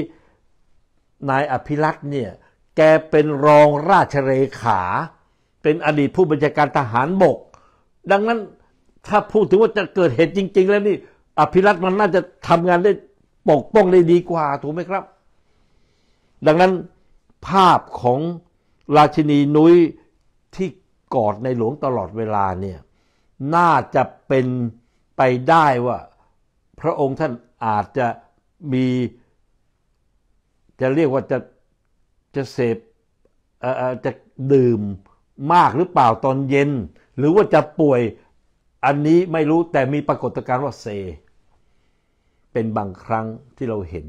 นายอภิรักษ์เนี่ยแกเป็นรองราชเลขา เป็นอดีตผู้บัญชาการทหารบก ดังนั้นถ้าพูดถึงว่าจะเกิดเหตุจริง ๆ แล้วนี่อภิรักษ์มันน่าจะทำงานได้ปกป้องได้ดีกว่าถูกไหมครับ ดังนั้นภาพของราชินีนุ้ยที่กอดในหลวงตลอดเวลาเนี่ยน่าจะเป็นไปได้ว่า พระองค์ท่านอาจจะมีจะเรียกว่าจะ จะเสพจะดื่มมากหรือเปล่าตอนเย็น หรือว่าจะป่วยอันนี้ไม่รู้แต่มีปรากฏการณ์ว่าเซ เป็นบางครั้งที่เราเห็น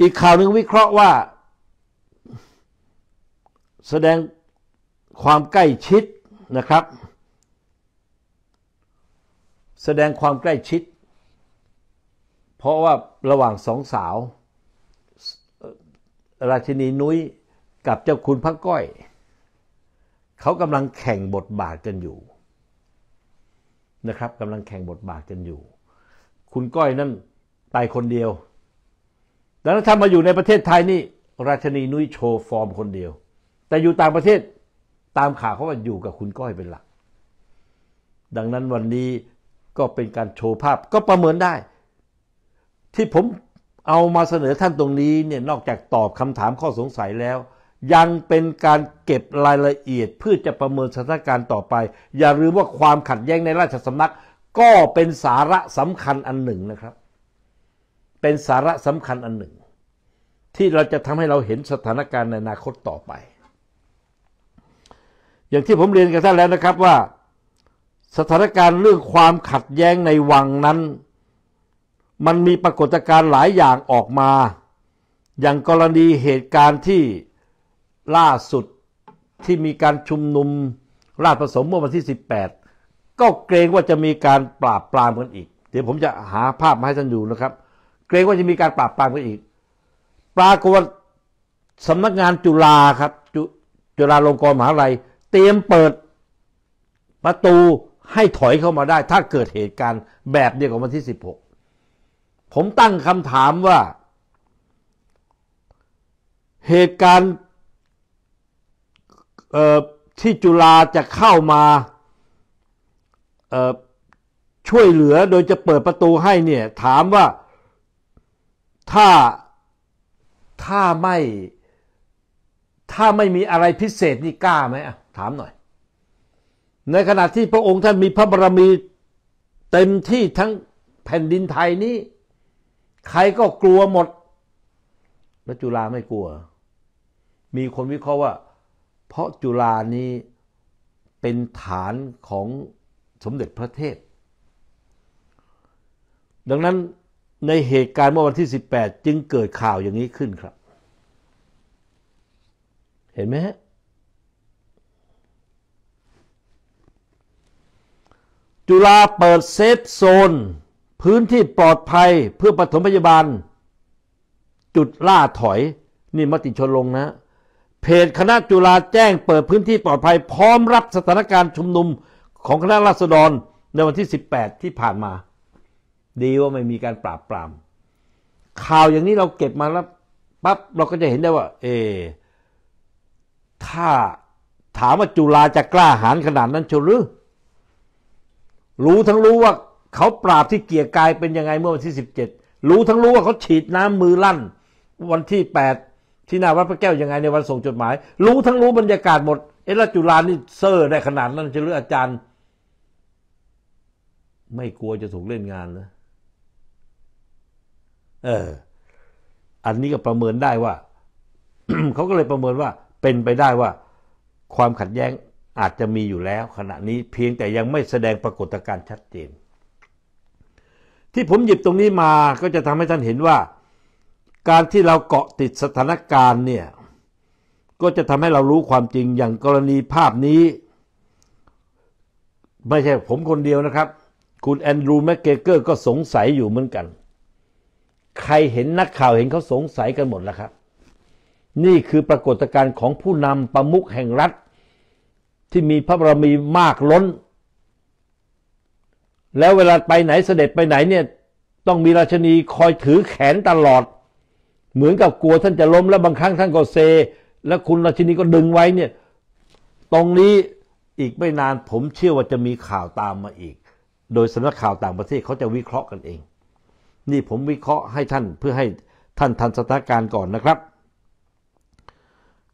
อีกข่าวหนึ่งวิเคราะห์ว่าแสดงความใกล้ชิดนะครับแสดงความใกล้ชิด เพราะว่าระหว่างสองสาวราชินีนุ้ยกับเจ้าคุณพระก้อย เขากำลังแข่งบทบาทกันอยู่ นะครับกำลังแข่งบทบาทกันอยู่ คุณก้อยนั่นตายคนเดียวแล้วถ้ามาอยู่ในประเทศไทยนี่ราชนีนุ้ยโชว์ฟอร์มคนเดียว แต่อยู่ต่างประเทศตามข่าวเขาว่าอยู่กับคุณก้อยเป็นหลัก ดังนั้นวันนี้ก็เป็นการโชว์ภาพก็ประเมินได้ ที่ผมเอามาเสนอท่านตรงนี้เนี่ยนอกจากตอบคำถามข้อสงสัยแล้ว ยังเป็นการเก็บรายละเอียดเพื่อจะประเมินสถานการณ์ต่อไป อย่าลืมว่าความขัดแย้งในราชสำนัก ก็เป็นสาระสำคัญอันหนึ่งนะครับ เป็นสาระสำคัญอันหนึ่ง ที่เราจะทำให้เราเห็นสถานการณ์ในอนาคตต่อไปอย่างที่ผมเรียนกับท่านแล้วนะครับว่าสถานการณ์เรื่องความขัดแย้งในวังนั้น มันมีปรากฏการณ์หลายอย่างออกมา อย่างกรณีเหตุการณ์ที่ล่าสุดที่มีการชุมนุมราชผสมเมื่อวันที่ 18 ก็เกรงว่าจะมีการปราบปรามกันอีกเดี๋ยวผมจะหาภาพมาให้ท่านดูนะครับเกรงว่าจะมีการปราบปรามกันอีก ปรากฏสำนักงานจุฬาครับจจุฬาลงกรณ์มหาวิทยาลัยเตรียมเปิดประตูให้ถอยเข้ามาได้ ถ้าเกิดเหตุการณ์แบบเดียวกับวันที่ 16 ผมตั้งคำถามว่าเหตุการณ์ที่จุฬาจะเข้ามาช่วยเหลือโดยจะเปิดประตูให้เนี่ย ถามว่าถ้าถ้าไม่ถ้าไม่มีอะไรพิเศษนี่กล้าไหมอ่ะถามหน่อย ในขณะที่พระองค์ท่านมีพระบารมี เต็มที่ทั้งแผ่นดินไทยนี้ ใครก็กลัวหมด แล้วจุฬาไม่กลัว มีคนวิเคราะห์ว่า เพราะจุฬานี้เป็นฐานของสมเด็จพระเทพ ดังนั้นในเหตุการณ์เมื่อวันที่ 18 จึงเกิดข่าวอย่างนี้ขึ้นครับ เห็นไหมฮะจุฬาเปิดเซฟโซน พื้นที่ปลอดภัยเพื่อปฐมพยาบาล จุดล่าถอย นี่มติชนลงนะ เพจคณะจุฬาแจ้งเปิดพื้นที่ปลอดภัย พร้อมรับสถานการณ์ชุมนุมของคณะราษฎรในวันที่ 18 ที่ผ่านมา ดีว่าไม่มีการปราบปราม ข่าวอย่างนี้เราเก็บมาแล้วปั๊บเราก็จะเห็นได้ว่า เอ ถ้าถามว่าจุฬาจะกล้าหาญขนาดนั้นชหรือรู้ทั้งรู้ว่าเขาปราบที่เกียร์กายเป็นยังไงเมื่อวันที่17 รู้ทั้งรู้ว่าเขาฉีดน้ำมือลั่น วันที่8ที่หน้าวัดพระแก้วยังไงในวันส่งจดหมาย รู้ทั้งรู้บรรยากาศหมดเอลจุลานี่เซอร์ได้ขนาดนั้นจะเลืออาจารย์ ไม่กลัวจะถูกเล่นงานนะเออ อันนี้ก็ประเมินได้ว่า เขาก็เลยประเมินว่า เป็นไปได้ว่า ความขัดแย้งอาจจะมีอยู่แล้วขณะนี้เพียงแต่ยังไม่แสดงปรากฏการณ์ชัดเจน ที่ผมหยิบตรงนี้มาก็จะทำให้ท่านเห็นว่า การที่เราเกาะติดสถานการณ์เนี่ย ก็จะทำให้เรารู้ความจริงอย่างกรณีภาพนี้ ไม่ใช่ผมคนเดียวนะครับคุณแอนดรูว์แมกเกเกอร์ก็สงสัยอยู่เหมือนกัน ใครเห็นนักข่าวเห็นเขาสงสัยกันหมดแล้วครับ นี่คือปรากฏการณ์ของผู้นำประมุขแห่งรัฐที่มีพระบารมีมากล้น แล้วเวลาไปไหนเสด็จไปไหนเนี่ย ต้องมีราชนีคอยถือแขนตลอด เหมือนกับกลัวท่านจะล้มแล้วบางครั้งท่านก็เซและคุณราชนีก็ดึงไว้เนี่ย ตรงนี้อีกไม่นานผมเชื่อว่าจะมีข่าวตามมาอีก โดยสำนักข่าวต่างประเทศเขาจะวิเคราะห์กันเอง นี่ผมวิเคราะห์ให้ท่านเพื่อให้ท่านทันสถานการณ์ก่อนนะครับ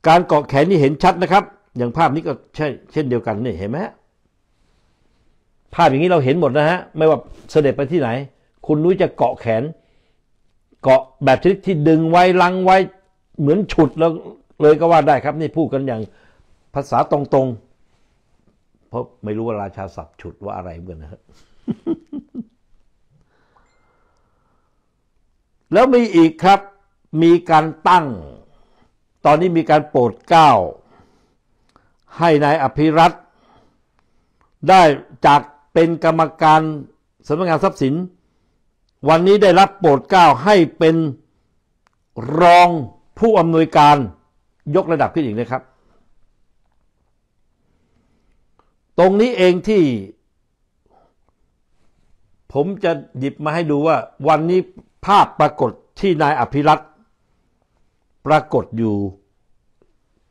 การเกาะแขนนี่เห็นชัดนะครับอย่างภาพนี้ก็ใช่เช่นเดียวกันนี่เห็นไหมภาพอย่างนี้เราเห็นหมดนะฮะ ไม่ว่าเสด็จไปที่ไหน คุณนุ้ยจะเกาะแขน เกาะแบบชนิดที่ดึงไว้ลังไว้เหมือนฉุดแล้ว เลยก็ว่าได้ครับนี่พูดกันอย่างภาษาตรงๆ เพราะไม่รู้ว่าราชาศัพท์ฉุดว่าอะไรเหมือนนะฮะแล้วมีอีกครับมีการตั้ง ตอนนี้มีการโปรดเกล้าให้นายอภิรัตได้จากเป็นกรรมการสำนักงานทรัพย์สิน วันนี้ได้รับโปรดเกล้า ให้เป็นรองผู้อำนวยการยกระดับขึ้นอีกนะครับ ตรงนี้เองที่ ผมจะหยิบมาให้ดูว่าวันนี้ภาพปรากฏที่นายอภิรัตปรากฏอยู่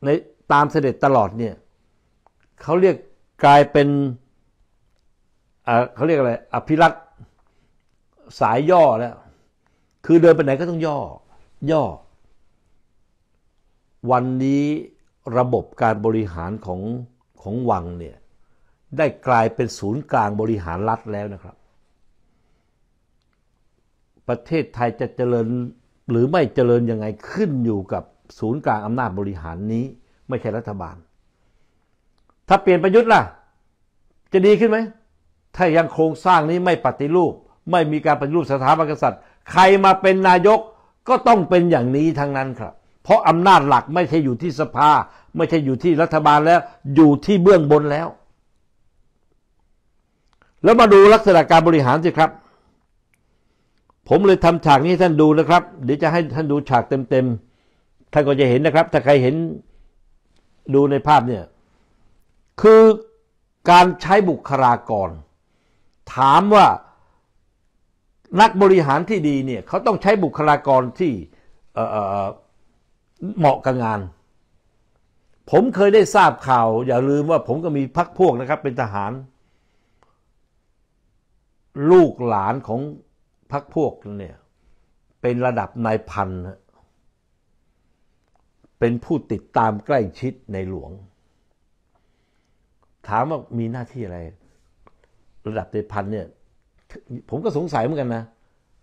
ในตามเสด็จตลอดเนี่ยเขาเรียกกลายเป็นเขาเรียกอะไรอภิรักษ์สายย่อแล้ว คือเดินไปไหนก็ต้องย่อ ย่อ วันนี้ระบบการบริหารของของวังเนี่ยได้กลายเป็นศูนย์กลางบริหารรัฐแล้วนะครับ ประเทศไทยจะเจริญหรือไม่เจริญยังไงขึ้นอยู่กับศูนย์กลางอำนาจบริหารนี้ไม่ใช่รัฐบาลถ้าเปลี่ยนประยุทธ์ล่ะ จะดีขึ้นไหมถ้ายังโครงสร้างนี้ไม่ปฏิรูป ไม่มีการปฏิรูปสถาบันกษัตริย์ ใครมาเป็นนายกก็ต้องเป็นอย่างนี้ทั้งนั้นครับ เพราะอำนาจหลักไม่ใช่อยู่ที่สภา ไม่ใช่อยู่ที่รัฐบาลแล้ว อยู่ที่เบื้องบนแล้ว แล้วมาดูลักษณะการบริหารสิครับ ผมเลยทำฉากนี้้ท่านดูนะครับ เดี๋ยวจะให้ท่านดูฉากเต็มๆท่านก็จะเห็นนะครับ ถ้าใครเห็นดูในภาพเนี่ยคือการใช้บุคลากร ถามว่านักบริหารที่ดีเนี่ย เขาต้องใช้บุคลากรที่เหมาะกับงาน ผมเคยได้ทราบข่าว อย่าลืมว่าผมก็มีพักพวกนะครับ เป็นทหาร ลูกหลานของพักพวกเนี่ย เป็นระดับนายพันเป็นผู้ติดตามใกล้ชิดในหลวงถามว่ามีหน้าที่อะไร ระดับในพันเนี่ยผมก็สงสัยเหมือนกันนะ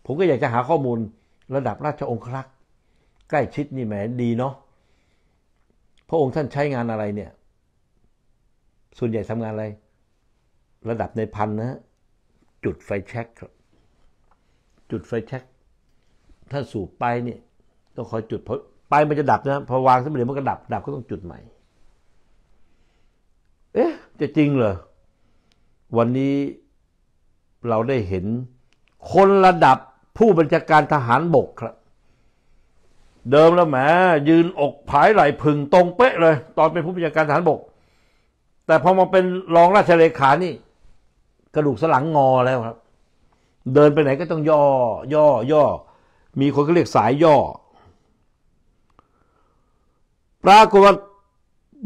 ผมก็ อยากจะหาข้อมูล ระดับราชองครักษ์ใกล้ชิดนี่แหมดีเนาะพระองค์ท่านใช้งานอะไรเนี่ย ส่วนใหญ่ทำงานอะไร ระดับในพันนะ จุดไฟแช็คจุดไฟแช็คถ้าสูบไปเนี่ยต้องคอยจุดเพราะไปมันจะดับนะพอวางสมเด็จมันก็ดับดับก็ต้องจุดใหม่เอ๊ะจะจริงเหรอวันนี้เราได้เห็น คนระดับผู้บัญชาการทหารบกครับ เดิมแล้วแหมยืนอกผายไหลพึงตรงเป๊ะเลย ตอนเป็นผู้บัญชาการทหารบก แต่พอมาเป็นรองราชเลขานี่ กระดูกสลังงอแล้วครับ เดินไปไหนก็ต้องย่อ ย่อย่อ มีคนก็เรียกสายย่อปรากฏว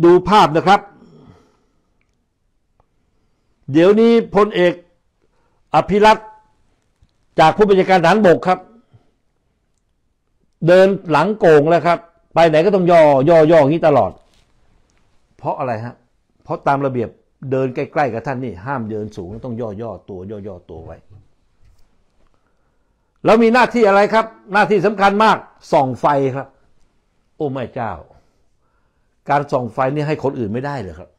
ดูภาพนะครับเดี๋ยวนี้พลเอก อภิรัตจากผู้บัญชาการฐานบกครับ เดินหลังโกงแล้วครับ ไปไหนก็ต้องย่อย่อย่ออย่างนี้ตลอด เพราะอะไรฮะเพราะตามระเบียบเดินใกล้ๆกับท่านนี่ห้ามเดินสูงต้องย่อย่อตัว ย่อย่อตัวไว้ แล้วมีหน้าที่อะไรครับ หน้าที่สำคัญมาก ส่องไฟครับโอ้ไม่เจ้า การส่องไฟนี่ให้คนอื่นไม่ได้เลยครับ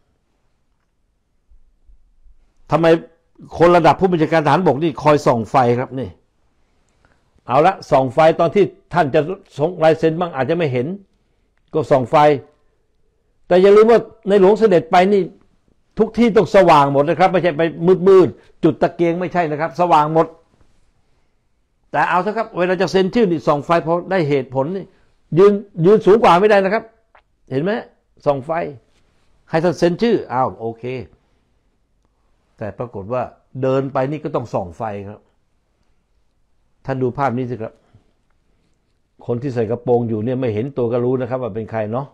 ทำไมคนระดับผู้บัญชาการทหารบก นี่คอยส่องไฟครับนี่เอาละส่องไฟตอนที่ท่านจะส่งลายเซ็นบ้างอาจจะไม่เห็น ก็ส่องไฟ แต่อย่าลืมว่าในหลวงเสด็จไปนี่ ทุกที่ต้องสว่างหมดนะครับไม่ใช่ไปมืดๆจุดตะเกียงไม่ใช่นะครับ สว่างหมด แต่เอาเถอะครับ เวลาจะเซ็นชื่อนี่ส่องไฟพอได้เหตุผลนี่ยืนยืนสูงกว่าไม่ได้นะครับ เห็นไหมส่องไฟ ให้ท่านเซ็นชื่ออ้าวโอเคแต่ปรากฏว่าเดินไปนี่ก็ต้องส่องไฟครับ ท่านดูภาพนี้สิครับ คนที่ใส่กระโปรงอยู่เนี่ยไม่เห็นตัวก็รู้นะครับ ว่าเป็นใครเนาะ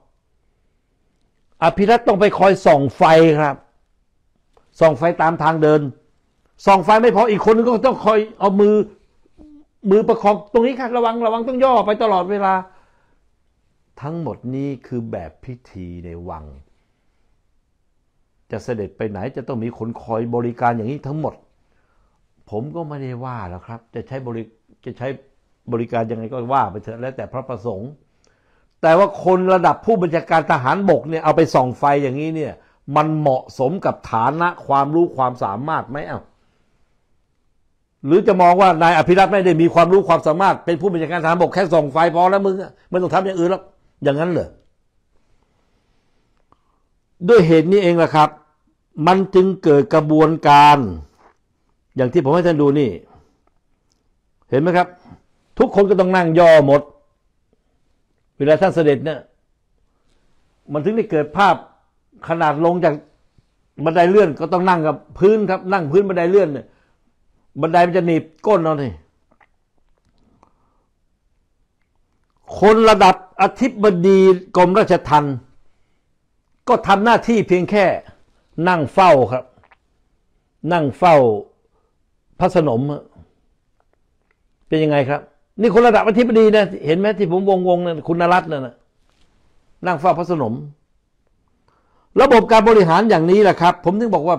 อภิรัตต้องไปคอยส่องไฟครับ ส่องไฟตามทางเดิน ส่องไฟไม่พออีกคนนึงก็ต้องคอยเอามือมือประคองตรงนี้ครับระวังระวังต้องย่อไปตลอดเวลา ทั้งหมดนี้คือแบบพิธีในวังจะเสด็จไปไหนจะต้องมีคนคอยบริการอย่างนี้ทั้งหมด ผมก็ไม่ได้ว่าหรอกครับจะใช้บริจะใช้บริการยังไงก็ว่าไปเถอะแล้วแต่พระประสงค์ แต่ว่าคนระดับผู้บัญชาการทหารบกเนี่ยเอาไปส่องไฟอย่างนี้เนี่ยมันเหมาะสมกับฐานะความรู้ความสามารถไหมเอา้าหรือจะมองว่านายอภิรัตไม่ได้มีความรู้ความสามารถเป็นผู้บัญชาการทหารบกแค่ส่องไฟพอแล้วมึงไม่ต้องทำอย่างอื่นแล้วอย่างนั้นเหรอด้วยเหตุนี้เองละครับมันจึงเกิดกระบวนการ อย่างที่ผมให้ท่านดูนี่ เห็นไหมครับ ทุกคนก็ต้องนั่งย่อหมดเวลาท่านเสด็จเนี่ยมันถึงได้เกิดภาพขนาดลงจาก บันไดเลื่อนก็ต้องนั่งกับ พื้นครับนั่งพื้น บันไดเลื่อนเนี่ยบันไดมันจะหนีบก้นเราทีคนระดับอธิบดีกรมราชทัณฑ์ก็ทำหน้าที่เพียงแค่นั่งเฝ้าครับ นั่งเฝ้า พระสนมเป็นยังไงครับ นี่คนระดับอธิบดีนะเห็นไหมที่ผมวงวงนะั่นคุณนรัตน์นั่นนะนั่งเฝ้าพระสนม ระบบการบริหารอย่างนี้แหละครับ ผมถึงบอกว่า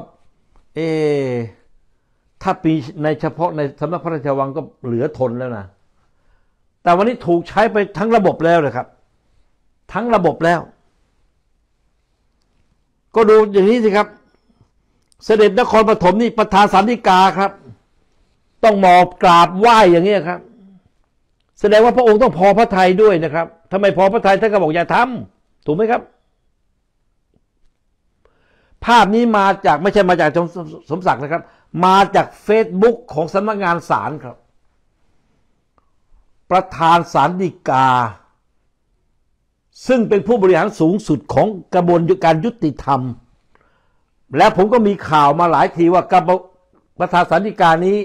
เอ ถ้าปีในเฉพาะในสำนักพระราชวังก็เหลือทนแล้วนะแต่วันนี้ถูกใช้ไปทั้งระบบแล้วนะครับ ทั้งระบบแล้วก็ดูอย่างนี้สิครับเสด็จนครปฐมนี่ประธานสันติกาครับ ต้องหมอบกราบไหว้อย่างนี้ครับ แสดงว่าพระองค์ต้องพอพระทัยด้วยนะครับทำไมพอพระทัยท่านก็บอกอย่าทำถูกไหมครับ ภาพนี้มาจากไม่ใช่มาจากสมศักดิ์นะครับ มาจากเฟซบุ๊กของสำนักงานศาลครับ ประธานสารดีกาซึ่งเป็นผู้บริหารสูงสุดของกระบวนการยุติธรรม และผมก็มีข่าวมาหลายทีว่ากรประธานสันติการนี้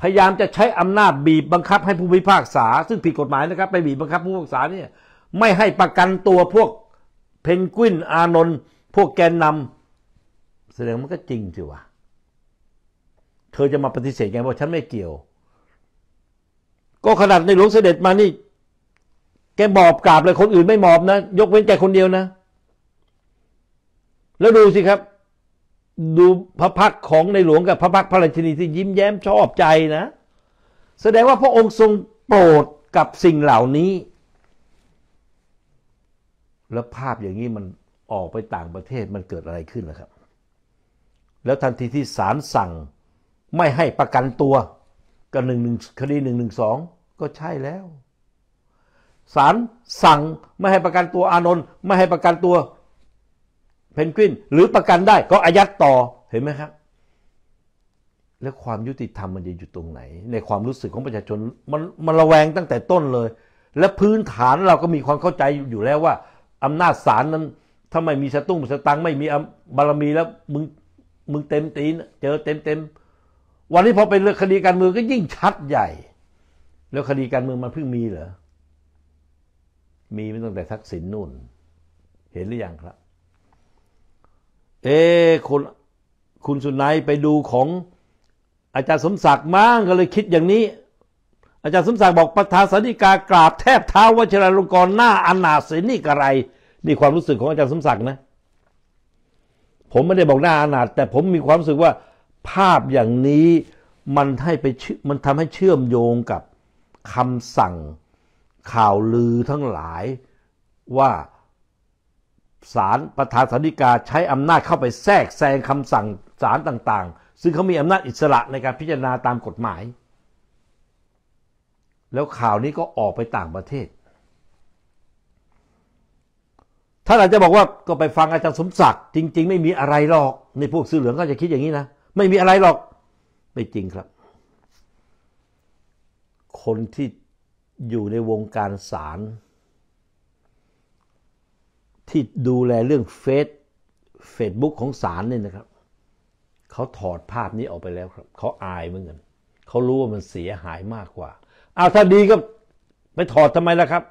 พยายามจะใช้อำนาจบีบบังคับให้ผู้พิพากษา ซึ่งผิดกฎหมายนะครับไปบีบบังคับผู้พิพากษาเนี่ยไม่ให้ประกันตัวพวกเพนกวิน อานนท์พวกแกนนำแสดงมันก็จริงสิวะ เธอจะมาปฏิเสธไงว่าฉันไม่เกี่ยว ก็ขนาดในหลวงเสด็จมานี่แกหมอบกราบเลยคนอื่นไม่หมอบนะ ยกเว้นแกคนเดียวนะ แล้วดูสิครับ ดูพระพักของในหลวงกับพระพักพระราชินีที่ยิ้มแย้มชอบใจนะ แสดงว่าพระองค์ทรงโปรดกับสิ่งเหล่านี้ แล้วภาพอย่างนี้มันออกไปต่างประเทศมันเกิดอะไรขึ้นล่ะครับ แล้วทันทีที่ศาลสั่งไม่ให้ประกันตัวกัหนึ่งหนึ่งคดีหนึ่งหนึ่งสองก็ใช่แล้วศาลสั่งไม่ให้ประกันตัวอานนท์ไม่ให้ประกันตัวเพนกวินหรือประกันได้ก็อายัดต่อเห็นไหมครับแล้วความยุติธรรมมันจะอยู่ตรงไหน ในความรู้สึกของประชาชนมันมันระแวงตั้งแต่ต้นเลย และพื้นฐานเราก็มีความเข้าใจอยู่แล้วว่าอำนาจศาลนั้นถ้าไม่มีสตุ้งสตังไม่มีบารมีแล้วมึงมึงเต็มตีนเจอเต็มเต็มวันนี้พอไปเรื่องคดีการเมืองก็ยิ่งชัดใหญ่ แล้วคดีการเมืองมันเพิ่งมีเหรอมีไม่ตั้งแต่ทักษิณนนู่น เห็นหรือยังครับ เอ๊คณคุณสุนัยไปดูของ อาจารย์สมศักดิ์มั่งก็เลยคิดอย่างนี้ อาจารย์สมศักดิ์บอกประธานสันติกากราบแทบเท้าวชิราลงกรหน้า อนาเินี่กระไรนี่ความรู้สึกของอาจารย์สมศักดิ์นะ ผมไม่ได้บอกหน้าอนาถแต่ผมมีความรู้สึกว่าภาพอย่างนี้มันให้ไปมันทำให้เชื่อมโยงกับคำสั่งข่าวลือทั้งหลายว่าศาลประธานสานิกาใช้อำนาจเข้าไปแทรกแซงคำสั่งศาลต่างๆ ซึ่งเขามีอำนาจอิสระในการพิจารณาตามกฎหมาย แล้วข่าวนี้ก็ออกไปต่างประเทศท่านอาจจะบอกว่าก็ไปฟังอาจารย์สมศักดิ์จริงๆไม่มีอะไรหรอก ในพวกสื่อเหลืองก็จะคิดอย่างนี้นะ ไม่มีอะไรหรอกไม่จริงครับคนที่อยู่ในวงการศาลที่ดูแลเรื่องเฟซเฟซบุ๊กของศาลเนี่ยนะครับ เขาถอดภาพนี้ออกไปแล้วครับ เขาอายเหมือนกันเขารู้ว่ามันเสียหายมากกว่าเอาถ้าดีก็ไปถอดทำไมล่ะครับ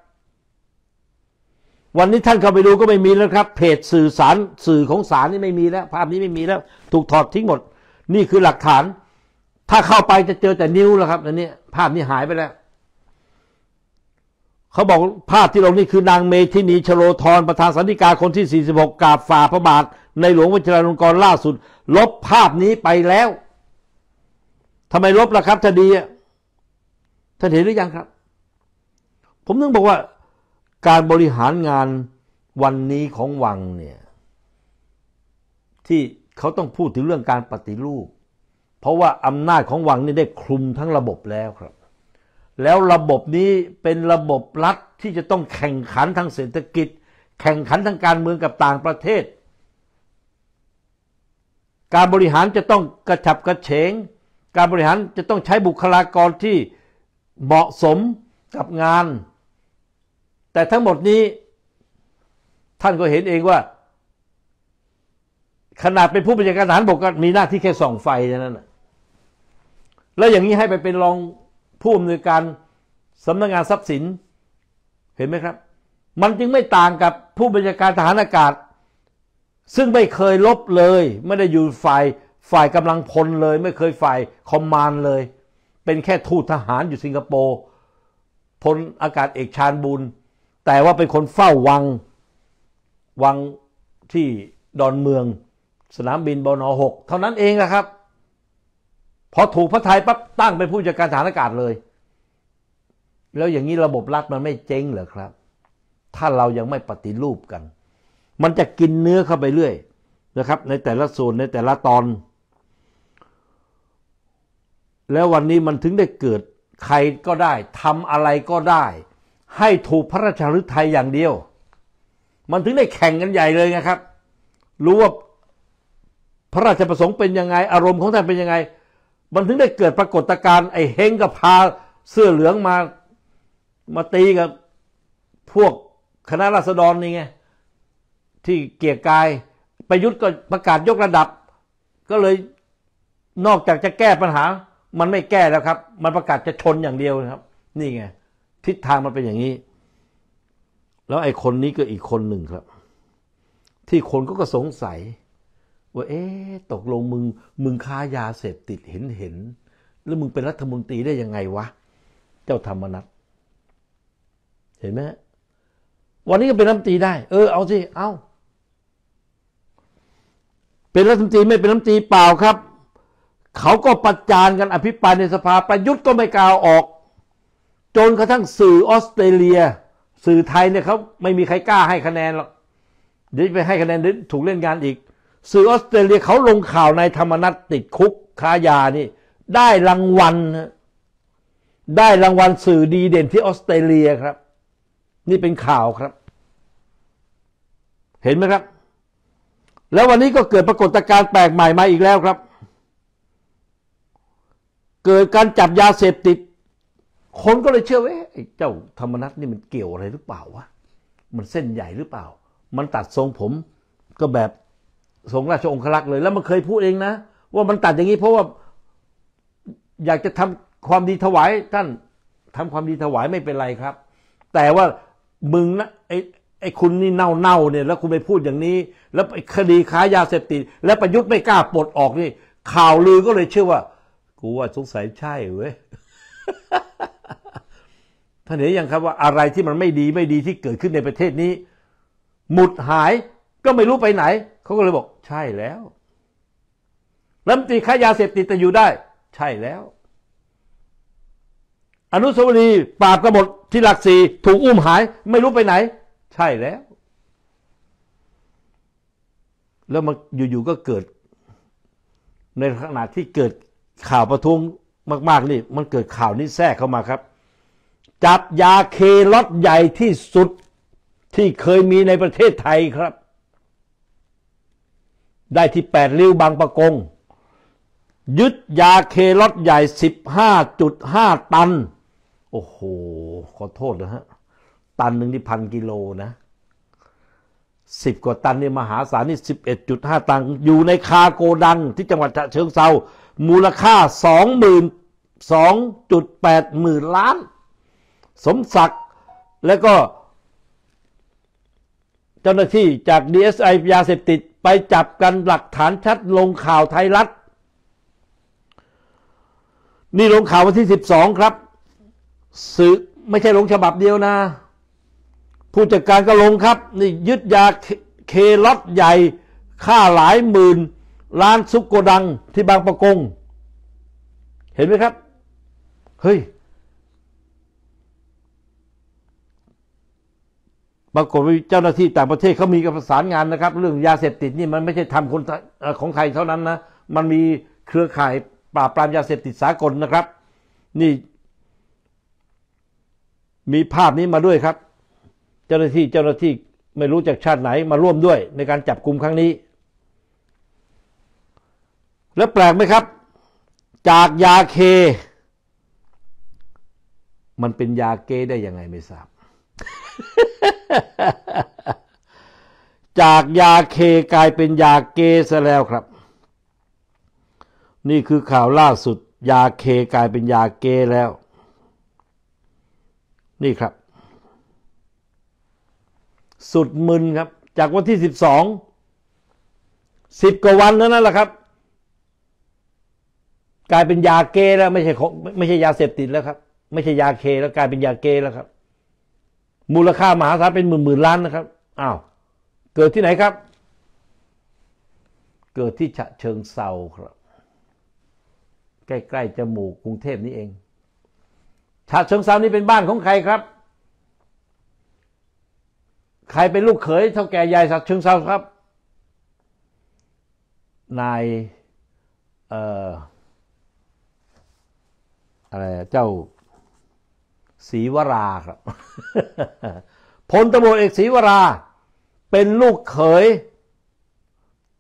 วันนี้ท่านเข้าไปดูก็ไม่มีแล้วครับ เพจสื่อสารสื่อของสารนี่ไม่มีแล้ว ภาพนี้ไม่มีแล้ว ถูกถอดทิ้งหมด นี่คือหลักฐาน ถ้าเข้าไปจะเจอแต่นิ้วแล้วครับอันนี้ภาพนี้หายไปแล้วเขาบอก ภาพที่ลงนี่คือนางเมธินีชโลธร ประธานสันติกาคนที่ 46กราบฝ่าพระบาท ในหลวงวชิรานุกรล่าสุด ลบภาพนี้ไปแล้วทำไมลบล่ะครับท่านดีท่านเห็นหรือยังครับ ผมต้องบอกว่าการบริหารงานวันนี้ของวังเนี่ย ที่เขาต้องพูดถึงเรื่องการปฏิรูป เพราะว่าอำนาจของวังนี่ได้คลุมทั้งระบบแล้วครับแล้วระบบนี้เป็นระบบรัฐที่จะต้องแข่งขันทางเศรษฐกิจ แข่งขันทางการเมืองกับต่างประเทศ การบริหารจะต้องกระฉับกระเฉง การบริหารจะต้องใช้บุคลากรที่เหมาะสมกับงาน แต่ทั้งหมดนี้ท่านก็เห็นเองว่า ขนาดเป็นผู้บัญชาการทหารบกมีหน้าที่แค่ส่องไฟเท่านั้นแล้วอย่างนี้ให้ไปเป็นรองผู้อำนวยการสำนักงงานทรัพย์สินเห็นไหมครับ มันจึงไม่ต่างกับผู้บัญชาการทหารอากาศ ซึ่งไม่เคยลบเลย ไม่ได้อยู่ฝ่ายฝ่ายกำลังพลเลย ไม่เคยฝ่ายคอมมานเลย เป็นแค่ทูตทหารอยู่สิงคโปร์พลอากาศเอกชาญบุญแต่ว่าเป็นคนเฝ้าวังวังที่ดอนเมือง สนามบินบนหกเท่านั้นเองนะครับพอถูกพระไทยปั๊บตั้งเป็นผู้จัดการฐานอากาศเลย แล้วอย่างนี้ระบบรัฐมันไม่เจ๊งเหรอครับ ถ้าเรายังไม่ปฏิรูปกัน มันจะกินเนื้อเข้าไปเรื่อยนะครับ ในแต่ละโซนในแต่ละตอน แล้ววันนี้มันถึงได้เกิด ใครก็ได้ทำอะไรก็ได้ ให้ถูกพระราชฤทัยอย่างเดียว มันถึงได้แข่งกันใหญ่เลยนะครับรู้ว่าพระราชประสงค์เป็นยังไงอารมณ์ของท่านเป็นยังไงมันถึง ได้เกิดปรากฏการณ์ไอ้เฮงกับพา เสื้อเหลืองมามาตีกับพวกคณะราษฎรนี่ไงที่เกียรกายประยุทธ์ก็ประกาศยกระดับ ก็เลยนอกจากจะแก้ปัญหา มันไม่แก้แล้วครับมันประกาศจะชนอย่างเดียวครับ นี่ไงทิศทางมันเป็นอย่างนี้ แล้วไอ้คนนี้ก็อีกคนหนึ่งครับ ที่คนก็ก็สงสัยว่าเอ๊ะตกลงมึง มึงค้ายาเสพติดเห็นเห็นแล้วมึงเป็นรัฐมนตรีได้ยังไงวะเจ้าธรรมนัตเห็นไหมวันนี้ก็เป็นรัฐมนตรีได้ เออเอาสิเอาเป็นรัฐมนตรีไม่เป็นรัฐมนตรีเปล่าครับเขาก็ประจานกันอภิปรายในสภาประยุทธ์ก็ไม่กล่าวออกจนกระทั่งสื่อออสเตรเลีย สื่อไทยเนี่ยเขาไม่มีใครกล้าให้คะแนนหรอกเดี๋ยวไปให้คะแนนถูกเล่นงานอีกสื่อออสเตรเลียเขาลงข่าวนายธรรมนัตติดคุกค้ายานี่ ได้รางวัลได้รางวัลสื่อดีเด่นที่ออสเตรเลียครับ นี่เป็นข่าวครับ เห็นไหมครับ แล้ววันนี้ก็เกิดปรากฏการณ์แปลกใหม่มาอีกแล้วครับ เกิดการจับยาเสพติด คนก็เลยเชื่อว่าไอ้เจ้าธรรมนัตนี่มันเกี่ยวอะไรหรือเปล่าวะมันเส้นใหญ่หรือเปล่า มันตัดทรงผม ก็แบบสงราชองครักษ์เลย แล้วมันเคยพูดเองนะ ว่ามันตัดอย่างนี้เพราะว่า อยากจะทำความดีถวายท่านทำความดีถวายไม่เป็นไรครับ แต่ว่ามึงนะไอ้ไอ้คุณนี่เน่าเน่าเนี่ย แล้วคุณไปพูดอย่างนี้ แล้วคดีค้ายาเสพติด แล้วประยุทธ์ไม่กล้าปลดออกนี่ ข่าวลือก็เลยเชื่อว่า กูว่าสงสัยใช่เว้ยท่านเห็นยังครับว่าอะไรที่มันไม่ดีไม่ดีที่เกิดขึ้นในประเทศนี้ หมุดหายก็ไม่รู้ไปไหนเขาก็เลยบอกใช่แล้วลำมตีค้ายาเสพติดแต่อยู่ได้ ใช่แล้ว อนุสาวรีย์ปราบกบฏที่หลักสี่ถูกอุ้มหายไม่รู้ไปไหน ใช่แล้ว แล้วมาอยู่ๆก็เกิด ในขณะที่เกิดข่าวประท้วงมาก ๆนี่มันเกิดข่าวนี้แทรกเข้ามาครับ จับยาเคล็อตใหญ่ที่สุดที่เคยมีในประเทศไทยครับได้ที่ 8 ริ้วบางประกง ยึดยาเคล็อใหญ่ 15.5 ตัน โอ้โห ขอโทษนะฮะ ตันหนึ่งที่พันกิโลนะสิบกว่าตันนี่มหาศาลนี่สิบเอ็ดจุดห้าตัน อยู่ในคาโกดังที่จังหวัดฉะเชิงเซามูลค่าสองหมื่นสองจุดแปดหมื่นล้าน สมศักดิ์และก็เจ้าหน้าที่จากดีเอสไอยาเสพติดไปจับกันหลักฐานชัด ลงข่าวไทยรัฐ นี่ลงข่าววันที่สิบสองครับ สื่อไม่ใช่ลงฉบับเดียวนะผู้จัดการก็ลงครับ นี่ยึดยาเคล็อตใหญ่ค่าหลายหมื่น ล้านซุกโกดังที่บางประกงเห็นไหมครับ เฮ้ยปรากฏว่าเจ้าหน้าที่ต่างประเทศเขามีการประสานงานนะครับ เรื่องยาเสพติดนี่มันไม่ใช่ทำคนของไทยเท่านั้นนะ มันมีเครือข่ายปราบปรามยาเสพติดสากลนะครับ นี่ มีภาพนี้มาด้วยครับ เจ้าหน้าที่เจ้าหน้าที่ไม่รู้จากชาติไหนมาร่วมด้วยในการจับกลุ่มครั้งนี้ แล้วแปลกไหมครับ จากยาเค มันเป็นยาเกได้ยังไงไม่ทราบจากยาเคกลายเป็นยาเกซะแล้วครับ นี่คือข่าวล่าสุดยาเค กลายเป็นยาเกแล้ว นี่ครับ สุดมึนครับ จากวันที่สิบสองสิบกว่าวันแล้วนั้นแหละครับ กลายเป็นยาเกแล้วไม่ใช่ไม่ใช่ยาเสพติดแล้วครับไม่ใช่ยาเคแล้ว กลายเป็นยาเกแล้วครับมูลค่ามหาศาลเป็น หมื่นหมื่นล้านนะครับ อ้าว เกิดที่ไหนครับ เกิดที่ฉะเชิงเซาครับ ใกล้ๆ จมูกกรุงเทพนี่เองฉะเชิงเซานี่เป็นบ้านของใครครับ ใครเป็น ลูกเขย เท่าแก่ยายฉะเชิงเซาครับ นายเอ่ออะไร เจ้าศรีวราครับพลตำรวจเอกศรีวรา เป็นลูกเขย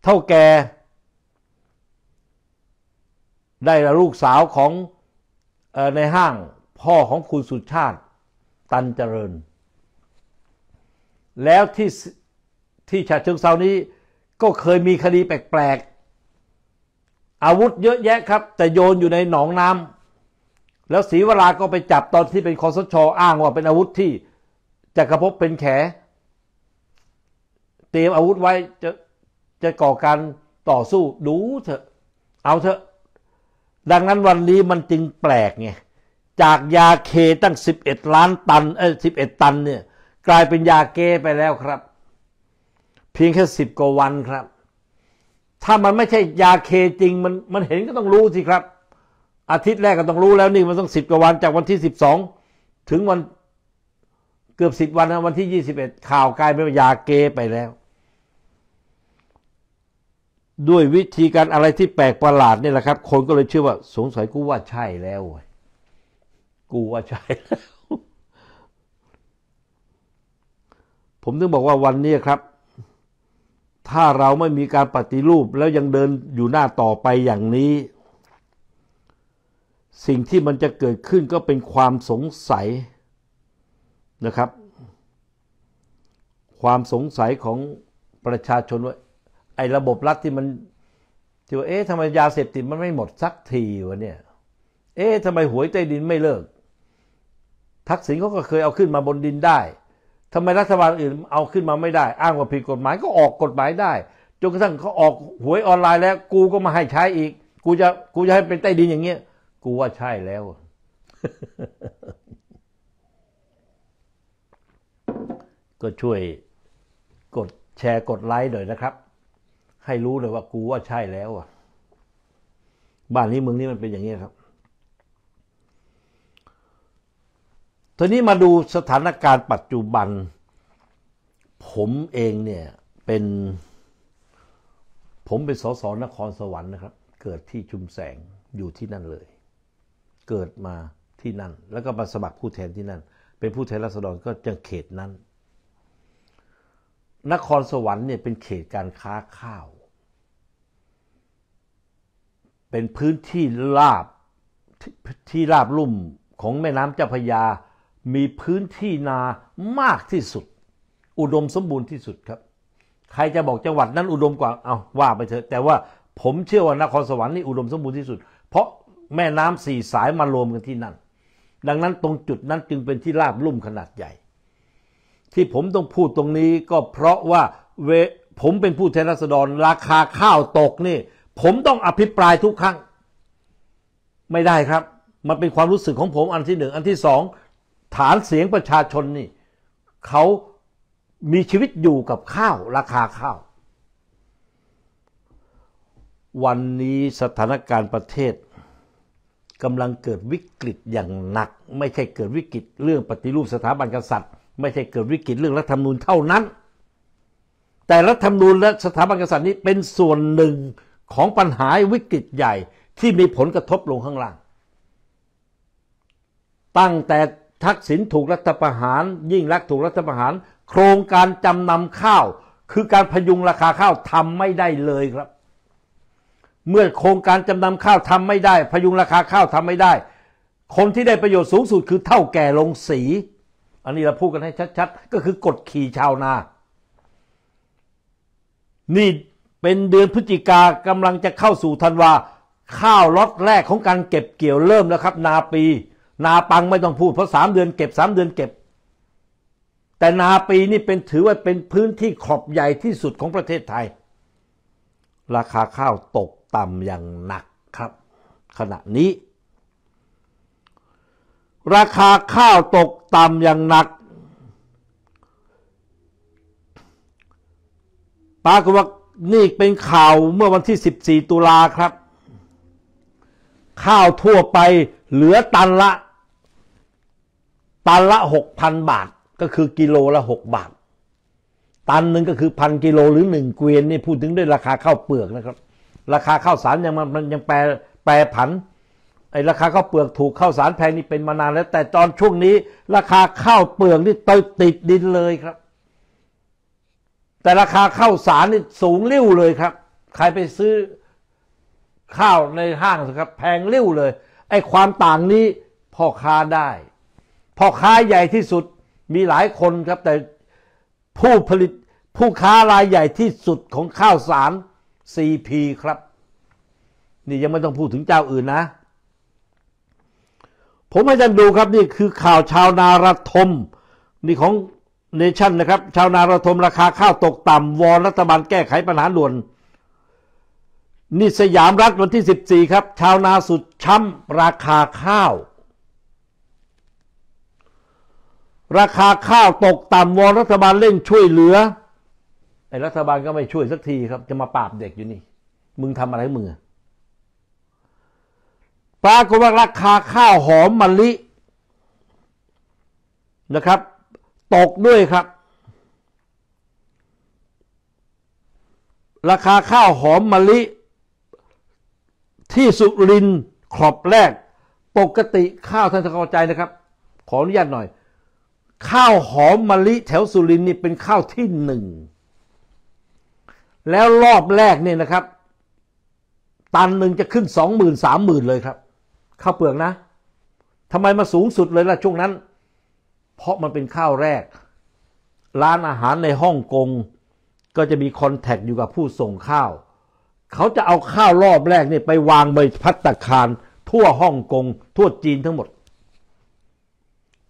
เท่าแก่ ได้ลูกสาวของในห้างพ่อของคุณสุชาติตันเจริญ แล้วที่ที่ฉะเชิงเซานี้ ก็เคยมีคดีแปลกๆ อาวุธเยอะแยะครับ แต่โยนอยู่ในหนองน้ำแล้วศรีวราก็ไปจับตอนที่เป็นคอสช อ้างว่าเป็นอาวุธที่จักรภพเป็นแขเตรียมอาวุธไว้จะจะก่อการต่อสู้ ดูเถอะเอาเถอะดังนั้นวันนี้มันจึงแปลกไงจากยาเคตั้ง 11 ล้านตันเออ11ตันเนี่ย กลายเป็นยาเกไปแล้วครับ เพียงแค่สิบกว่าวันครับ ถ้ามันไม่ใช่ยาเคจริงมันมันเห็นก็ต้องรู้สิครับอาทิตย์แรกก็ต้องรู้แล้วนี่มันต้องสิบกว่าวันจากวันที่สิบสองถึงวันเกือบสิบวันนะวันที่ยี่สิบเอ็ดข่าวกลายเป็นยาเกไปแล้วด้วยวิธีการอะไรที่แปลกประหลาดนี่แหละครับ คนก็เลยเชื่อว่า สงสัยกูว่าใช่แล้วกูว่าใช่แล้วผมถึงบอกว่าวันนี้ครับ ถ้าเราไม่มีการปฏิรูปแล้วยังเดินอยู่หน้าต่อไปอย่างนี้สิ่งที่มันจะเกิดขึ้นก็เป็นความสงสัยนะครับ ความสงสัยของประชาชนว่าไอ้ระบบรัฐที่มันที่ว่าเอ๊ะทำไมยาเสพติดมันไม่หมดสักทีวะเนี่ย เอ๊ะทำไมหวยใต้ดินไม่เลิก ทักษิณเขาก็เคยเอาขึ้นมาบนดินได้ทำไมรัฐบาลอื่นเอาขึ้นมาไม่ได้ อ้างว่าผิดกฎหมายก็ออกกฎหมายได้ จนกระทั่งเขาออกหวยออนไลน์แล้วกูก็มาให้ใช้อีกกูจะกูจะให้เป็นใต้ดินอย่างเงี้ยกูว่าใช่แล้วก็ช่วย กดแชร์กดไลค์หน่อยนะครับ ให้รู้เลยว่ากูว่าใช่แล้วอ่ะ บ้านนี้มึงนี่มันเป็นอย่างนี้ครับทีนี้มาดูสถานการณ์ปัจจุบัน ผมเองเนี่ยเป็น ผมเป็นสสนครสวรรค์นะครับ เกิดที่ชุมแสงอยู่ที่นั่นเลยเกิดมาที่นั่นแล้วก็มาสมัครผู้แทนที่นั่นเป็นผู้แทนราษฎรก็จังเขตนั้น นครสวรรค์เนี่ยเป็นเขตการค้าข้าว เป็นพื้นที่ราบที่ราบลุ่มของแม่น้ำเจ้าพยามีพื้นที่นามากที่สุด อุดมสมบูรณ์ที่สุดครับ ใครจะบอกจังหวัดนั้น อุดมกว่าเอาว่าไปเถอะแต่ว่าผมเชื่อว่านครสวรรค์นี่อุดมสมบูรณ์ที่สุด เพราะแม่น้ำสี่สายมารวมกันที่นั่น ดังนั้นตรงจุดนั้นจึงเป็นที่ราบลุ่มขนาดใหญ่ ที่ผมต้องพูดตรงนี้ก็เพราะว่าเวผมเป็นผู้แทนรัษฎร ราคาข้าวตกนี่ ผมต้องอภิปรายทุกครั้ง ไม่ได้ครับ มันเป็นความรู้สึกของผมอันที่หนึ่งอันที่สองฐานเสียงประชาชนนี่เขามีชีวิตอยู่กับข้าว ราคาข้าว วันนี้สถานการณ์ประเทศกำลังเกิดวิกฤตอย่างหนัก ไม่ใช่เกิดวิกฤตเรื่องปฏิรูปสถาบันกษัตริย์ ไม่ใช่เกิดวิกฤตเรื่องรัฐธรรมนูญเท่านั้น แต่รัฐธรรมนูญและสถาบันกษัตริย์นี้เป็นส่วนหนึ่งของปัญหาวิกฤตใหญ่ที่มีผลกระทบลงข้างล่างตั้งแต่ทักษิณถูกรัฐประหาร ยิ่งรักถูกรัฐประหาร โครงการจำนำข้าว คือการพยุงราคาข้าวทำไม่ได้เลยครับเมื่อโครงการจำนำข้าวทำไม่ได้ พยุงราคาข้าวทำไม่ได้ คนที่ได้ประโยชน์สูงสุดคือเท่าแก่ลงสี อันนี้เราพูดกันให้ชัดๆก็คือกดขี่ชาวนานี่เป็นเดือนพฤศจิกากำลังจะเข้าสู่ธันวาข้าวล็อตแรกของการเก็บเกี่ยวเริ่มแล้วครับนาปี นาปังไม่ต้องพูด เพราะสามเดือนเก็บสามเดือนเก็บ แต่นาปีนี่เป็นถือว่าเป็นพื้นที่ขอบใหญ่ที่สุดของประเทศไทย ราคาข้าวตกต่ำอย่างหนักครับ ขณะนี้ ราคาข้าวตกต่ำอย่างหนัก ปากว่านี่เป็นข่าวเมื่อวันที่ 14 ตุลาครับ ข้าวทั่วไปเหลือตันละ ตันละ 6,000 บาทก็คือกิโลละ 6 บาท ตันหนึ่งก็คือพันกิโลหรือหนึ่งเกวียนนี่พูดถึงด้วยราคาข้าวเปลือกนะครับราคาข้าวสารยังมันยังแปรแปรผันไอ้ราคาข้าวเปลือกถูกข้าวสารแพงนี่เป็นมานานแล้ว แต่ตอนช่วงนี้ ราคาข้าวเปลือกนี่ติดติดดินเลยครับ แต่ราคาข้าวสารนี่สูงเรี้วเลยครับใครไปซื้อข้าวในห้างสครับแพงเรี้วเลย ไอ้ความต่างนี้พ่อค้าได้พ่อค้าใหญ่ที่สุดมีหลายคนครับ แต่ผู้ผลิตผู้ค้ารายใหญ่ที่สุดของข้าวสาร CP ครับ นี่ยังไม่ต้องพูดถึงเจ้าอื่นนะ ผมให้ท่านดูครับนี่คือข่าวชาวนาระทม นี่ของเนชั่นนะครับ ชาวนาระทม ราคาข้าวตกต่ำวอนรัฐบาลแก้ไขปัญหาด่วน นี่สยามรัฐวันที่ 14 ครับ ชาวนาสุดช้ำราคาข้าว ราคาข้าวตกต่ำวอนรัฐบาลเร่งช่วยเหลือรัฐบาลก็ไม่ช่วยสักทีครับ จะมาปราบเด็กอยู่นี่ มึงทำอะไรมึงปรากฏว่าราคาข้าวหอมมะลินะครับ ตกด้วยครับ ราคาข้าวหอมมะลิ ที่สุรินขอบแรก ปกติข้าวท่านจะเข้าใจนะครับ ขออนุญาตหน่อย ข้าวหอมมะลิแถวสุรินนี่เป็นข้าวที่หนึ่งแล้วรอบแรกเนี่ยนะครับ ตันหนึ่งจะขึ้นสองหมื่นสามหมื่นเลยครับ ข้าวเปลือกนะทำไมมาสูงสุดเลยล่ะช่วงนั้น เพราะมันเป็นข้าวแรกร้านอาหารในฮ่องกงก็จะมีคอนแทคอยู่กับผู้ส่งข้าว เขาจะเอาข้าวรอบแรกเนี่ยไปวางใบพัตตคาร ทั่วฮ่องกงทั่วจีนทั้งหมด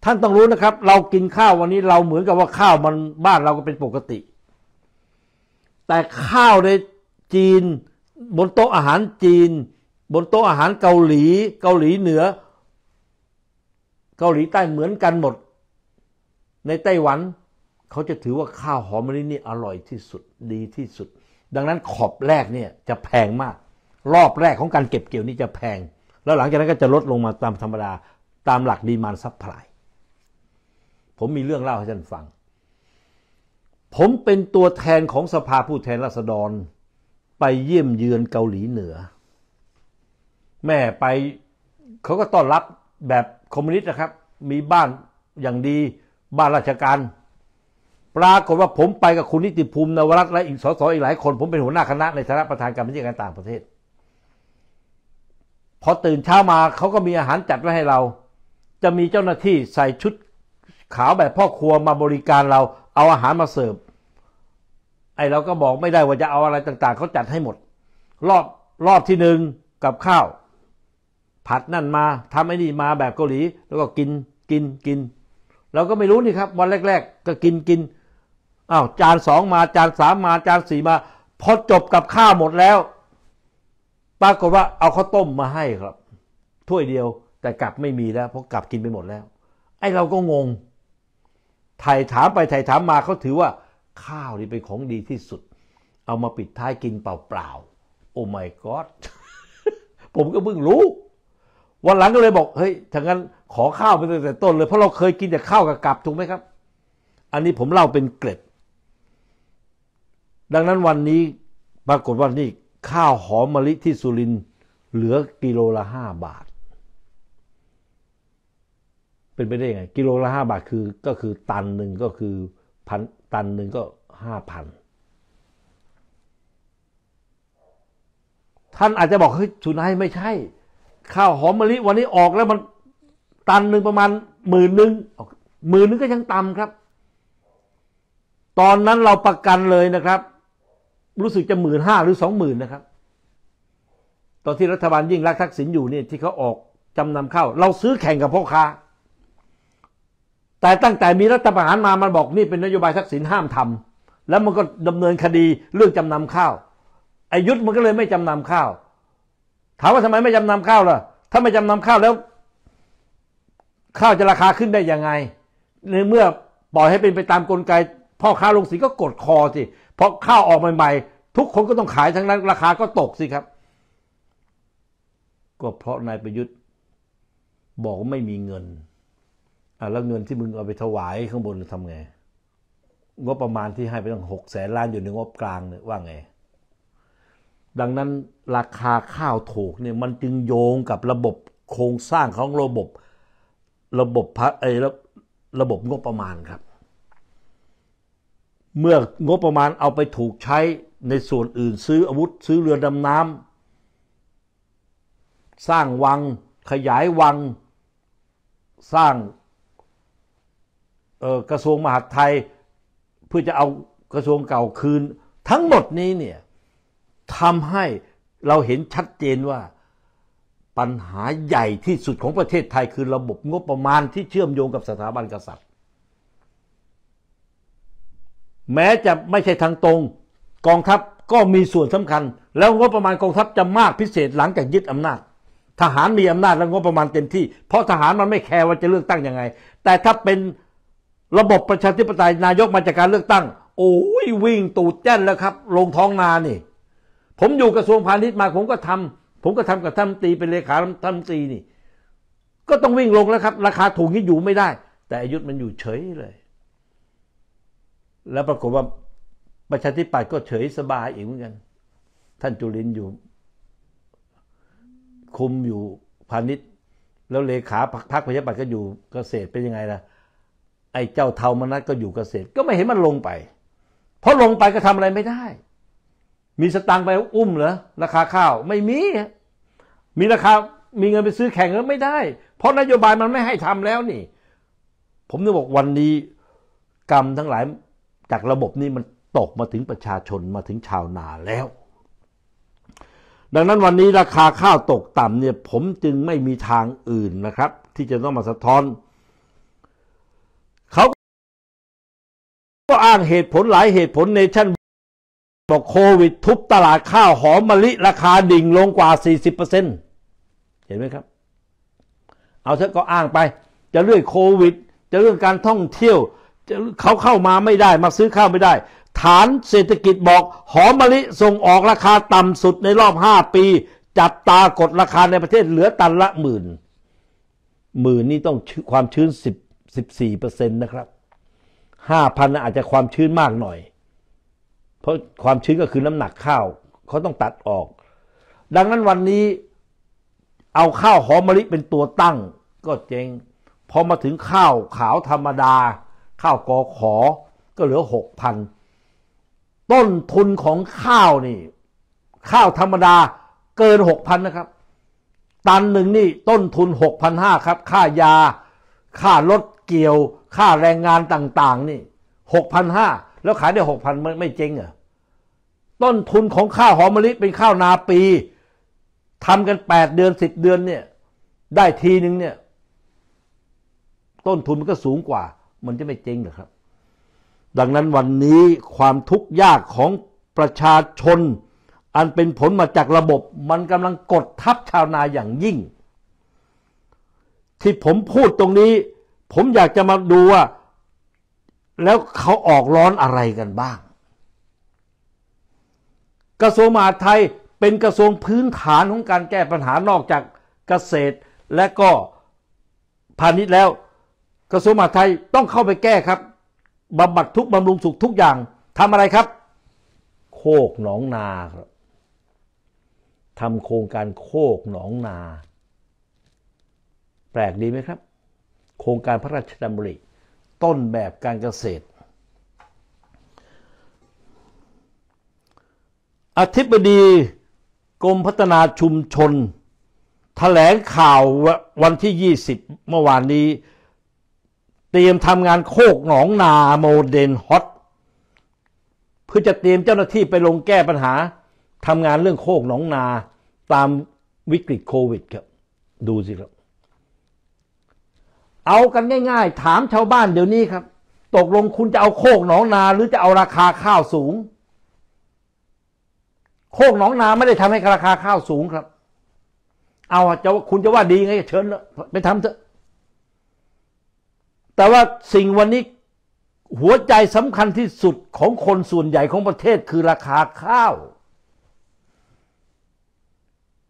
ท่านต้องรู้นะครับ เรากินข้าววันนี้เราเหมือนกับว่าข้าวมันบ้านเราก็เป็นปกติแต่ข้าวในจีน บนโต๊ะอาหารจีน บนโต๊ะอาหารเกาหลี เกาหลีเหนือ เกาหลีใต้เหมือนกันหมด ในไต้หวัน เขาจะถือว่าข้าวหอมมะลินี่อร่อยที่สุดดีที่สุด ดังนั้นขอบแรกเนี่ยจะแพงมาก รอบแรกของการเก็บเกี่ยวนี่จะแพง แล้วหลังจากนั้นก็จะลดลงมาตามธรรมดาตามหลักดีมานซัพพลาย ผมมีเรื่องเล่าให้ท่านฟังผมเป็นตัวแทนของสภาผู้แทนราษฎร ไปเยี่ยมเยือนเกาหลีเหนือ แม่ไปเขาก็ต้อนรับแบบคอมมิวนิสต์นะครับ มีบ้านอย่างดี บ้านราชการ ปรากฏว่าผมไปกับคุณนิติภูมินวรัตและอีกสสอีกหลายคน ผมเป็นหัวหน้าคณะในฐานะประธานการบัญชีการต่างประเทศ พอตื่นเช้ามาเขาก็มีอาหารจัดไว้ให้เรา จะมีเจ้าหน้าที่ใส่ชุดขาวแบบพ่อครัวมาบริการเราเอาอาหารมาเสิร์ฟไอเราก็บอกไม่ได้ว่าจะเอาอะไรต่างๆ เขาจัดให้หมดรอบรอบที่หนึ่งกับข้าว ผัดนั่นมาทำไอ้นี่มาแบบเกาหลี แล้วก็กินกินกิน เราก็ไม่รู้นี่ครับวันแรก ๆ ก็กินกินอ้าวจานสองมาจานสามมา จานสี่มาพอจบกับข้าวหมดแล้ว ปรากฏว่าเอาข้าวต้มมาให้ครับถ้วยเดียวแต่กลับไม่มีแล้ว เพราะกลับกินไปหมดแล้วไอ้เราก็งงไถ่ถามไปไถ่ถามมาเขาถือว่าข้าวนี่เป็นของดีที่สุด เอามาปิดท้ายกินเปล่าๆ โอ้ my god ผมก็เพิ่งรู้ วันหลังก็เลยบอกเฮ้ยถ้างั้นขอข้าวไปตั้งแต่ต้นเลยเพราะเราเคยกินแต่ข้าวกับกับถูกไหมครับ อันนี้ผมเล่าเป็นเกร็ดดังนั้นวันนี้ปรากฏว่านี่ข้าวหอมมะลิที่สุริน เหลือกิโลละห้าบาท เป็นไปได้ยังไงกิโลละห้าบาทคือก็คือตันหนึ่งก็คือพันตันหนึ่งก็ห้าพันท่านอาจจะบอกเฮ้ยชุนัยไม่ใช่ ข้าวหอมมะลิวันนี้ออกแล้วมันตันหนึ่งประมาณหมื่นหนึ่ง หมื่นหนึ่งก็ยังต่ำครับ ตอนนั้นเราประกันเลยนะครับ รู้สึกจะหมื่นห้าหรือสองหมื่นนะครับ ตอนที่รัฐบาลยิ่งรักทักษิณอยู่เนี่ยที่เขาออกจำนำข้าวเราซื้อแข่งกับพ่อค้าแต่ตั้งแต่มีรัฐประหารมา มันบอกนี่เป็นนโยบายทักษิณห้ามทำแล้วมันก็ดำเนินคดีเรื่องจำนำข้าวไอยุทธมันก็เลยไม่จำนำข้าว ถามว่าทำไมไม่จำนำข้าวล่ะ ถ้าไม่จำนำข้าวแล้ว ข้าวจะราคาขึ้นได้ยังไง ในเมื่อปล่อยให้เป็นไปตามกลไกพ่อค้าลงสีก็กดคอสิ เพราะข้าวออกใหม่ๆทุกคนก็ต้องขายทั้งนั้น ราคาก็ตกสิครับ ก็เพราะนายประยุทธ์ บอกว่าไม่มีเงินแล้วเงินที่มึงเอาไปถวายข้างบนทำไงงบประมาณที่ให้ไปตั้งหกแสนล้านอยู่ในงบกลางเนี่ยว่าไงดังนั้นราคาข้าวถูกเนี่ยมันจึงโยงกับระบบโครงสร้างของระบบระบบพระไอ้ระบบงบประมาณครับ เมื่องบประมาณเอาไปถูกใช้ในส่วนอื่น ซื้ออาวุธ ซื้อเรือดำน้ำสร้างวังขยายวังสร้างกระทรวงมหาดไทยเพื่อจะเอากระทรวงเก่าคืน ทั้งหมดนี้เนี่ยทำให้เราเห็นชัดเจนว่าปัญหาใหญ่ที่สุดของประเทศไทย คือระบบงบประมาณที่เชื่อมโยงกับสถาบันกษัตริย์ แม้จะไม่ใช่ทางตรงกองทัพก็มีส่วนสำคัญ แล้วงบประมาณกองทัพจะมากพิเศษหลังจากยึดอำนาจ ทหารมีอำนาจและงบประมาณเต็มที่ เพราะทหารมันไม่แคร์ว่าจะเลือกตั้งยังไง แต่ถ้าเป็นระบบประชาธิปไตยนายกมาจากการเลือกตั้งโอ้ยวิ่งตูดแจ้นแล้วครับลงท้องนานี่ ผมอยู่กระทรวงพาณิชย์มา ผมก็ทำ ผมก็ทำกับท่านตีเป็นเลขาท่านตีนี่ ก็ต้องวิ่งลงแล้วครับ ราคาถูกนี่อยู่ไม่ได้ แต่อายุมันอยู่เฉยเลย แล้วปรากฏว่าประชาธิปัตย์ก็เฉยสบายอีกเหมือนกัน ท่านจุลินอยู่ คุมอยู่พาณิชย์ แล้วเลขาพรรคประชาธิปัตย์ก็อยู่เกษตรเป็นยังไงล่ะไอ้เจ้าเทามนัสก็อยู่เกษตรก็ไม่เห็นมันลงไปเพราะลงไปก็ทำอะไรไม่ได้ มีสตังไปอุ้มเหรอราคาข้าวไม่มีมีราคามีเงินไปซื้อแข่งก็ไม่ได้ เพราะนโยบายมันไม่ให้ทำแล้วนี่ ผมนะบอกวันนี้ กรรมทั้งหลาย จากระบบนี้มันตกมาถึงประชาชนมาถึงชาวนาแล้ว ดังนั้นวันนี้ราคาข้าวตกต่ำเนี่ยผมจึงไม่มีทางอื่นนะครับ ที่จะต้องมาสะท้อนก็อ้างเหตุผลหลายเหตุผลเนชั่น บอกโควิดทุบตลาดข้าวหอมมะลิราคาดิ่งลงกว่า 40%เห็นไหมครับ เอาเถอะก็อ้างไป จะเรื่องโควิด จะเรื่องการท่องเที่ยวจะเขาเข้ามาไม่ได้ มาซื้อข้าวไม่ได้ ฐานเศรษฐกิจบอกหอมมะลิส่งออกราคาต่ำสุดในรอบ 5 ปี จับตากดราคาในประเทศเหลือตันละหมื่น หมื่นนี่ต้องความชื้น10 14%นะครับห้าพันอาจจะความชื้นมากหน่อย เพราะความชื้นก็คือน้ำหนักข้าวเขาต้องตัดออก ดังนั้นวันนี้เอาข้าวหอมมะลิเป็นตัวตั้งก็เจงพอมาถึงข้าวขาวธรรมดา ข้าวกอขอก็เหลือหกพันต้นทุนของข้าวนี่ข้าวธรรมดา เกินหกพันนะครับ ตันหนึ่งนี่ ต้นทุนหกพันห้าครับค่ายาค่ารถเกี่ยวค่าแรงงานต่างๆ นี่หกพันห้าแล้วขายได้หกพันไม่เจ๊งอ่ะต้นทุนของข้าวหอมมะลิเป็นข้าวนาปีทำกันแปดเดือนสิบเดือนเนี่ย ได้ทีนึงเนี่ย ต้นทุนมันก็สูงกว่ามันจะไม่เจ๊งหรอครับ ดังนั้นวันนี้ความทุกข์ยากของประชาชน อันเป็นผลมาจากระบบมันกำลังกดทับชาวนาอย่างยิ่ง ที่ผมพูดตรงนี้ผมอยากจะมาดูว่าแล้วเขาออกร้อนอะไรกันบ้าง กระทรวงมหาดไทยเป็นกระทรวงพื้นฐานของการแก้ปัญหานอกจากเกษตรและก็พาณิชย์แล้ว กระทรวงมหาดไทยต้องเข้าไปแก้ครับบำบัดทุกบำรุงสุขทุกอย่างทำอะไรครับ โคกหนองนาครับทำโครงการโคกหนองนา แปลกดีไหมครับโครงการพระราชดำริต้นแบบการเกษตร อธิบดีกรมพัฒนาชุมชนถแถลงข่าววันที่ 20 เมื่อวานนี้เตรียมทำงานโคกหนองนาโมเดนฮอต เพื่อจะเตรียมเจ้าหน้าที่ไปลงแก้ปัญหาทำงานเรื่องโคกหนองนาตามวิกฤตโควิดครับดูสิครับเอากันง่ายๆถามชาวบ้านเดี๋ยวนี้ครับ ตกลงคุณจะเอาโคกหนองนาหรือจะเอาราคาข้าวสูง โคกหนองนาไม่ได้ทำให้ราคาข้าวสูงครับ เอาจะคุณจะว่าดีไง เชิญไปทำเถอะแต่ว่าสิ่งวันนี้หัวใจสำคัญที่สุดของคนส่วนใหญ่ของประเทศคือราคาข้าว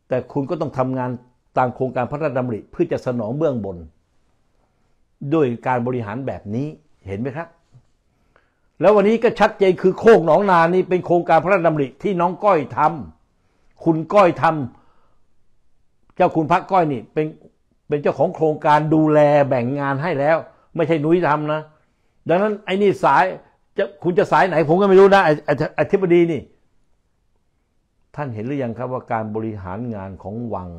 แต่คุณก็ต้องทำงานตามโครงการพระราชดำริเพื่อจะสนองเบื้องบนด้วยการบริหารแบบนี้เห็นไหมครับ แล้ววันนี้ก็ชัดเจนคือโคกหนองนา นี่เป็นโครงการพระราชดำริที่น้องก้อยทำ คุณก้อยทำ เจ้าคุณพระก้อยนี่เป็นเป็นเจ้าของโครงการดูแลแบ่งงานให้แล้ว ไม่ใช่นุ้ยทำนะ ดังนั้นไอ้นี่สายจะคุณจะสายไหน ผมก็ไม่รู้นะไอธิบดีนี่ ท่านเห็นหรือยังครับว่าการบริหารงานของวัง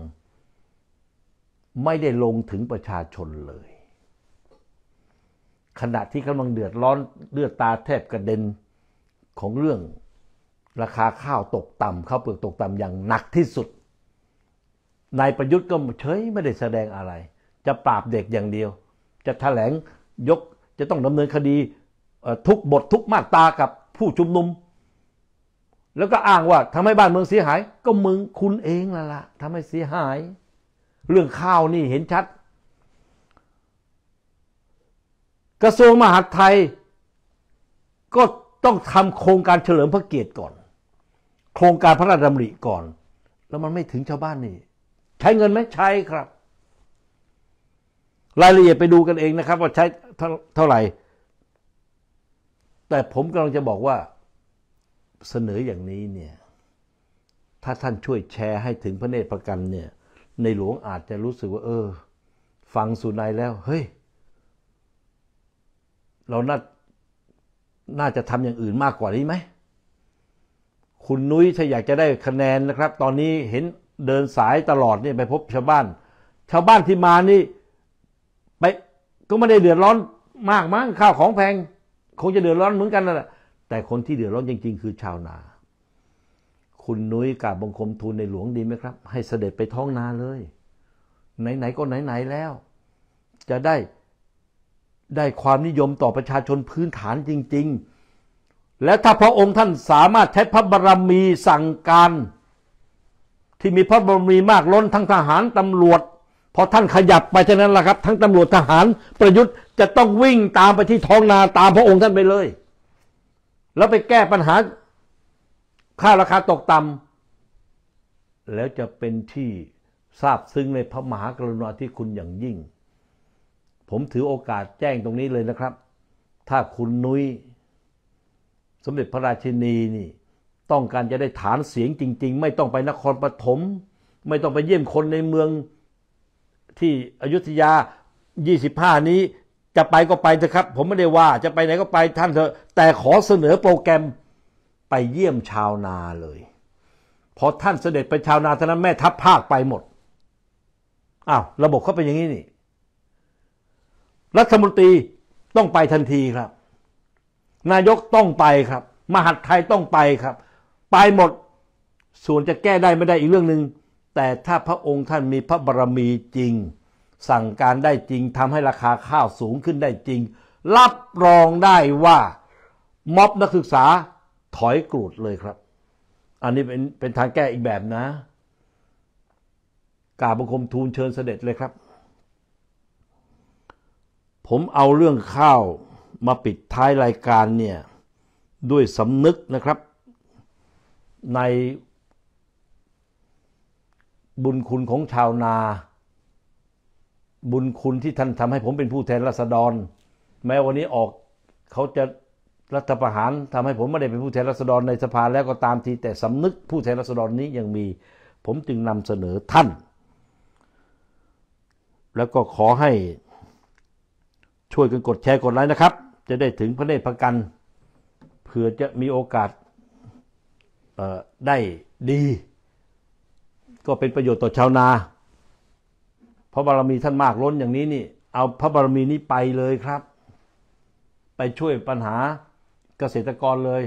ไม่ได้ลงถึงประชาชนเลยขณะที่กำลังเดือดร้อนเลือดตาแทบกระเด็น ของเรื่อง ราคาข้าวตกต่ำข้าวเปลือกตกต่ำอย่างหนักที่สุดนายประยุทธ์ก็เฉยไม่ได้แสดงอะไร จะปราบเด็กอย่างเดียว จะถแถลงยกจะต้องดำเนินคดี ทุกบททุกมาตรากับผู้ชุมนุม แล้วก็อ้างว่าทำให้บ้านเมืองเสียหาย ก็มึงคุณเองละละ่ะทำให้เสียหาย เรื่องข้าวนี่เห็นชัดกระทรวงมหาดไทย ก็ต้องทำโครงการเฉลิมพระเกียรติก่อน โครงการพระราชดำริก่อน แล้วมันไม่ถึงชาวบ้านนี่ใช้เงินไหมใช้ครับ รายละเอียดไปดูกันเองนะครับว่าใช้เท่าไหร่ แต่ผมกำลังจะบอกว่าเสนออย่างนี้เนี่ย ถ้าท่านช่วยแชร์ให้ถึงพระเนตรประกันเนี่ยในหลวงอาจจะรู้สึกว่า เออฟังสุนัยแล้วเฮ้ยเราน่าน่าจะทำอย่างอื่นมากกว่านี้ไหม คุณนุ้ยถ้าอยากจะได้คะแนนนะครับ ตอนนี้เห็นเดินสายตลอดเนี่ยไปพบชาวบ้าน ชาวบ้านที่มานี่ ไปก็ไม่ได้เดือดร้อนมากมั้งข้าวของแพงคงจะเดือดร้อนเหมือนกันนั่นแหละ แต่คนที่เดือดร้อนจริงๆ คือชาวนา คุณนุ้ยกาบบังคมทูลในหลวงดีไหมครับ ให้เสด็จไปท้องนาเลย ไหนๆก็ไหนๆแล้ว จะได้ได้ความนิยมต่อประชาชนพื้นฐานจริงๆ และถ้าพระองค์ท่านสามารถใช้พระบารมีสั่งการ ที่มีพระบารมีมากล้นทั้งทหารตำรวจ พอท่านขยับไปเท่านั้นล่ะครับทั้งตำรวจทหารประยุทธ์ จะต้องวิ่งตามไปที่ท้องนาตามพระองค์ท่านไปเลย แล้วไปแก้ปัญหาข้าวราคาตกต่ำแล้วจะเป็นที่ทราบซึ้งในพระมหากรุณาธิคุณอย่างยิ่งผมถือโอกาสแจ้งตรงนี้เลยนะครับ ถ้าคุณนุย้ยสมเด็จพระราชินีนี่ ต้องการจะได้ฐานเสียงจริงๆ ไม่ต้องไปนครปฐมไม่ต้องไปเยี่ยมคนในเมืองที่อยุธยา 25 นี้จะไปก็ไปเถอะครับ ผมไม่ได้ว่าจะไปไหนก็ไปท่านเถอะแต่ขอเสนอโปรแกรมไปเยี่ยมชาวนาเลย พอท่านเสด็จไปชาวนาท่านั้นแม่ทัพภาคไปหมดอ้าวระบบเขาเป็นอย่างนี้นี่รัฐมนตรีต้องไปทันทีครับ นายกต้องไปครับ มหาดไทยต้องไปครับ ไปหมดส่วนจะแก้ได้ไม่ได้อีกเรื่องหนึง่งแต่ถ้าพระองค์ท่านมีพระบารมีจริง สั่งการได้จริงทำให้ราคาข้าวสูงขึ้นได้จริง รับรองได้ว่าม็อบนักศึกษาถอยกรูดเลยครับ อันนี้เป็นเป็นทางแก้อีกแบบนะกาบังคมทูลเชิญเสด็จเลยครับผมเอาเรื่องข้าวมาปิดท้ายรายการเนี่ยด้วยสำนึกนะครับ ในบุญคุณของชาวนา บุญคุณที่ท่านทำให้ผมเป็นผู้แทนราษฎร แม้วันนี้ออกเขาจะรัฐประหารทำให้ผมไม่ได้เป็นผู้แทนราษฎรในสภาแล้วก็ตามทีแต่สำนึกผู้แทนราษฎรนี้ยังมี ผมจึงนำเสนอท่าน แล้วก็ขอให้ช่วยกันกดแชร์กดไลค์นะครับ จะได้ถึงพระเนตรพระกันเผื่อจะมีโอกาสได้ดี ก็เป็นประโยชน์ต่อชาวนาพระบารมีท่านมากล้นอย่างนี้นี่ เอาพระบารมีนี้ไปเลยครับ ไปช่วยปัญหาเกษตรกรเลย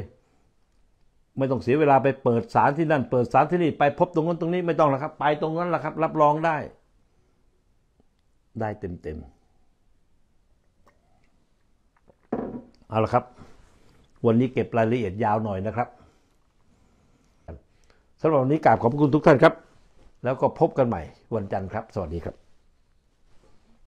ไม่ต้องเสียเวลาไปเปิดสารที่นั่น เปิดสารที่นี่ ไปพบตรงนั้นตรงนี้ ไม่ต้องแล้วครับ ไปตรงนั้นแหละครับ รับรองได้ ได้เต็มเต็มเอาละครับ วันนี้เก็บรายละเอียดยาวหน่อยนะครับ สำหรับวันนี้กราบขอบคุณทุกท่านครับ แล้วก็พบกันใหม่ วันจันทร์ครับ สวัสดีครับ